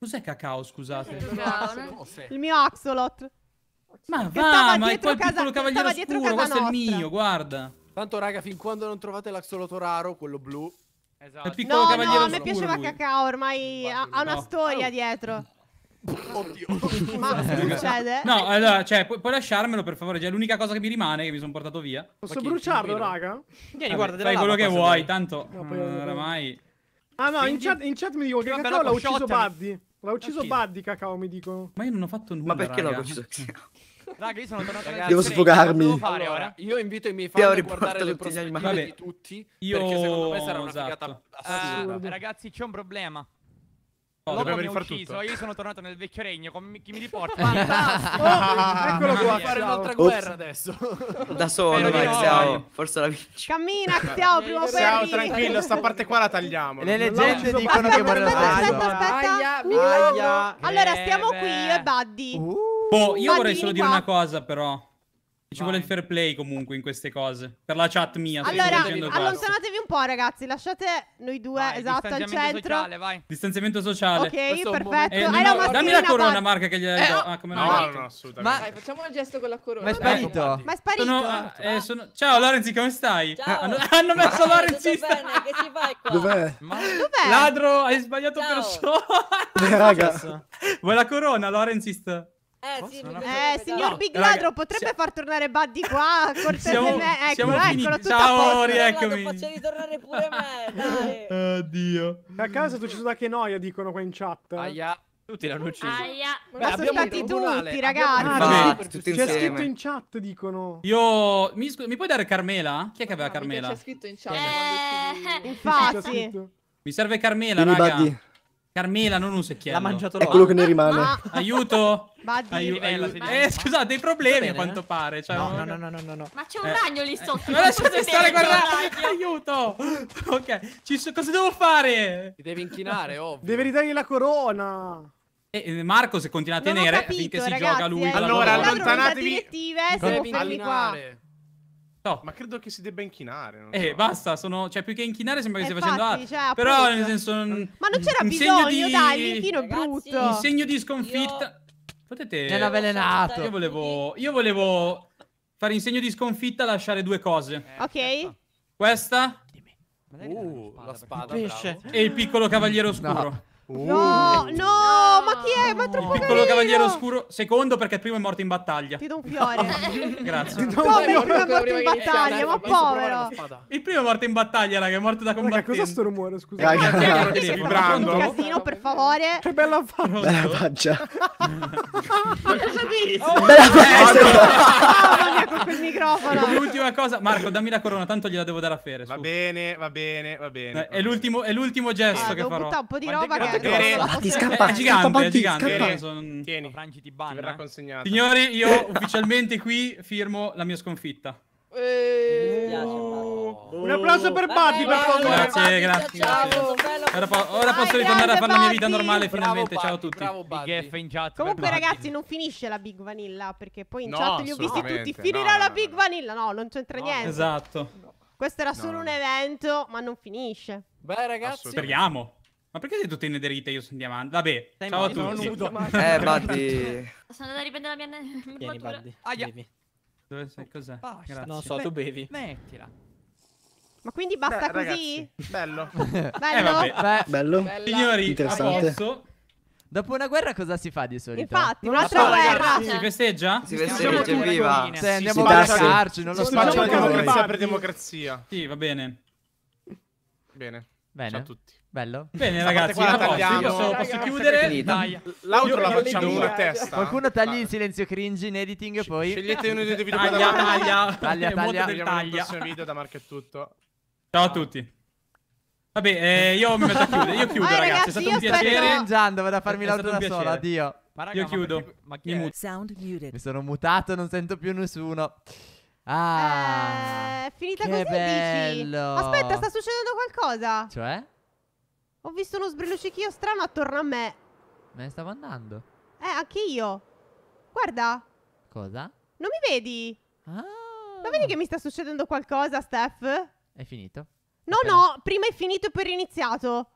Cos'è cacao, scusate? il mio axolot. Ma va, ma è quel casa, piccolo cavaliere scuro, questo nostra. è il mio, guarda. Tanto raga, fin quando non trovate l'axolotl raro, quello blu. Esatto. È piccolo no, cavaliere no, scuro. a me piaceva lui. cacao, ormai ha, ha una no. storia oh. dietro. Oddio. <laughs> Ma <laughs> succede? No, allora, cioè, pu puoi lasciarmelo per favore. Cioè, l'unica cosa che mi rimane che mi sono portato via. Posso bruciarlo, raga? Vieni, Vabbè, guarda, fai quello che vuoi, tanto no, mm, poi, oramai. Ah no, in chat, in chat, mi dicono che Cacao l'ha ucciso Buddy. L'ha ucciso Buddy Cacao, mi dicono. Ma io non ho fatto nulla, Ma perché l'ho ucciso <laughs> Raga, io sono tornato ragazzi, Devo sfogarmi. Devo fare allora, ora? Io invito i miei fan a guardare le prospettive di tutti, io... perché secondo me sarà una esatto. figata assurda. Uh, ragazzi, c'è un problema. Lobo mi ha ucciso, tutto. io sono tornato nel vecchio regno, con chi mi riporta? <laughs> Fantastico! oh, eccolo qua, fare un'altra guerra adesso. Da solo, vai, Xiao, forse la vinci. Cammina, Xiao, prima o poi Xiao, tranquillo, sta parte qua la tagliamo. Le leggende dicono che muore la Aspetta, aspetta, Allora, eh, stiamo qui io e Buddy. Uh. Boh, io vorrei solo dire una cosa, però. Ci vuole il fair play comunque in queste cose. Per la chat mia. Allora, allontanatevi un po', ragazzi. Lasciate noi due, Vai, esatto, al centro. Sociale, vai. Distanziamento sociale. Ok, Questo perfetto. Eh, no, dammi la corona, parte. Marca, che gliela eh, do. Oh. Ah, come no? No, no, assolutamente. Ma Vai, facciamo un gesto con la corona. Ma è sparito. Ecco, Ma è sparito. Sono, eh, eh, sono... Ciao, Lorenzi, come stai? Ciao. Hanno, hanno messo Lorenzi. che ci fai qua? Dov'è? Ma... Dov'è? Ladro, hai sbagliato Ciao. persona. Eh, raga. Vuoi la corona, Lorenzi? Eh, eh signor Big Ladro, potrebbe siamo... far tornare Buddy qua? Cortesemente, <laughs> siamo, ecco, siamo eccolo, tutto Ciao, rieccomi. Facevi tornare pure me, dai. <laughs> Oddio. A casa tu ci da che noia, dicono qua in chat. Aia. Tutti l'hanno ucciso. Aia. Eh, ma sono stati tutti, ragazzi. Ah, c'è scritto in chat, dicono. Io... Mi, mi, puoi dare Carmela? Chi è che aveva no, ah, Carmela? C'è scritto in chat. Eh... Infatti. Mi serve Carmela, Dimmi, raga. Buddy. Carmela, non un secchiello. L'ha mangiato l'oro. quello che ne rimane. Ah. <laughs> Aiuto! Aiuto, aiuto. Eh, scusate, dei problemi bene, a quanto eh? pare. Cioè, no, no, no, no, no, no, no, Ma c'è un eh. ragno lì sotto. Ma lasciate stare, guardate. Aiuto! <laughs> ok, Ci so... cosa devo fare? Ti devi inchinare, ovvio. Devi ridargli la corona. E eh, eh, Marco, se continua a tenere, capito, finché ragazzi, si gioca lui. Eh. Allora, allontanatevi. Siamo fermi qua. No. Ma credo che si debba inchinare. eh, so. basta, sono... cioè più che inchinare sembra che stia facendo altro. Cioè, Però nel senso... Ma non mm, c'era bisogno, di... dai, l'inchino è brutto. Un segno di sconfitta... Io... Potete... Era avvelenato. Io volevo... Io volevo fare in segno di sconfitta lasciare due cose. Eh, ok. Certo. Questa... Uh, la spada, la spada pesce. e il piccolo cavaliere oscuro. No. Uh. No, no, ma chi è? Ma è troppo Il piccolo carino. cavaliere oscuro, secondo perché il primo è morto in battaglia. Ti do un fiore. <laughs> Grazie. Ti do un fiore. Il primo è morto in battaglia, ma povero. Il primo è morto in battaglia, raga, è morto da combattimento. Ma cosa sto rumore, scusa? Raga, raga, raga vibrando. Un casino, per favore. Che bella faccia. Bella faccia. Ma cosa dici? Oh, bella faccia. Mamma mia, con quel microfono. L'ultima cosa, Marco, dammi la corona, tanto gliela devo dare a Fere. Va bene, va bene, va bene. Eh, è l'ultimo gesto eh, che farò. Devo buttare un po' di roba che Avanti, scappa, è gigante, scappa, gigante. Scappa. Tieni, Franci ti banna. Ti verrà consegnata. Signori, io <laughs> ufficialmente qui firmo la mia sconfitta. Eeeh... Oh. Un applauso per Buddy, per favore. Grazie, grazie. grazie. Ora, ora posso ritornare a fare la mia vita normale bravo finalmente. Buddy, Ciao a tutti. Bravo Big F in chat. Comunque, ragazzi, non finisce la Big Vanilla perché poi in no, chat li ho visti tutti. Finirà no, la Big Vanilla. No, non c'entra niente. Esatto. Questo era solo un evento, ma non finisce. Beh, ragazzi. Speriamo. Ma perché sei tutte inederite? Io sono diamante. Vabbè, Stai ciao a tutti. Sono nudo. eh, <laughs> Buddy. Sono andata a riprendere la mia Vieni, Aia. Bevi. Dove sei? Oh, Cos'è? Grazie. Non so, tu bevi. Mettila. Ma quindi basta Beh, così? Bello. <laughs> Bello. Eh, Beh, bello. Signori, Interessante. a posto. Dopo una guerra cosa si fa di solito? Infatti, un'altra so, guerra! si festeggia? Si festeggia, viva! Se andiamo a baciarci, non lo so. Facciamo democrazia per democrazia. Sì, va Bene. bene. Ciao a tutti. Bello. Bene, ragazzi, qua la tagliamo. Posso, ragazzi, posso chiudere? L'altro la facciamo una testa. Qualcuno tagli in silenzio cringe in editing. e poi scegliete uno dei video taglia, taglia, taglia, taglia. Vediamo il prossimo video da Marco è tutto. Ciao a tutti. Vabbè, eh, io mi metto a chiudere. Io chiudo, ragazzi, ragazzi. È stato un piacere. Sto mangiando, vado a farmi l'auto da sola. Addio. Ma raga, io chiudo. Ma chi, ma chi Mi sono mutato, non sento più nessuno. Ah, eh, finita che così bello. dici? Aspetta, sta succedendo qualcosa. Cioè? Ho visto uno sbrillucichio strano attorno a me. Me ne stavo andando. Eh, anche io. Guarda. Cosa? Non mi vedi? Ah. Ma vedi che mi sta succedendo qualcosa, Steph? È finito. No, è no, prima è finito e poi è iniziato.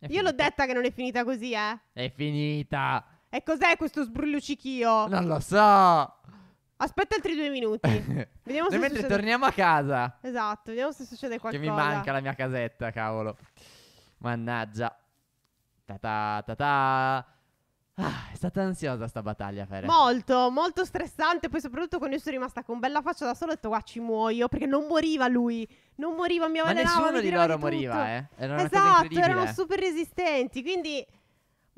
È io l'ho detta che non è finita così, eh. È finita. E cos'è questo sbrillucichio? Non lo so. Aspetta altri due minuti. <laughs> vediamo se mentre succede... torniamo a casa. Esatto, vediamo se succede qualcosa. Che mi manca la mia casetta, cavolo. Mannaggia. Ta ta ta ta. Ah, è stata ansiosa sta battaglia, Fere. Molto, molto stressante. Poi, soprattutto, quando io sono rimasta con bella faccia da sola, ho detto, qua ci muoio. Perché non moriva lui. Non moriva, mi aveva Ma nessuno di loro di moriva, eh. Era esatto, erano super resistenti. Quindi.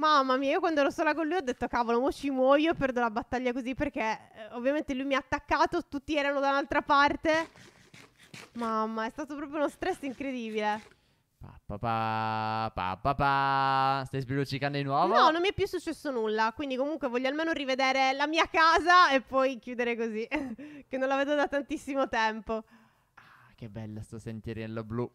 Mamma mia, io quando ero sola con lui ho detto cavolo, mo ci muoio, perdo la battaglia così perché eh, ovviamente lui mi ha attaccato, tutti erano da un'altra parte. Mamma, è stato proprio uno stress incredibile. Pa, pa, pa, pa, pa. Stai sbiluccicando di nuovo? No, non mi è più successo nulla, quindi comunque voglio almeno rivedere la mia casa e poi chiudere così, <laughs> che non la vedo da tantissimo tempo. Ah, che bello sto sentierello blu.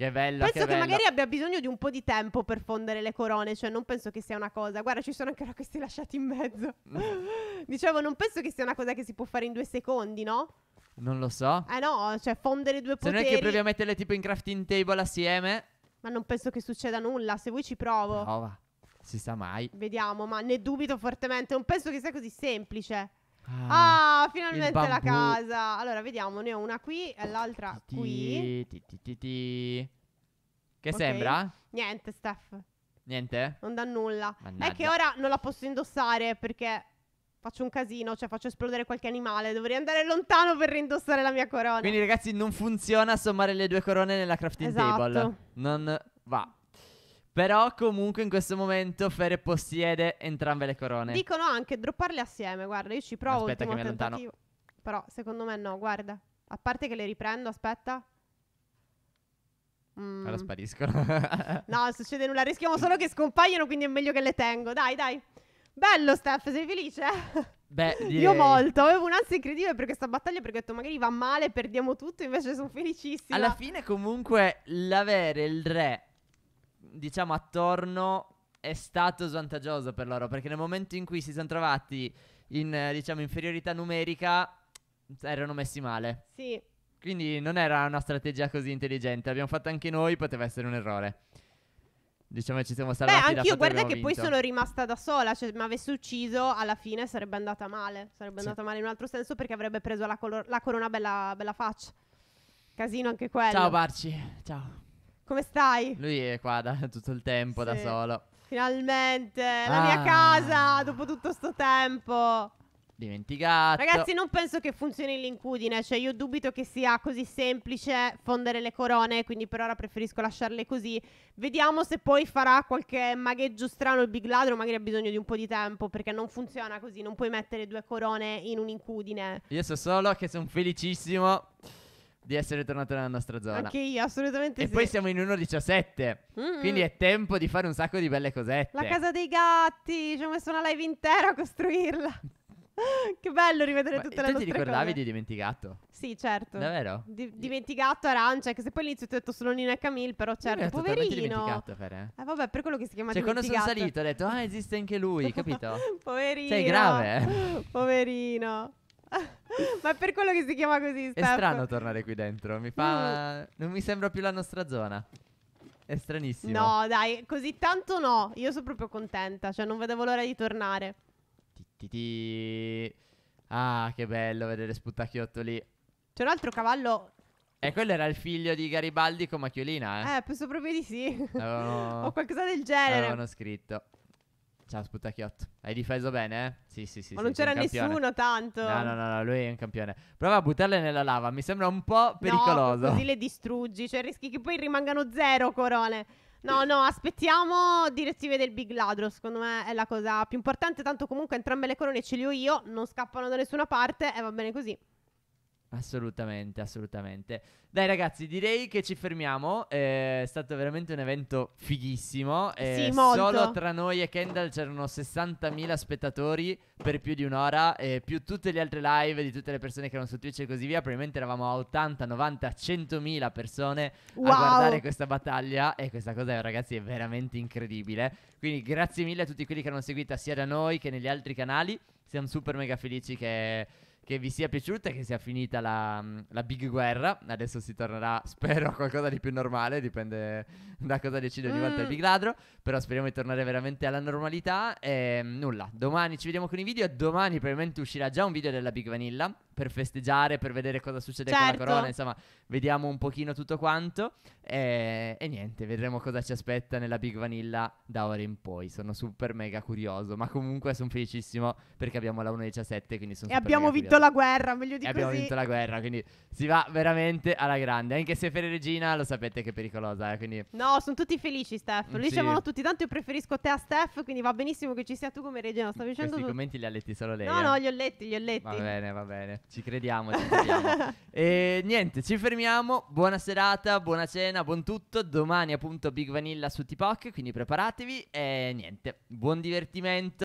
Che bella, penso che, che bella. magari abbia bisogno di un po' di tempo per fondere le corone, cioè non penso che sia una cosa. Guarda, ci sono anche questi lasciati in mezzo. Mm. <laughs> Dicevo, non penso che sia una cosa che si può fare in due secondi, no? Non lo so. Eh no, cioè fondere due poteri. Se non è che provi a metterle tipo in crafting table assieme. Ma non penso che succeda nulla, se vuoi ci provo. Prova. Si sa mai. Vediamo, ma ne dubito fortemente, non penso che sia così semplice. Ah, ah, finalmente la casa. Allora, vediamo, ne ho una qui e l'altra qui. Ti, ti, ti, ti. Che Ok. sembra? Niente, Steph. Niente? Non dà nulla. Mannaggia. È che ora non la posso indossare perché faccio un casino, cioè faccio esplodere qualche animale. Dovrei andare lontano per rindossare la mia corona. Quindi ragazzi non funziona sommare le due corone nella crafting Esatto. table. Non va. Però comunque in questo momento Fere possiede entrambe le corone. Dicono anche dropparle assieme, guarda, io ci provo. Aspetta che mi allontano. Tentativo. Però secondo me no, guarda. A parte che le riprendo, aspetta. Mm. Ora spariscono. no, succede nulla, rischiamo solo che scompaiono, quindi è meglio che le tengo. Dai, dai. Bello Steph, sei felice? Beh, <laughs> Io molto, avevo un'ansia incredibile per questa battaglia perché ho detto magari va male, perdiamo tutto, invece sono felicissima. Alla fine comunque l'avere il re diciamo, attorno è stato svantaggioso per loro, perché nel momento in cui si sono trovati in, diciamo, inferiorità numerica, erano messi male. Sì. Quindi non era una strategia così intelligente, abbiamo fatto anche noi, poteva essere un errore. Diciamo che ci siamo salvati Beh, anch'io guarda che vinto. poi sono rimasta da sola, cioè mi avesse ucciso alla fine sarebbe andata male, sarebbe sì. andata male in un altro senso perché avrebbe preso la, color- la corona bella, bella faccia. Casino anche quello. Ciao Barci, ciao. Come stai? Lui è qua da <laughs> tutto il tempo, sì. da solo. Finalmente, la ah. mia casa, dopo tutto sto tempo. Dimenticato. Ragazzi, non penso che funzioni l'incudine, cioè io dubito che sia così semplice fondere le corone, quindi per ora preferisco lasciarle così. Vediamo se poi farà qualche magheggio strano il Big Ladro, magari ha bisogno di un po' di tempo, perché non funziona così, non puoi mettere due corone in un incudine. Io so solo che sono felicissimo di essere tornato nella nostra zona. Anche io, assolutamente e sì. poi siamo in 1.17. Mm-hmm. Quindi è tempo di fare un sacco di belle cosette. La casa dei gatti, ci ho messo una live intera a costruirla. <laughs> che bello rivedere Ma tutte le nostre cose. Tu ti ricordavi di Dimenticato? Sì, certo. Davvero? Di- dimenticato Arancia, che se poi all'inizio ti ho detto solo Nina e Camille, però certo, Io poverino. dimenticato per eh. eh vabbè, per quello che si chiama cioè, Dimenticato. Cioè quando sono salito ho detto "Ah, esiste anche lui", capito? <laughs> poverino. Sei grave. Eh? <laughs> poverino. <laughs> Ma è per quello che si chiama così, Steph. È strano tornare qui dentro, mi fa... Mm. Non mi sembra più la nostra zona. È stranissimo. No, dai, così tanto no. Io sono proprio contenta, cioè non vedevo l'ora di tornare. Ti, ti, ti. Ah, che bello vedere Sputacchiotto lì. C'è un altro cavallo e eh, quello era il figlio di Garibaldi con Macchiolina, eh? Eh, penso proprio di sì. Avevano... <laughs> o qualcosa del genere. Avevano scritto. Ciao, Sputacchiotto. Hai difeso bene, eh? Sì, sì, sì. Ma sì, non c'era nessuno tanto. No, no, no, no, lui è un campione. Prova a buttarle nella lava, mi sembra un po' pericoloso. No, così le distruggi, cioè rischi che poi rimangano zero corone. No, no, aspettiamo direttive del Big Ladro, secondo me è la cosa più importante, tanto comunque entrambe le corone ce le ho io, non scappano da nessuna parte e va bene così. Assolutamente, assolutamente. Dai ragazzi, direi che ci fermiamo. Eh, è stato veramente un evento fighissimo. Eh, sì, molto. Solo tra noi e Kendall c'erano 60.000 spettatori per più di un'ora, eh, più tutte le altre live di tutte le persone che erano su Twitch e così via. Probabilmente eravamo a 80, 90, 100.000 persone wow. a guardare questa battaglia. E questa cosa, ragazzi, è veramente incredibile. Quindi grazie mille a tutti quelli che hanno seguito sia da noi che negli altri canali. Siamo super mega felici che che vi sia piaciuta e che sia finita la, mm, la, big guerra. Adesso si tornerà, <laughs> spero, a qualcosa di più normale, dipende da cosa decide ogni volta il mm. big ladro. Però speriamo di tornare veramente alla normalità. E ehm, nulla, domani ci vediamo con i video. Domani probabilmente uscirà già un video della Big Vanilla per festeggiare, per vedere cosa succede certo. con la certo. corona. Insomma, vediamo un pochino tutto quanto. E, eh, e niente, vedremo cosa ci aspetta nella Big Vanilla da ora in poi. Sono super mega curioso. Ma comunque sono felicissimo perché abbiamo la 1.17. Quindi sono e abbiamo vinto curioso. la guerra, meglio di e così. Abbiamo vinto la guerra, quindi si va veramente alla grande. Anche se Fere Regina lo sapete che è pericolosa. Eh, quindi... No, sono tutti felici, Steph. Lo sì. dicevano tutti tutti. Tanto io preferisco te a Steph, quindi va benissimo che ci sia tu come regina. Stavi dicendo Questi tu... commenti li ha letti solo lei. No, eh? no, li ho letti, li ho letti. Va bene, va bene. Ci crediamo, ci <laughs> crediamo. e niente, ci fermiamo. Buona serata, buona cena, buon tutto. Domani appunto Big Vanilla su Tipoc, quindi preparatevi e niente, buon divertimento.